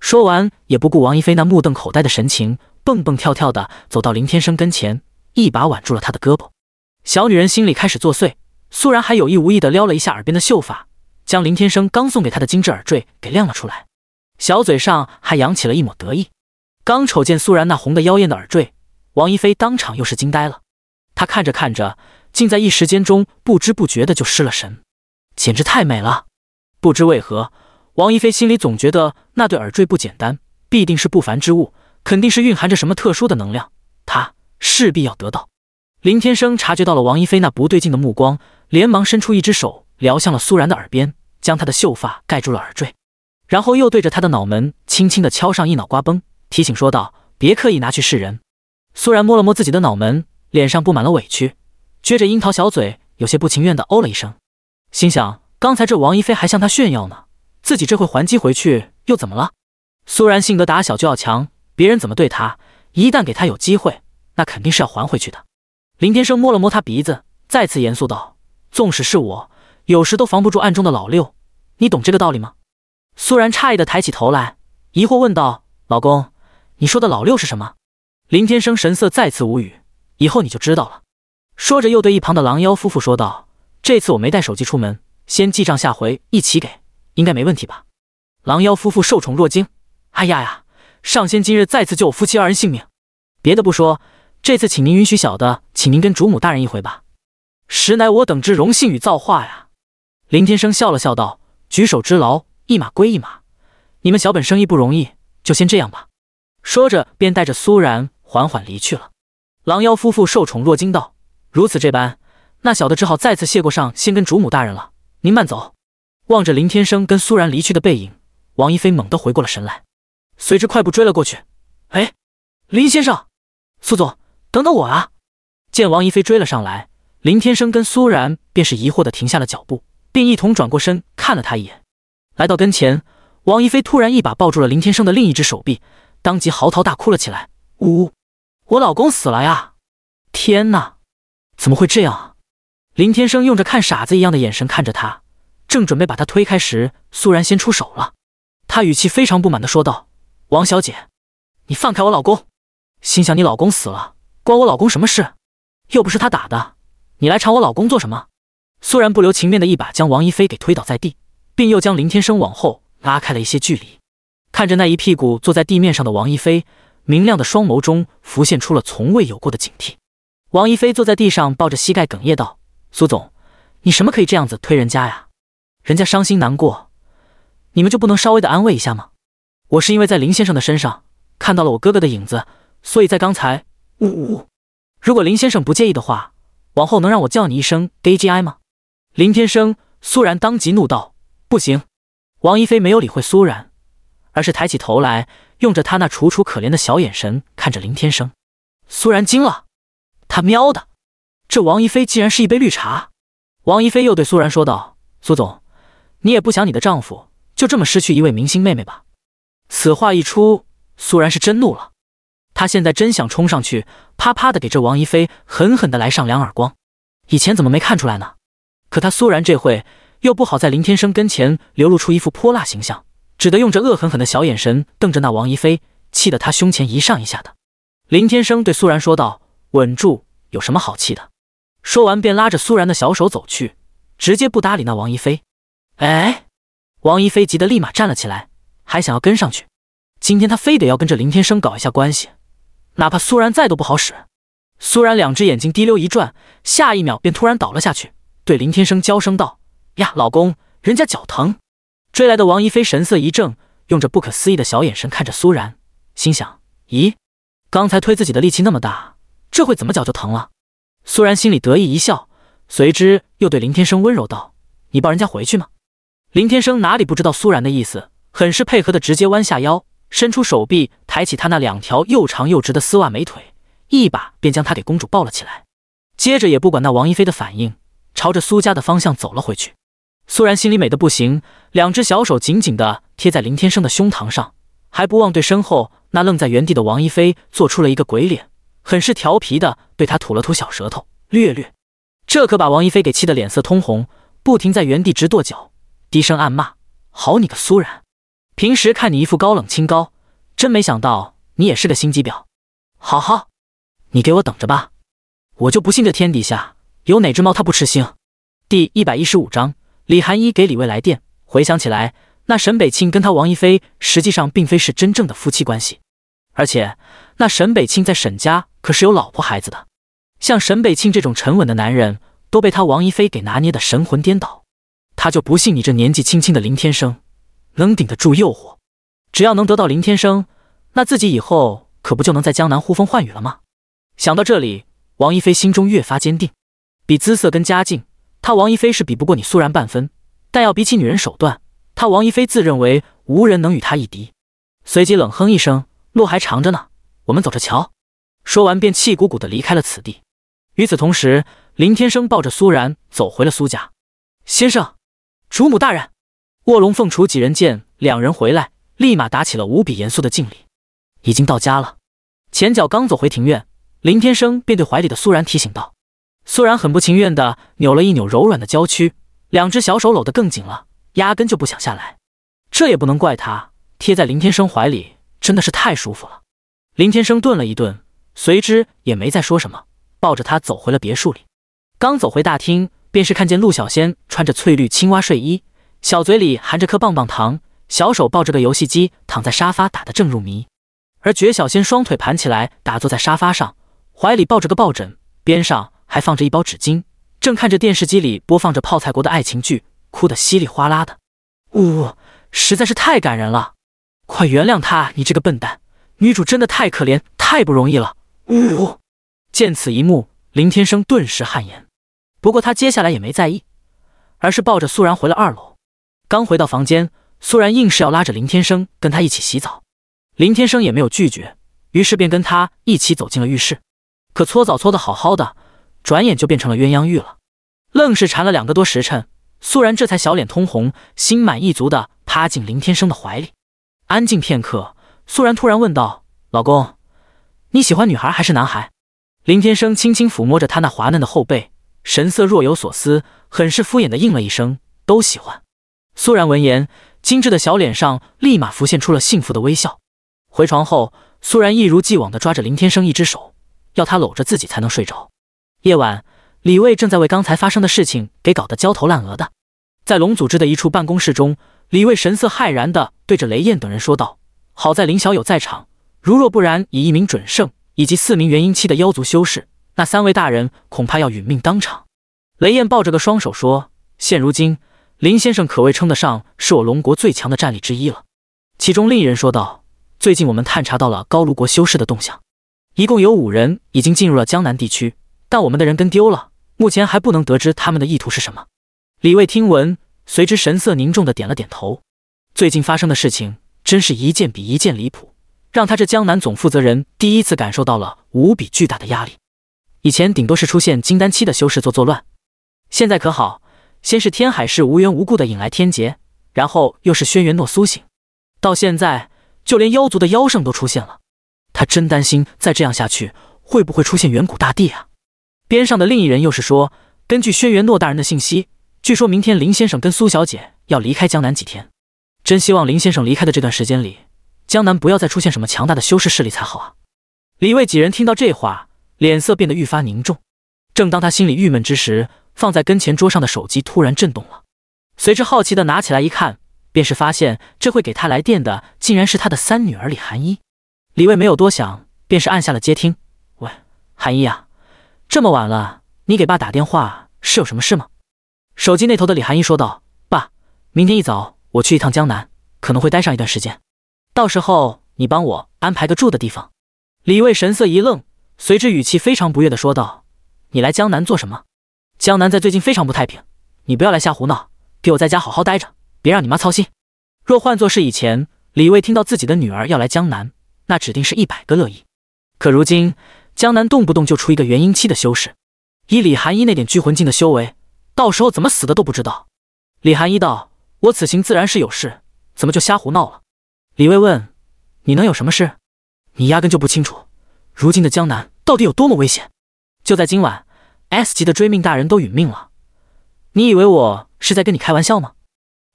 说完，也不顾王一菲那目瞪口呆的神情，蹦蹦跳跳的走到林天生跟前，一把挽住了他的胳膊。小女人心里开始作祟，苏然还有意无意的撩了一下耳边的秀发，将林天生刚送给她的精致耳坠给亮了出来，小嘴上还扬起了一抹得意。刚瞅见苏然那红的妖艳的耳坠，王一菲当场又是惊呆了。她看着看着，竟在一时间中不知不觉的就失了神，简直太美了，不知为何。王一飞心里总觉得那对耳坠不简单，必定是不凡之物，肯定是蕴含着什么特殊的能量，他势必要得到。林天生察觉到了王一飞那不对劲的目光，连忙伸出一只手撩向了苏然的耳边，将她的秀发盖住了耳坠，然后又对着他的脑门轻轻的敲上一脑瓜崩，提醒说道：“别刻意拿去示人。”苏然摸了摸自己的脑门，脸上布满了委屈，撅着樱桃小嘴，有些不情愿的哦了一声，心想：刚才这王一飞还向他炫耀呢。自己这回还击回去又怎么了？苏然性格打小就要强，别人怎么对他，一旦给他有机会，那肯定是要还回去的。林天生摸了摸他鼻子，再次严肃道：“纵使是我，有时都防不住暗中的老六，你懂这个道理吗？”苏然诧异的抬起头来，疑惑问道：“老公，你说的老六是什么？”林天生神色再次无语，以后你就知道了。说着又对一旁的狼妖夫妇说道：“这次我没带手机出门，先记账，下回一起给。”应该没问题吧？狼妖夫妇受宠若惊，哎呀呀！上仙今日再次救我夫妻二人性命，别的不说，这次请您允许小的，请您跟主母大人一回吧，实乃我等之荣幸与造化呀！林天生笑了笑道：“举手之劳，一码归一码，你们小本生意不容易，就先这样吧。”说着便带着苏然缓缓离去了。狼妖夫妇受宠若惊道：“如此这般，那小的只好再次谢过上仙跟主母大人了。您慢走。”望着林天生跟苏然离去的背影，王一飞猛地回过了神来，随之快步追了过去。哎，林先生，苏总，等等我啊！见王一飞追了上来，林天生跟苏然便是疑惑的停下了脚步，并一同转过身看了他一眼。来到跟前，王一飞突然一把抱住了林天生的另一只手臂，当即嚎啕大哭了起来：“呜，我老公死了呀！天哪，怎么会这样林天生用着看傻子一样的眼神看着他。正准备把他推开时，苏然先出手了。他语气非常不满地说道：“王小姐，你放开我老公！”心想：“你老公死了，关我老公什么事？又不是他打的，你来查我老公做什么？”苏然不留情面的一把将王一飞给推倒在地，并又将林天生往后拉开了一些距离。看着那一屁股坐在地面上的王一飞，明亮的双眸中浮现出了从未有过的警惕。王一飞坐在地上，抱着膝盖，哽咽道：“苏总，你什么可以这样子推人家呀？”人家伤心难过，你们就不能稍微的安慰一下吗？我是因为在林先生的身上看到了我哥哥的影子，所以在刚才呜呜。如果林先生不介意的话，往后能让我叫你一声 D J I 吗？林天生苏然当即怒道：“不行！”王一飞没有理会苏然，而是抬起头来，用着他那楚楚可怜的小眼神看着林天生。苏然惊了，他喵的，这王一飞竟然是一杯绿茶！王一飞又对苏然说道：“苏总。”你也不想你的丈夫就这么失去一位明星妹妹吧？此话一出，苏然是真怒了，他现在真想冲上去，啪啪的给这王一飞狠狠的来上两耳光。以前怎么没看出来呢？可他苏然这会又不好在林天生跟前流露出一副泼辣形象，只得用着恶狠狠的小眼神瞪着那王一飞，气得他胸前一上一下的。林天生对苏然说道：“稳住，有什么好气的。”说完便拉着苏然的小手走去，直接不搭理那王一飞。哎，王一飞急得立马站了起来，还想要跟上去。今天他非得要跟着林天生搞一下关系，哪怕苏然再都不好使。苏然两只眼睛滴溜一转，下一秒便突然倒了下去，对林天生娇声道：“呀，老公，人家脚疼。”追来的王一飞神色一正，用着不可思议的小眼神看着苏然，心想：“咦，刚才推自己的力气那么大，这会怎么脚就疼了？”苏然心里得意一笑，随之又对林天生温柔道：“你抱人家回去吗？”林天生哪里不知道苏然的意思，很是配合的直接弯下腰，伸出手臂抬起他那两条又长又直的丝袜美腿，一把便将他给公主抱了起来。接着也不管那王一飞的反应，朝着苏家的方向走了回去。苏然心里美的不行，两只小手紧紧的贴在林天生的胸膛上，还不忘对身后那愣在原地的王一飞做出了一个鬼脸，很是调皮的对他吐了吐小舌头，略略。这可把王一飞给气得脸色通红，不停在原地直跺脚。低声暗骂：“好你个苏然，平时看你一副高冷清高，真没想到你也是个心机婊。好好，你给我等着吧，我就不信这天底下有哪只猫它不吃腥。”第一百一十五章李寒一给李卫来电，回想起来，那沈北庆跟他王一飞实际上并非是真正的夫妻关系，而且那沈北庆在沈家可是有老婆孩子的。像沈北庆这种沉稳的男人，都被他王一飞给拿捏的神魂颠倒。他就不信你这年纪轻轻的林天生能顶得住诱惑，只要能得到林天生，那自己以后可不就能在江南呼风唤雨了吗？想到这里，王一飞心中越发坚定。比姿色跟家境，他王一飞是比不过你苏然半分，但要比起女人手段，他王一飞自认为无人能与他一敌。随即冷哼一声：“路还长着呢，我们走着瞧。”说完便气鼓鼓的离开了此地。与此同时，林天生抱着苏然走回了苏家，先生。主母大人，卧龙凤雏几人见两人回来，立马打起了无比严肃的敬礼。已经到家了，前脚刚走回庭院，林天生便对怀里的苏然提醒道：“苏然很不情愿的扭了一扭柔软的娇躯，两只小手搂得更紧了，压根就不想下来。这也不能怪他，贴在林天生怀里真的是太舒服了。”林天生顿了一顿，随之也没再说什么，抱着他走回了别墅里。刚走回大厅。便是看见陆小仙穿着翠绿青蛙睡衣，小嘴里含着颗棒棒糖，小手抱着个游戏机，躺在沙发打得正入迷；而绝小仙双腿盘起来打坐在沙发上，怀里抱着个抱枕，边上还放着一包纸巾，正看着电视机里播放着《泡菜国的爱情剧》，哭得稀里哗啦的。呜，实在是太感人了！快原谅他，你这个笨蛋，女主真的太可怜，太不容易了。呜，见此一幕，林天生顿时汗颜。不过他接下来也没在意，而是抱着苏然回了二楼。刚回到房间，苏然硬是要拉着林天生跟他一起洗澡，林天生也没有拒绝，于是便跟他一起走进了浴室。可搓澡搓的好好的，转眼就变成了鸳鸯浴了，愣是缠了两个多时辰，苏然这才小脸通红，心满意足的趴进林天生的怀里。安静片刻，苏然突然问道：“老公，你喜欢女孩还是男孩？”林天生轻轻抚摸着他那滑嫩的后背。神色若有所思，很是敷衍的应了一声：“都喜欢。”苏然闻言，精致的小脸上立马浮现出了幸福的微笑。回床后，苏然一如既往的抓着林天生一只手，要他搂着自己才能睡着。夜晚，李卫正在为刚才发生的事情给搞得焦头烂额的，在龙组织的一处办公室中，李卫神色骇然的对着雷燕等人说道：“好在林小友在场，如若不然，以一名准圣以及四名元婴期的妖族修士。”那三位大人恐怕要殒命当场。雷燕抱着个双手说：“现如今，林先生可谓称得上是我龙国最强的战力之一了。”其中另一人说道：“最近我们探查到了高卢国修士的动向，一共有五人已经进入了江南地区，但我们的人跟丢了，目前还不能得知他们的意图是什么。”李卫听闻，随之神色凝重的点了点头。最近发生的事情真是一件比一件离谱，让他这江南总负责人第一次感受到了无比巨大的压力。以前顶多是出现金丹期的修士做作乱，现在可好，先是天海市无缘无故的引来天劫，然后又是轩辕诺苏醒，到现在就连妖族的妖圣都出现了，他真担心再这样下去会不会出现远古大帝啊？边上的另一人又是说，根据轩辕诺大人的信息，据说明天林先生跟苏小姐要离开江南几天，真希望林先生离开的这段时间里，江南不要再出现什么强大的修士势力才好啊！李卫几人听到这话。脸色变得愈发凝重。正当他心里郁闷之时，放在跟前桌上的手机突然震动了。随之好奇的拿起来一看，便是发现这会给他来电的，竟然是他的三女儿李寒衣。李卫没有多想，便是按下了接听。喂，寒一啊，这么晚了，你给爸打电话是有什么事吗？手机那头的李寒衣说道：“爸，明天一早我去一趟江南，可能会待上一段时间，到时候你帮我安排个住的地方。”李卫神色一愣。随之语气非常不悦的说道：“你来江南做什么？江南在最近非常不太平，你不要来瞎胡闹，给我在家好好待着，别让你妈操心。若换做是以前，李卫听到自己的女儿要来江南，那指定是一百个乐意。可如今江南动不动就出一个元婴期的修士，以李寒一那点聚魂境的修为，到时候怎么死的都不知道。”李寒一道：“我此行自然是有事，怎么就瞎胡闹了？”李卫问：“你能有什么事？你压根就不清楚。”如今的江南到底有多么危险？就在今晚，S 级的追命大人都殒命了。你以为我是在跟你开玩笑吗？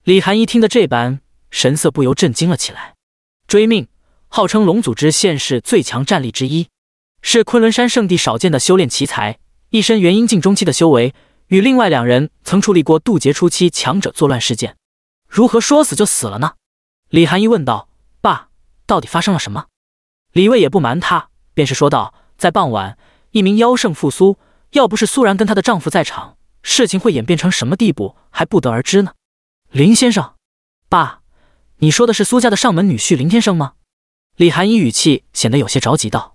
李寒一听的这般，神色不由震惊了起来。追命号称龙组织现世最强战力之一，是昆仑山圣地少见的修炼奇才，一身元婴境中期的修为，与另外两人曾处理过渡劫初期强者作乱事件。如何说死就死了呢？李寒一问道：“爸，到底发生了什么？”李卫也不瞒他。便是说道，在傍晚，一名妖圣复苏。要不是苏然跟她的丈夫在场，事情会演变成什么地步，还不得而知呢。林先生，爸，你说的是苏家的上门女婿林天生吗？李寒一语气显得有些着急道：“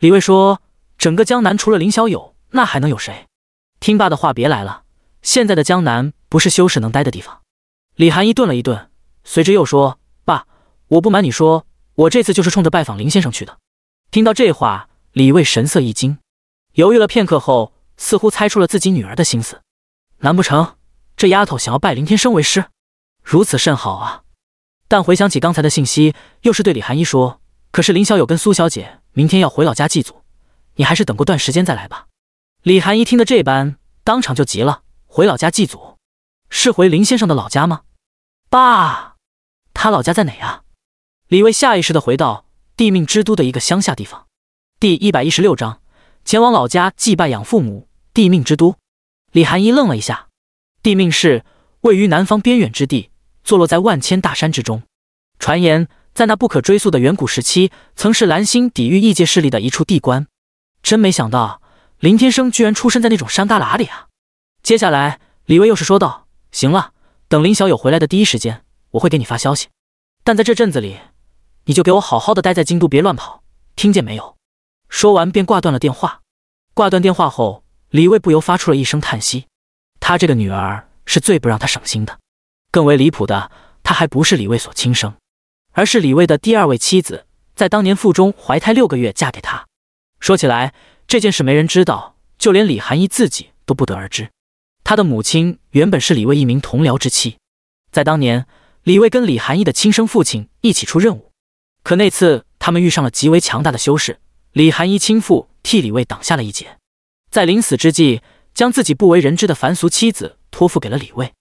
李卫说，整个江南除了林小友，那还能有谁？”听爸的话，别来了。现在的江南不是修士能待的地方。李寒一顿了一顿，随之又说：“爸，我不瞒你说，我这次就是冲着拜访林先生去的。”听到这话，李卫神色一惊，犹豫了片刻后，似乎猜出了自己女儿的心思。难不成这丫头想要拜林天生为师？如此甚好啊！但回想起刚才的信息，又是对李寒一说：“可是林小友跟苏小姐明天要回老家祭祖，你还是等过段时间再来吧。”李寒一听得这般，当场就急了：“回老家祭祖，是回林先生的老家吗？爸，他老家在哪啊？”李卫下意识的回道。地命之都的一个乡下地方，第一百一十六章前往老家祭拜养父母。地命之都，李寒一愣了一下。地命是位于南方边远之地，坐落在万千大山之中。传言在那不可追溯的远古时期，曾是蓝星抵御异界势力的一处地关。真没想到，林天生居然出生在那种山旮旯里啊！接下来，李威又是说道：“行了，等林小友回来的第一时间，我会给你发消息。但在这阵子里……”你就给我好好的待在京都，别乱跑，听见没有？说完便挂断了电话。挂断电话后，李卫不由发出了一声叹息。他这个女儿是最不让他省心的。更为离谱的，她还不是李卫所亲生，而是李卫的第二位妻子，在当年腹中怀胎六个月嫁给他。说起来这件事，没人知道，就连李寒一自己都不得而知。他的母亲原本是李卫一名同僚之妻，在当年，李卫跟李寒一的亲生父亲一起出任务。可那次，他们遇上了极为强大的修士，李寒一亲父替李卫挡下了一劫，在临死之际，将自己不为人知的凡俗妻子托付给了李卫。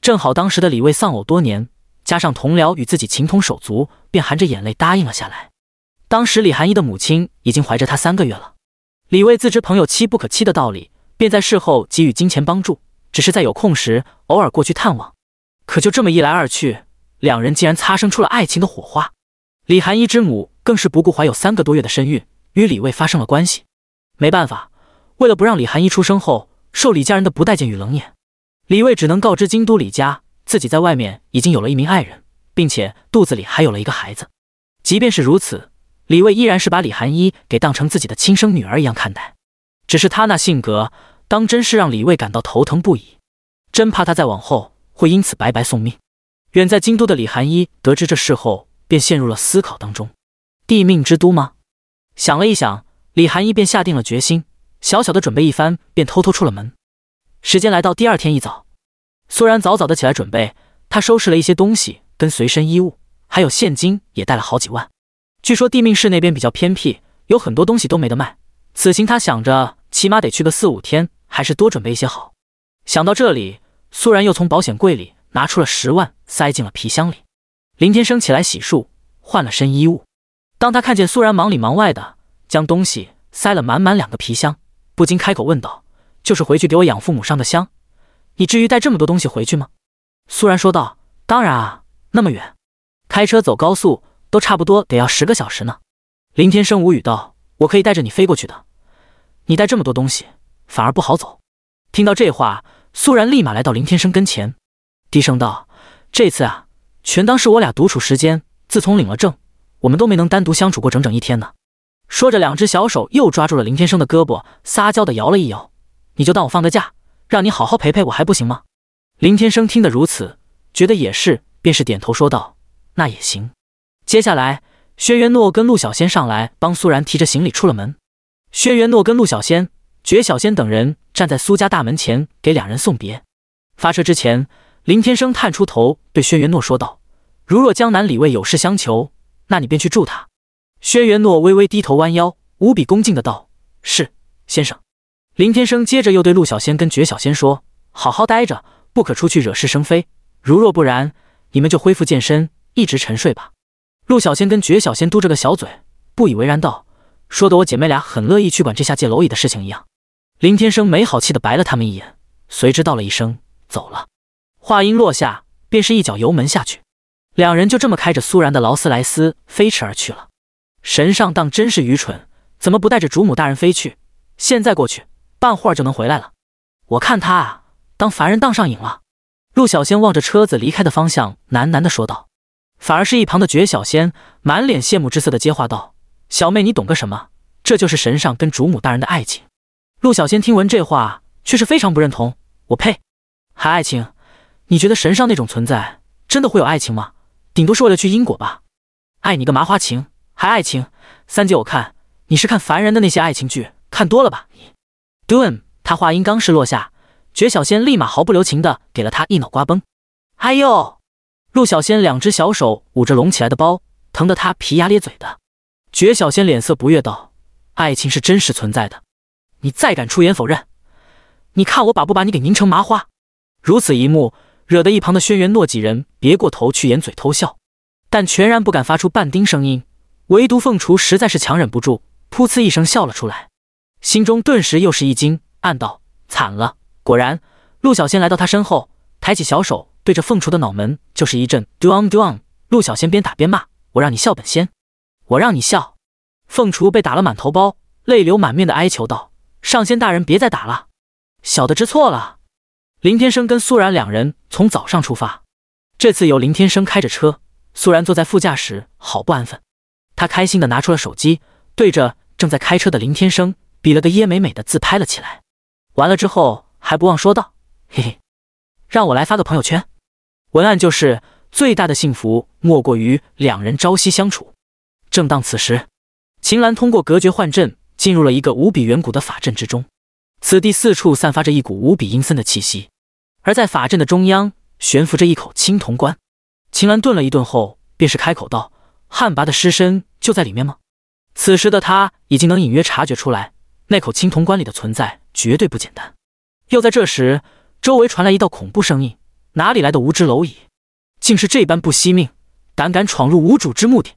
正好当时的李卫丧偶多年，加上同僚与自己情同手足，便含着眼泪答应了下来。当时李寒一的母亲已经怀着他三个月了，李卫自知朋友妻不可欺的道理，便在事后给予金钱帮助，只是在有空时偶尔过去探望。可就这么一来二去，两人竟然擦生出了爱情的火花。李寒一之母更是不顾怀有三个多月的身孕，与李卫发生了关系。没办法，为了不让李寒一出生后受李家人的不待见与冷眼，李卫只能告知京都李家自己在外面已经有了一名爱人，并且肚子里还有了一个孩子。即便是如此，李卫依然是把李寒一给当成自己的亲生女儿一样看待。只是他那性格，当真是让李卫感到头疼不已，真怕他再往后会因此白白送命。远在京都的李寒一得知这事后。便陷入了思考当中，地命之都吗？想了一想，李寒一便下定了决心，小小的准备一番，便偷偷出了门。时间来到第二天一早，苏然早早的起来准备，他收拾了一些东西跟随身衣物，还有现金也带了好几万。据说地命市那边比较偏僻，有很多东西都没得卖。此行他想着，起码得去个四五天，还是多准备一些好。想到这里，苏然又从保险柜里拿出了十万，塞进了皮箱里。林天生起来洗漱，换了身衣物。当他看见苏然忙里忙外的将东西塞了满满两个皮箱，不禁开口问道：“就是回去给我养父母上的香，你至于带这么多东西回去吗？”苏然说道：“当然啊，那么远，开车走高速都差不多得要十个小时呢。”林天生无语道：“我可以带着你飞过去的，你带这么多东西反而不好走。”听到这话，苏然立马来到林天生跟前，低声道：“这次啊。”全当是我俩独处时间。自从领了证，我们都没能单独相处过整整一天呢。说着，两只小手又抓住了林天生的胳膊，撒娇的摇了一摇。你就当我放个假，让你好好陪陪我，还不行吗？林天生听得如此，觉得也是，便是点头说道：“那也行。”接下来，轩辕诺跟陆小仙上来帮苏然提着行李出了门。轩辕诺跟陆小仙、绝小仙等人站在苏家大门前给两人送别。发车之前，林天生探出头对轩辕诺说道。如若江南李卫有事相求，那你便去助他。轩辕诺微微低头弯腰，无比恭敬的道：“是，先生。”林天生接着又对陆小仙跟绝小仙说：“好好待着，不可出去惹是生非。如若不然，你们就恢复健身，一直沉睡吧。”陆小仙跟绝小仙嘟着个小嘴，不以为然道：“说的我姐妹俩很乐意去管这下借蝼蚁的事情一样。”林天生没好气的白了他们一眼，随之道了一声：“走了。”话音落下，便是一脚油门下去。两人就这么开着苏然的劳斯莱斯飞驰而去了。神上当真是愚蠢，怎么不带着主母大人飞去？现在过去，半会儿就能回来了。我看他啊，当凡人当上瘾了。陆小仙望着车子离开的方向，喃喃地说道。反而是一旁的绝小仙满脸羡慕之色的接话道：“小妹，你懂个什么？这就是神上跟主母大人的爱情。”陆小仙听闻这话，却是非常不认同：“我呸，还爱情？你觉得神上那种存在，真的会有爱情吗？”顶多是为了去英国吧，爱你个麻花情还爱情，三姐我看你是看凡人的那些爱情剧看多了吧 d o o m 他话音刚是落下，觉小仙立马毫不留情的给了他一脑瓜崩。哎呦，陆小仙两只小手捂着隆起来的包，疼得他皮牙咧嘴的。觉小仙脸色不悦道：“爱情是真实存在的，你再敢出言否认，你看我把不把你给拧成麻花。”如此一幕。惹得一旁的轩辕诺几人别过头去掩嘴偷笑，但全然不敢发出半丁声音，唯独凤雏实在是强忍不住，噗呲一声笑了出来，心中顿时又是一惊，暗道惨了。果然，陆小仙来到他身后，抬起小手对着凤雏的脑门就是一阵 duang duang。陆小仙边打边骂：“我让你笑本仙，我让你笑。”凤雏被打了满头包，泪流满面的哀求道：“上仙大人别再打了，小的知错了。”林天生跟苏然两人从早上出发，这次由林天生开着车，苏然坐在副驾驶，好不安分。他开心的拿出了手机，对着正在开车的林天生比了个耶美美的自拍了起来。完了之后还不忘说道：“嘿嘿，让我来发个朋友圈，文案就是最大的幸福莫过于两人朝夕相处。”正当此时，秦岚通过隔绝幻阵进入了一个无比远古的法阵之中。此地四处散发着一股无比阴森的气息，而在法阵的中央悬浮着一口青铜棺。秦岚顿了一顿后，便是开口道：“旱魃的尸身就在里面吗？”此时的他已经能隐约察觉出来，那口青铜棺里的存在绝对不简单。又在这时，周围传来一道恐怖声音：“哪里来的无知蝼蚁，竟是这般不惜命，胆敢闯入无主之墓地！”